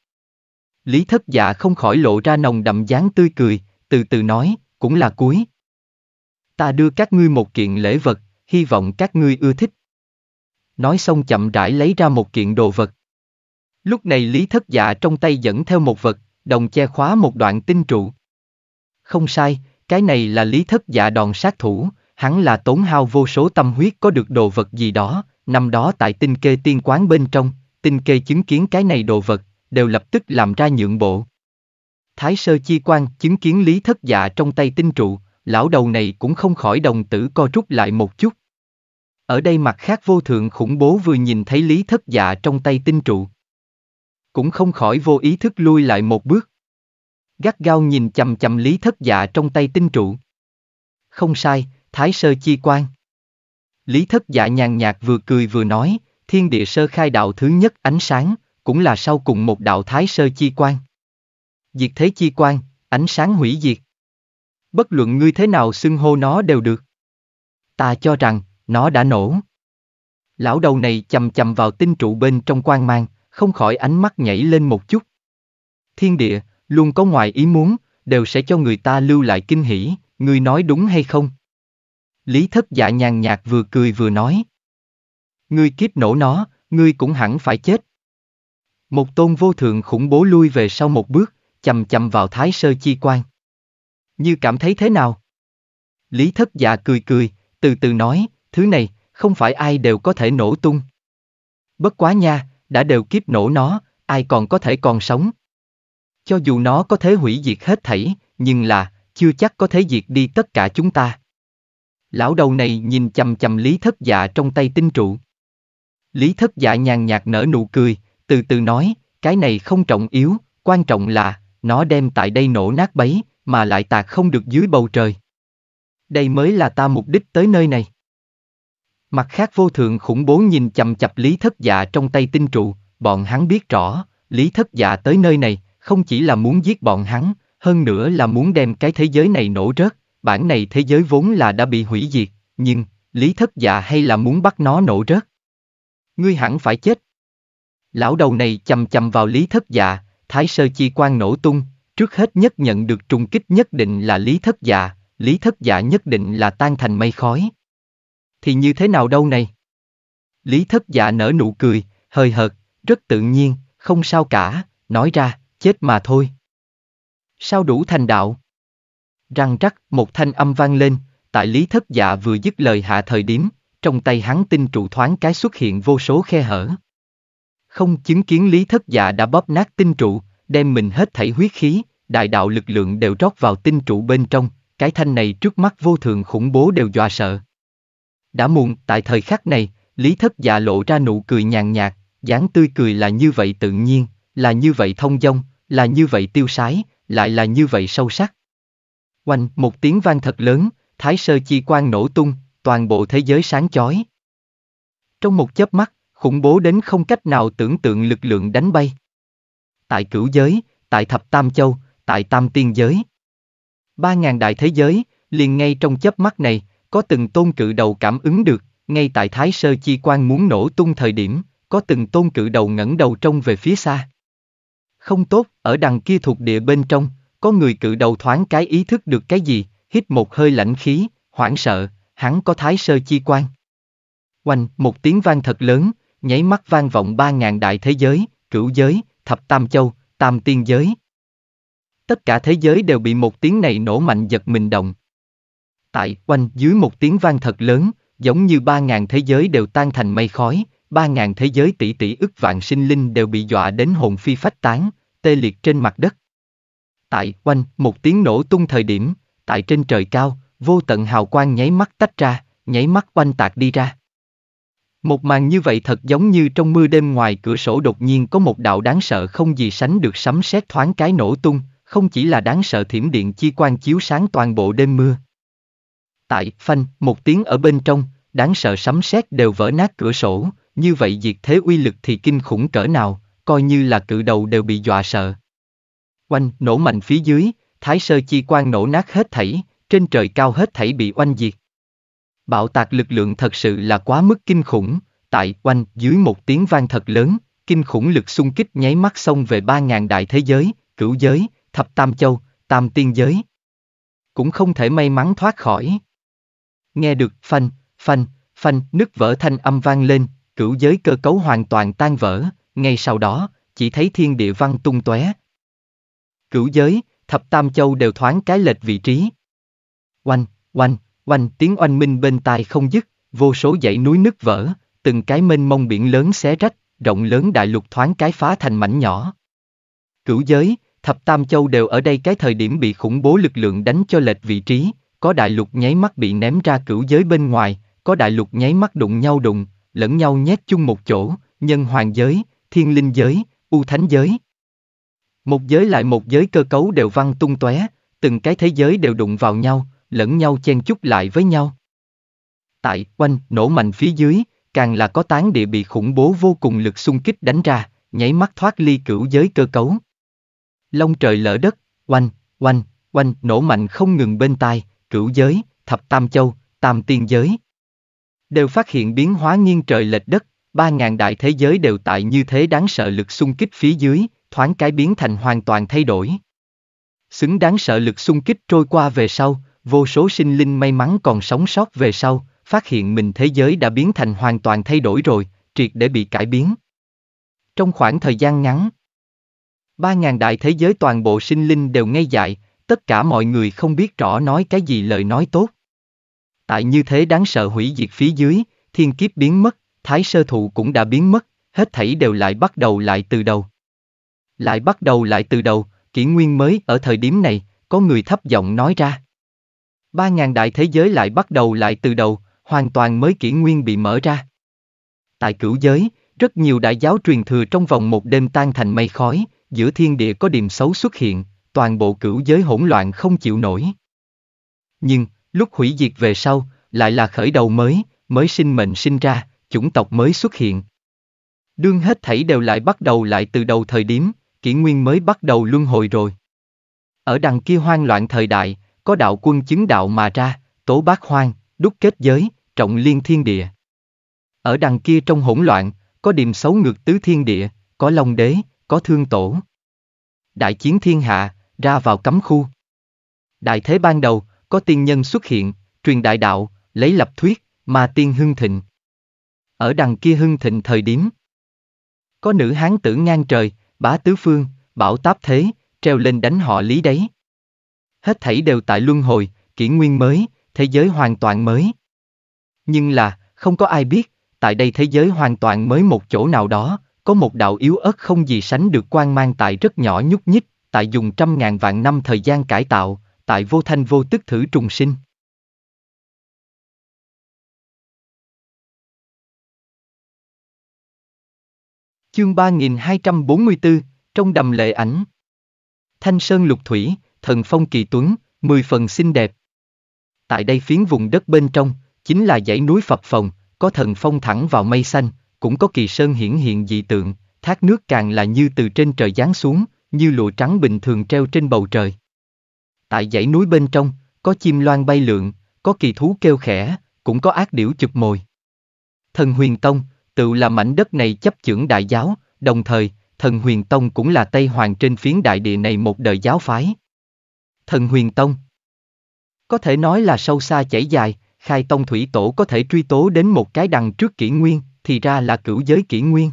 Lý thất dạ không khỏi lộ ra nồng đậm dáng tươi cười, từ từ nói, cũng là cuối. Ta đưa các ngươi một kiện lễ vật, hy vọng các ngươi ưa thích. Nói xong chậm rãi lấy ra một kiện đồ vật. Lúc này Lý thất dạ trong tay dẫn theo một vật, đồng che khóa một đoạn tinh trụ. Không sai, cái này là Lý thất dạ đòn sát thủ, hắn là tốn hao vô số tâm huyết có được đồ vật gì đó, năm đó tại tinh kê tiên quán bên trong, tinh kê chứng kiến cái này đồ vật, đều lập tức làm ra nhượng bộ. Thái sơ chi quan chứng kiến lý thất dạ trong tay tinh trụ, lão đầu này cũng không khỏi đồng tử co rút lại một chút. Ở đây mặt khác vô thượng khủng bố vừa nhìn thấy lý thất dạ trong tay tinh trụ. Cũng không khỏi vô ý thức lui lại một bước. Gắt gao nhìn chầm chầm lý thất dạ trong tay tinh trụ. Không sai, thái sơ chi quan. Lý thất dạ nhàn nhạt vừa cười vừa nói, thiên địa sơ khai đạo thứ nhất ánh sáng, cũng là sau cùng một đạo thái sơ chi quan. Diệt thế chi quan, ánh sáng hủy diệt. Bất luận ngươi thế nào xưng hô nó đều được. Ta cho rằng, nó đã nổ. Lão đầu này chầm chầm vào tinh trụ bên trong quan mang, không khỏi ánh mắt nhảy lên một chút. Thiên địa, luôn có ngoài ý muốn, đều sẽ cho người ta lưu lại kinh hỉ, ngươi nói đúng hay không? Lý thất dạ nhàn nhạt vừa cười vừa nói. Ngươi kiếp nổ nó, ngươi cũng hẳn phải chết. Một tôn vô thượng khủng bố lui về sau một bước, chầm chầm vào thái sơ chi quan. Như cảm thấy thế nào? Lý thất dạ cười cười, từ từ nói, thứ này, không phải ai đều có thể nổ tung. Bất quá nha, đã đều kiếp nổ nó, ai còn có thể còn sống. Cho dù nó có thể hủy diệt hết thảy, nhưng là, chưa chắc có thể diệt đi tất cả chúng ta. Lão đầu này nhìn chầm chầm lý thất dạ trong tay tinh trụ. Lý thất dạ nhàn nhạt nở nụ cười, từ từ nói, cái này không trọng yếu, quan trọng là, nó đem tại đây nổ nát bấy, mà lại tạc không được dưới bầu trời. Đây mới là ta mục đích tới nơi này. Mặt khác vô thượng khủng bố nhìn chầm chập Lý Thất Dạ trong tay tinh trụ, bọn hắn biết rõ, Lý Thất Dạ tới nơi này, không chỉ là muốn giết bọn hắn, hơn nữa là muốn đem cái thế giới này nổ rớt, bản này thế giới vốn là đã bị hủy diệt, nhưng, Lý Thất Dạ hay là muốn bắt nó nổ rớt ngươi hẳn phải chết. Lão đầu này chầm chầm vào lý thất dạ, thái sơ chi quan nổ tung, trước hết nhất nhận được trùng kích nhất định là lý thất dạ, lý thất dạ nhất định là tan thành mây khói. Thì như thế nào đâu này? Lý thất dạ nở nụ cười, hơi hợt, rất tự nhiên, không sao cả, nói ra, chết mà thôi. Sao đủ thành đạo? Răng rắc, một thanh âm vang lên, tại lý thất dạ vừa dứt lời hạ thời điểm, trong tay hắn tinh trụ thoáng cái xuất hiện vô số khe hở. Không chứng kiến lý thất dạ đã bóp nát tinh trụ, đem mình hết thảy huyết khí, đại đạo lực lượng đều rót vào tinh trụ bên trong, cái thanh này trước mắt vô thường khủng bố đều dọa sợ. Đã muộn, tại thời khắc này, lý thất dạ lộ ra nụ cười nhàn nhạt, dáng tươi cười là như vậy tự nhiên, là như vậy thông dong, là như vậy tiêu sái, lại là như vậy sâu sắc. Oanh, một tiếng vang thật lớn, thái sơ chi quan nổ tung, toàn bộ thế giới sáng chói. Trong một chớp mắt, khủng bố đến không cách nào tưởng tượng lực lượng đánh bay. Tại cửu giới, tại thập tam châu, tại tam tiên giới. Ba ngàn đại thế giới, liền ngay trong chớp mắt này, có từng tôn cự đầu cảm ứng được, ngay tại Thái Sơ Chi Quan muốn nổ tung thời điểm, có từng tôn cự đầu ngẩng đầu trông về phía xa. Không tốt, ở đằng kia thuộc địa bên trong, có người cự đầu thoáng cái ý thức được cái gì, hít một hơi lạnh khí, hoảng sợ, hắn có thái sơ chi quan. Oanh, một tiếng vang thật lớn, nháy mắt vang vọng ba ngàn đại thế giới, cửu giới, thập tam châu, tam tiên giới. Tất cả thế giới đều bị một tiếng này nổ mạnh giật mình động. Tại, oanh, dưới một tiếng vang thật lớn, giống như ba ngàn thế giới đều tan thành mây khói, ba ngàn thế giới tỷ tỷ ức vạn sinh linh đều bị dọa đến hồn phi phách tán, tê liệt trên mặt đất. Tại, oanh, một tiếng nổ tung thời điểm, tại trên trời cao, vô tận hào quang nháy mắt tách ra, nháy mắt quanh tạc đi ra. Một màn như vậy thật giống như trong mưa đêm ngoài cửa sổ đột nhiên có một đạo đáng sợ không gì sánh được sấm sét thoáng cái nổ tung, không chỉ là đáng sợ thiểm điện chi quang chiếu sáng toàn bộ đêm mưa. Tại, phanh, một tiếng ở bên trong, đáng sợ sấm sét đều vỡ nát cửa sổ, như vậy diệt thế uy lực thì kinh khủng cỡ nào, coi như là cự đầu đều bị dọa sợ. Quanh, nổ mạnh phía dưới, thái sơ chi quang nổ nát hết thảy, trên trời cao hết thảy bị oanh diệt. Bạo tạc lực lượng thật sự là quá mức kinh khủng, tại oanh dưới một tiếng vang thật lớn, kinh khủng lực xung kích nháy mắt xông về ba ngàn đại thế giới, cửu giới, thập tam châu, tam tiên giới. Cũng không thể may mắn thoát khỏi. Nghe được phanh, phanh, phanh, nứt vỡ thanh âm vang lên, cửu giới cơ cấu hoàn toàn tan vỡ, ngay sau đó, chỉ thấy thiên địa văn tung tóe. Cửu giới, thập tam châu đều thoáng cái lệch vị trí, Oanh, oanh, oanh tiếng oanh minh bên tai không dứt, vô số dãy núi nứt vỡ, từng cái mênh mông biển lớn xé rách, rộng lớn đại lục thoáng cái phá thành mảnh nhỏ. Cửu giới, thập tam châu đều ở đây cái thời điểm bị khủng bố lực lượng đánh cho lệch vị trí, có đại lục nháy mắt bị ném ra cửu giới bên ngoài, có đại lục nháy mắt đụng nhau đụng, lẫn nhau nhét chung một chỗ, nhân hoàng giới, thiên linh giới, u thánh giới. Một giới lại một giới cơ cấu đều văng tung tóe, từng cái thế giới đều đụng vào nhau, lẫn nhau chen chúc lại với nhau. Tại quanh, nổ mạnh phía dưới, càng là có tán địa bị khủng bố vô cùng lực xung kích đánh ra, nháy mắt thoát ly cửu giới cơ cấu. Long trời lỡ đất, oanh, oanh, oanh, nổ mạnh không ngừng bên tai, cửu giới, thập tam châu, tam tiên giới. Đều phát hiện biến hóa nghiêng trời lệch đất, ba ngàn đại thế giới đều tại như thế đáng sợ lực xung kích phía dưới, thoáng cái biến thành hoàn toàn thay đổi. Xứng đáng sợ lực xung kích trôi qua về sau, vô số sinh linh may mắn còn sống sót về sau, phát hiện mình thế giới đã biến thành hoàn toàn thay đổi rồi, triệt để bị cải biến. Trong khoảng thời gian ngắn, ba ngàn đại thế giới toàn bộ sinh linh đều ngây dại, tất cả mọi người không biết rõ nói cái gì lời nói tốt. Tại như thế đáng sợ hủy diệt phía dưới, thiên kiếp biến mất, thái sơ thụ cũng đã biến mất, hết thảy đều lại bắt đầu lại từ đầu. Lại bắt đầu lại từ đầu, kỷ nguyên mới ở thời điểm này, có người thấp giọng nói ra. Ba ngàn đại thế giới lại bắt đầu lại từ đầu, hoàn toàn mới kỷ nguyên bị mở ra. Tại cửu giới, rất nhiều đại giáo truyền thừa trong vòng một đêm tan thành mây khói, giữa thiên địa có điểm xấu xuất hiện, toàn bộ cửu giới hỗn loạn không chịu nổi. Nhưng, lúc hủy diệt về sau, lại là khởi đầu mới, mới sinh mệnh sinh ra, chủng tộc mới xuất hiện. Đương hết thảy đều lại bắt đầu lại từ đầu thời điểm, kỷ nguyên mới bắt đầu luân hồi rồi. Ở đằng kia hoang loạn thời đại, có đạo quân chứng đạo mà ra, tố bát hoang, đúc kết giới, trọng liên thiên địa. Ở đằng kia trong hỗn loạn, có điềm xấu ngược tứ thiên địa, có long đế, có thương tổ. Đại chiến thiên hạ, ra vào cấm khu. Đại thế ban đầu, có tiên nhân xuất hiện, truyền đại đạo, lấy lập thuyết, mà tiên hưng thịnh. Ở đằng kia hưng thịnh thời điểm. Có nữ hán tử ngang trời, bá tứ phương, bảo táp thế, treo lên đánh họ lý đấy hết thảy đều tại luân hồi, kỷ nguyên mới, thế giới hoàn toàn mới. Nhưng là, không có ai biết, tại đây thế giới hoàn toàn mới một chỗ nào đó, có một đạo yếu ớt không gì sánh được quan mang tại rất nhỏ nhúc nhích, tại dùng trăm ngàn vạn năm thời gian cải tạo, tại vô thanh vô tức thử trùng sinh. Chương 3244, trong đầm lệ ảnh. Thanh Sơn Lục Thủy, thần phong kỳ tuấn, mười phần xinh đẹp. Tại đây phiến vùng đất bên trong, chính là dãy núi phật phồng, có thần phong thẳng vào mây xanh, cũng có kỳ sơn hiển hiện dị tượng, thác nước càng là như từ trên trời giáng xuống, như lụa trắng bình thường treo trên bầu trời. Tại dãy núi bên trong, có chim loan bay lượn, có kỳ thú kêu khẽ, cũng có ác điểu chụp mồi. Thần huyền tông, tự là mảnh đất này chấp chưởng đại giáo, đồng thời, thần huyền tông cũng là Tây Hoàng trên phiến đại địa này một đời giáo phái, thần huyền tông. Có thể nói là sâu xa chảy dài, khai tông thủy tổ có thể truy tố đến một cái đằng trước kỷ nguyên, thì ra là cửu giới kỷ nguyên.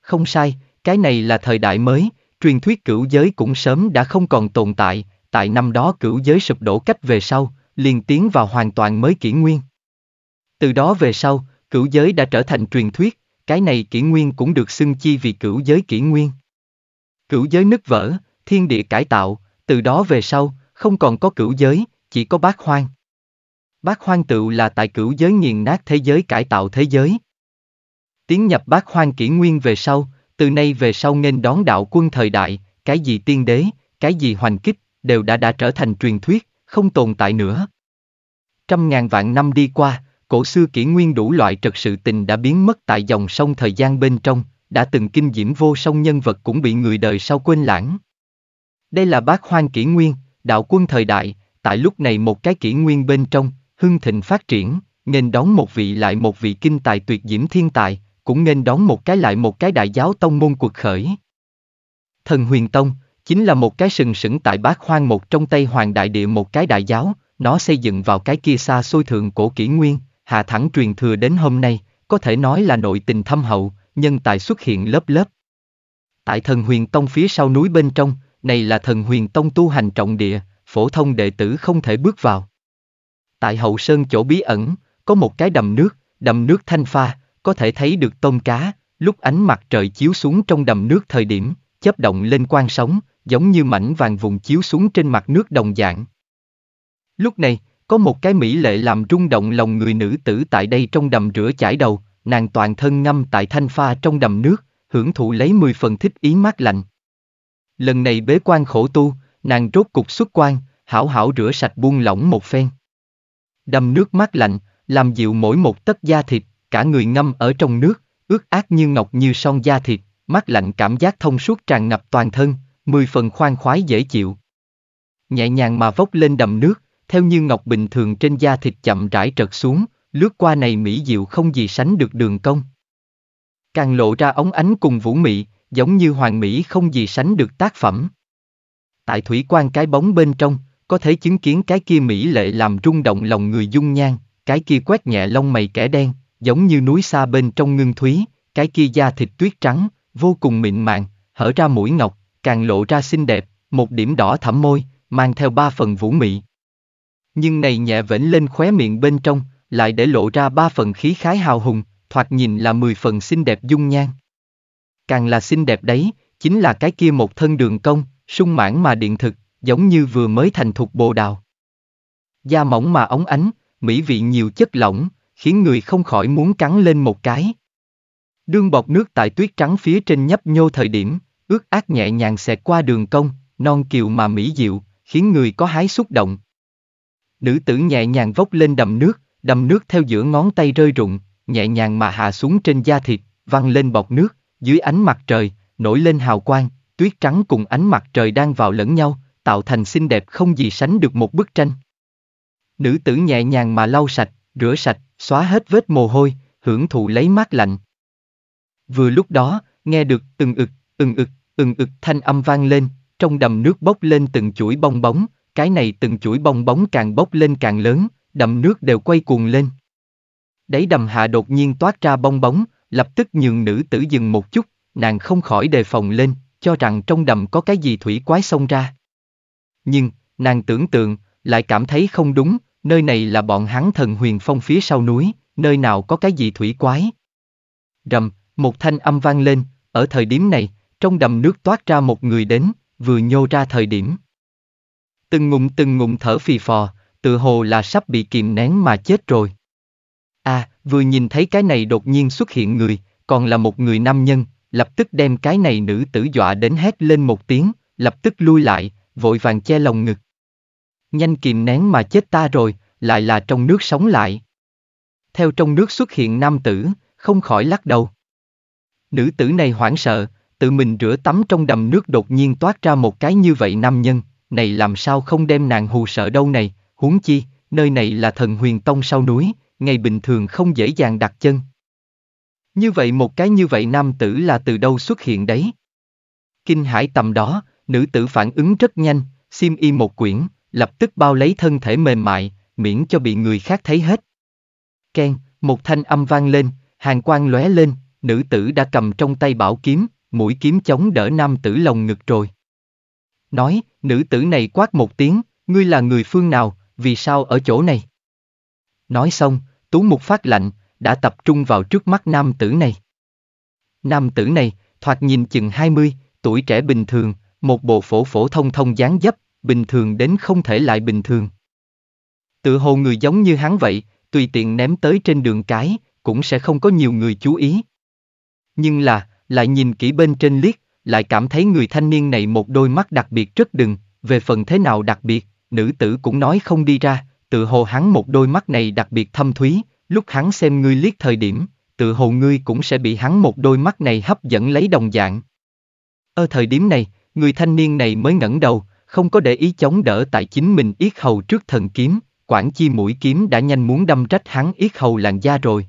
Không sai, cái này là thời đại mới, truyền thuyết cửu giới cũng sớm đã không còn tồn tại, tại năm đó cửu giới sụp đổ cách về sau, liền tiến vào hoàn toàn mới kỷ nguyên. Từ đó về sau, cửu giới đã trở thành truyền thuyết, cái này kỷ nguyên cũng được xưng chi vì cửu giới kỷ nguyên. Cửu giới nứt vỡ, thiên địa cải tạo, từ đó về sau, không còn có cửu giới, chỉ có bát hoang. Bát hoang tựu là tại cửu giới nghiền nát thế giới cải tạo thế giới. Tiến nhập bát hoang kỷ nguyên về sau, từ nay về sau nên đón đạo quân thời đại, cái gì tiên đế, cái gì hoành kích, đều đã đã trở thành truyền thuyết, không tồn tại nữa. Trăm ngàn vạn năm đi qua, cổ xưa kỷ nguyên đủ loại trật sự tình đã biến mất tại dòng sông thời gian bên trong, đã từng kinh diễm vô song nhân vật cũng bị người đời sau quên lãng. Đây là bát hoang kỷ nguyên, đạo quân thời đại, tại lúc này một cái kỷ nguyên bên trong, hưng thịnh phát triển, nên đón một vị lại một vị kinh tài tuyệt diễm thiên tài, cũng nên đón một cái lại một cái đại giáo tông môn cuộc khởi. Thần huyền tông, chính là một cái sừng sững tại bát hoang một trong Tây Hoàng Đại Địa một cái đại giáo, nó xây dựng vào cái kia xa xôi thượng cổ kỷ nguyên, hạ thẳng truyền thừa đến hôm nay, có thể nói là nội tình thâm hậu, nhân tài xuất hiện lớp lớp. Tại thần huyền tông phía sau núi bên trong, này là thần huyền tông tu hành trọng địa, phổ thông đệ tử không thể bước vào. Tại hậu sơn chỗ bí ẩn, có một cái đầm nước, đầm nước thanh pha, có thể thấy được tôm cá, lúc ánh mặt trời chiếu xuống trong đầm nước thời điểm, chớp động lên quang sóng, giống như mảnh vàng vùng chiếu xuống trên mặt nước đồng dạng. Lúc này, có một cái mỹ lệ làm rung động lòng người nữ tử tại đây trong đầm rửa chải đầu, nàng toàn thân ngâm tại thanh pha trong đầm nước, hưởng thụ lấy mười phần thích ý mát lạnh, Lần này bế quan khổ tu, nàng rốt cục xuất quan, hảo hảo rửa sạch buông lỏng một phen. Đầm nước mát lạnh, làm dịu mỗi một tấc da thịt, cả người ngâm ở trong nước, ướt át như ngọc như son da thịt, mát lạnh cảm giác thông suốt tràn ngập toàn thân, mười phần khoan khoái dễ chịu. Nhẹ nhàng mà vốc lên đầm nước, theo như ngọc bình thường trên da thịt chậm rãi trật xuống, lướt qua này mỹ diệu không gì sánh được đường công Càng lộ ra ống ánh cùng vũ mị, giống như hoàng mỹ không gì sánh được tác phẩm. Tại thủy quan cái bóng bên trong, có thể chứng kiến cái kia mỹ lệ làm rung động lòng người dung nhan, cái kia quét nhẹ lông mày kẻ đen, giống như núi xa bên trong ngưng thúy, cái kia da thịt tuyết trắng, vô cùng mịn màng, hở ra mũi ngọc, càng lộ ra xinh đẹp, một điểm đỏ thẳm môi, mang theo ba phần vũ mị. Nhưng này nhẹ vểnh lên khóe miệng bên trong, lại để lộ ra ba phần khí khái hào hùng, thoạt nhìn là mười phần xinh đẹp dung nhan càng là xinh đẹp đấy, chính là cái kia một thân đường cong, sung mãn mà điện thực, giống như vừa mới thành thục bồ đào. Da mỏng mà óng ánh, mỹ vị nhiều chất lỏng, khiến người không khỏi muốn cắn lên một cái. Đương bọt nước tại tuyết trắng phía trên nhấp nhô thời điểm, ướt át nhẹ nhàng xẹt qua đường cong, non kiều mà mỹ diệu, khiến người có hái xúc động. Nữ tử nhẹ nhàng vốc lên đầm nước, đầm nước theo giữa ngón tay rơi rụng, nhẹ nhàng mà hạ xuống trên da thịt, văng lên bọt nước, dưới ánh mặt trời, nổi lên hào quang, tuyết trắng cùng ánh mặt trời đang vào lẫn nhau, tạo thành xinh đẹp không gì sánh được một bức tranh. Nữ tử nhẹ nhàng mà lau sạch, rửa sạch, xóa hết vết mồ hôi, hưởng thụ lấy mát lạnh. Vừa lúc đó, nghe được từng ực, từng ực, từng ực thanh âm vang lên, trong đầm nước bốc lên từng chuỗi bong bóng, cái này từng chuỗi bong bóng càng bốc lên càng lớn, đầm nước đều quay cuồng lên. Đáy đầm hạ đột nhiên toát ra bong bóng, lập tức nhường nữ tử dừng một chút, nàng không khỏi đề phòng lên, cho rằng trong đầm có cái gì thủy quái xông ra. Nhưng, nàng tưởng tượng, lại cảm thấy không đúng, nơi này là bọn hắn thần huyền phong phía sau núi, nơi nào có cái gì thủy quái. Rầm, một thanh âm vang lên, ở thời điểm này, trong đầm nước toát ra một người đến, vừa nhô ra thời điểm. Từng ngụm từng ngụm thở phì phò, tự hồ là sắp bị kìm nén mà chết rồi. À, vừa nhìn thấy cái này đột nhiên xuất hiện người, còn là một người nam nhân, lập tức đem cái này nữ tử dọa đến hét lên một tiếng, lập tức lui lại, vội vàng che lồng ngực. Nhanh kìm nén mà chết ta rồi, lại là trong nước sống lại. Theo trong nước xuất hiện nam tử, không khỏi lắc đầu. Nữ tử này hoảng sợ, tự mình rửa tắm trong đầm nước đột nhiên toát ra một cái như vậy nam nhân, này làm sao không đem nàng hù sợ đâu này, huống chi, nơi này là thần huyền tông sau núi, ngày bình thường không dễ dàng đặt chân. Như vậy một cái như vậy nam tử là từ đâu xuất hiện đấy? Kinh hải tầm đó, nữ tử phản ứng rất nhanh, xiêm y một quyển, lập tức bao lấy thân thể mềm mại, miễn cho bị người khác thấy hết. Ken, một thanh âm vang lên, hàng quang lóe lên, nữ tử đã cầm trong tay bảo kiếm, mũi kiếm chống đỡ nam tử lồng ngực rồi. Nói, nữ tử này quát một tiếng, ngươi là người phương nào, vì sao ở chỗ này? Nói xong, Tú Mục phát lạnh, đã tập trung vào trước mắt nam tử này. Nam tử này, thoạt nhìn chừng 20, tuổi trẻ bình thường, một bộ phổ phổ thông thông dáng dấp, bình thường đến không thể lại bình thường. Tự hồ người giống như hắn vậy, tùy tiện ném tới trên đường cái, cũng sẽ không có nhiều người chú ý. Nhưng là, lại nhìn kỹ bên trên liếc, lại cảm thấy người thanh niên này một đôi mắt đặc biệt rất đừng, về phần thế nào đặc biệt, nữ tử cũng nói không đi ra, tự hồ hắn một đôi mắt này đặc biệt thâm thúy, lúc hắn xem ngươi liếc thời điểm, tự hồ ngươi cũng sẽ bị hắn một đôi mắt này hấp dẫn lấy đồng dạng. Ở thời điểm này, người thanh niên này mới ngẩng đầu, không có để ý chống đỡ tại chính mình yết hầu trước thần kiếm, quản chi mũi kiếm đã nhanh muốn đâm trách hắn yết hầu làn da rồi.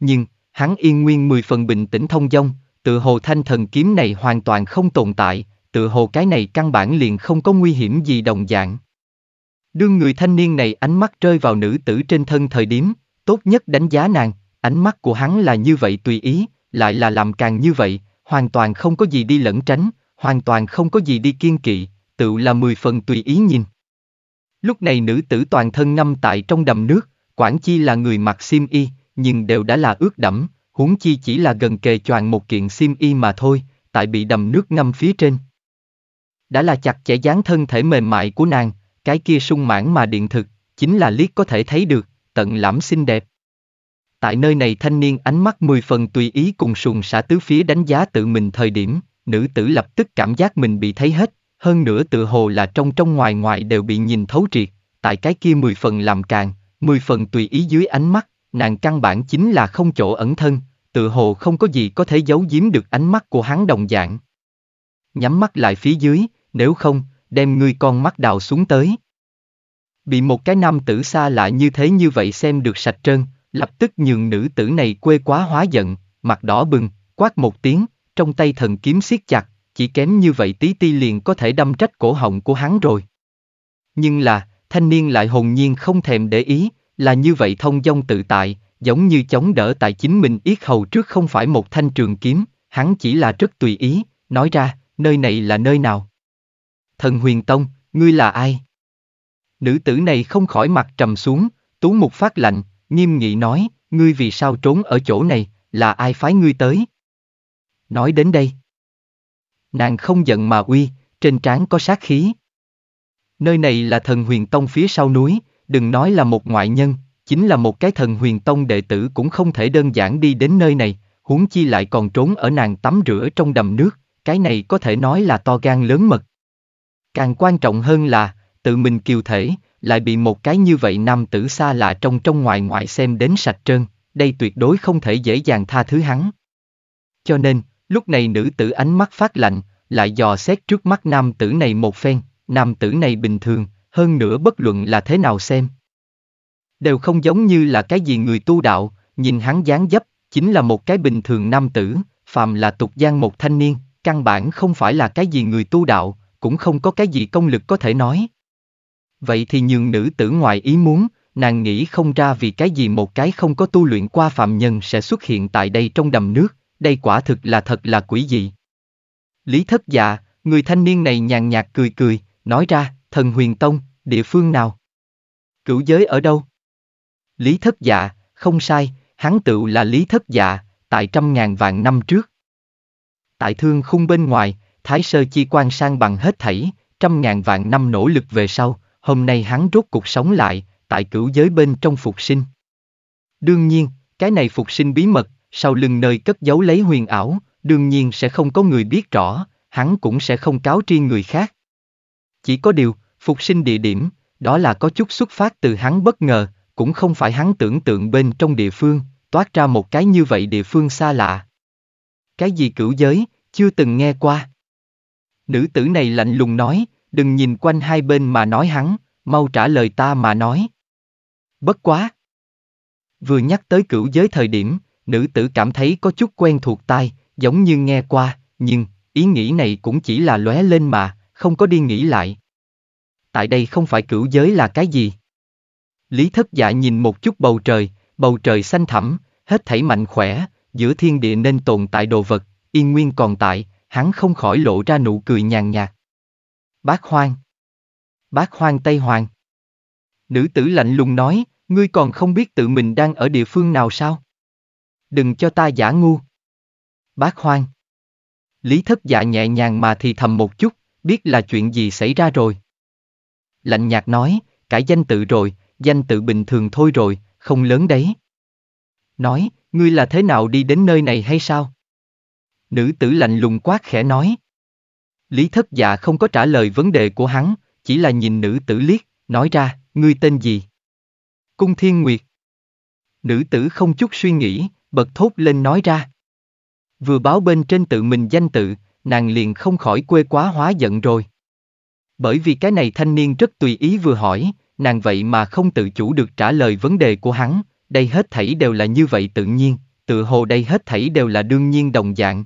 Nhưng, hắn yên nguyên mười phần bình tĩnh thông dong, tự hồ thanh thần kiếm này hoàn toàn không tồn tại, tự hồ cái này căn bản liền không có nguy hiểm gì đồng dạng. Đương người thanh niên này ánh mắt rơi vào nữ tử trên thân thời điểm, tốt nhất đánh giá nàng, ánh mắt của hắn là như vậy tùy ý, lại là làm càng như vậy, hoàn toàn không có gì đi lẩn tránh, hoàn toàn không có gì đi kiên kỵ, tự là mười phần tùy ý nhìn. Lúc này nữ tử toàn thân ngâm tại trong đầm nước, quản chi là người mặc xiêm y, nhưng đều đã là ướt đẫm, huống chi chỉ là gần kề choàng một kiện xiêm y mà thôi, tại bị đầm nước ngâm phía trên. Đã là chặt chẽ dáng thân thể mềm mại của nàng, cái kia sung mãn mà điện thực, chính là liếc có thể thấy được, tận lãm xinh đẹp. Tại nơi này thanh niên ánh mắt mười phần tùy ý cùng sùng xã tứ phía đánh giá tự mình thời điểm, nữ tử lập tức cảm giác mình bị thấy hết, hơn nữa tự hồ là trong trong ngoài ngoài đều bị nhìn thấu triệt, tại cái kia mười phần làm càng, mười phần tùy ý dưới ánh mắt, nàng căn bản chính là không chỗ ẩn thân, tự hồ không có gì có thể giấu giếm được ánh mắt của hắn đồng dạng. Nhắm mắt lại phía dưới, nếu không, đem ngươi con mắt đào xuống tới. Bị một cái nam tử xa lạ như thế như vậy xem được sạch trơn, lập tức nhường nữ tử này quê quá hóa giận, mặt đỏ bừng, quát một tiếng, trong tay thần kiếm siết chặt, chỉ kém như vậy tí ti liền có thể đâm trách cổ họng của hắn rồi. Nhưng là, thanh niên lại hồn nhiên không thèm để ý, là như vậy thông dong tự tại, giống như chống đỡ tại chính mình yết hầu trước không phải một thanh trường kiếm, hắn chỉ là rất tùy ý, nói ra, nơi này là nơi nào thần huyền tông, ngươi là ai? Nữ tử này không khỏi mặt trầm xuống, tú mục phát lạnh, nghiêm nghị nói, ngươi vì sao trốn ở chỗ này, là ai phái ngươi tới? Nói đến đây. Nàng không giận mà uy, trên trán có sát khí. Nơi này là thần huyền tông phía sau núi, đừng nói là một ngoại nhân, chính là một cái thần huyền tông đệ tử cũng không thể đơn giản đi đến nơi này, huống chi lại còn trốn ở nàng tắm rửa trong đầm nước, cái này có thể nói là to gan lớn mật. Càng quan trọng hơn là, tự mình kiều thể, lại bị một cái như vậy nam tử xa lạ trong trong ngoài ngoại xem đến sạch trơn, đây tuyệt đối không thể dễ dàng tha thứ hắn. Cho nên, lúc này nữ tử ánh mắt phát lạnh, lại dò xét trước mắt nam tử này một phen, nam tử này bình thường, hơn nữa bất luận là thế nào xem. Đều không giống như là cái gì người tu đạo, nhìn hắn dáng dấp, chính là một cái bình thường nam tử, phàm là tục gian một thanh niên, căn bản không phải là cái gì người tu đạo, cũng không có cái gì công lực có thể nói. Vậy thì nhường nữ tử ngoài ý muốn, nàng nghĩ không ra vì cái gì một cái không có tu luyện qua phạm nhân sẽ xuất hiện tại đây trong đầm nước, đây quả thực là thật là quỷ dị. Lý thất dạ, người thanh niên này nhàn nhạt cười cười, nói ra, thần huyền tông, địa phương nào? Cửu giới ở đâu? Lý thất dạ, không sai, hắn tựu là lý thất dạ, tại trăm ngàn vạn năm trước. Tại thương khung bên ngoài, Thái Sơ Chi quan sang bằng hết thảy, trăm ngàn vạn năm nỗ lực về sau, hôm nay hắn rốt cuộc sống lại, tại cửu giới bên trong phục sinh. Đương nhiên, cái này phục sinh bí mật, sau lưng nơi cất giấu lấy huyền ảo, đương nhiên sẽ không có người biết rõ, hắn cũng sẽ không cáo tri người khác. Chỉ có điều, phục sinh địa điểm, đó là có chút xuất phát từ hắn bất ngờ, cũng không phải hắn tưởng tượng bên trong địa phương, toát ra một cái như vậy địa phương xa lạ. Cái gì cửu giới, chưa từng nghe qua. Nữ tử này lạnh lùng nói, đừng nhìn quanh hai bên mà nói hắn, mau trả lời ta mà nói. Bất quá. Vừa nhắc tới cửu giới thời điểm, nữ tử cảm thấy có chút quen thuộc tai, giống như nghe qua, nhưng, ý nghĩ này cũng chỉ là lóe lên mà, không có đi nghĩ lại. Tại đây không phải cửu giới là cái gì? Lý thất dạ nhìn một chút bầu trời, bầu trời xanh thẳm, hết thảy mạnh khỏe, giữa thiên địa nên tồn tại đồ vật, yên nguyên còn tại, hắn không khỏi lộ ra nụ cười nhàn nhạt. Bác Hoang. Bác Hoang Tây Hoàng. Nữ tử lạnh lùng nói, ngươi còn không biết tự mình đang ở địa phương nào sao? Đừng cho ta giả ngu. Bác Hoang. Lý thất dạ nhẹ nhàng mà thì thầm một chút, biết là chuyện gì xảy ra rồi. Lạnh nhạt nói, cải danh tự rồi, danh tự bình thường thôi rồi, không lớn đấy. Nói, ngươi là thế nào đi đến nơi này hay sao? Nữ tử lạnh lùng quát khẽ nói. Lý thất dạ không có trả lời vấn đề của hắn, chỉ là nhìn nữ tử liếc, nói ra, ngươi tên gì? Cung Thiên Nguyệt. Nữ tử không chút suy nghĩ, bật thốt lên nói ra. Vừa báo bên trên tự mình danh tự, nàng liền không khỏi quê quá hóa giận rồi. Bởi vì cái này thanh niên rất tùy ý vừa hỏi, nàng vậy mà không tự chủ được trả lời vấn đề của hắn, đây hết thảy đều là như vậy tự nhiên, tự hồ đây hết thảy đều là đương nhiên đồng dạng,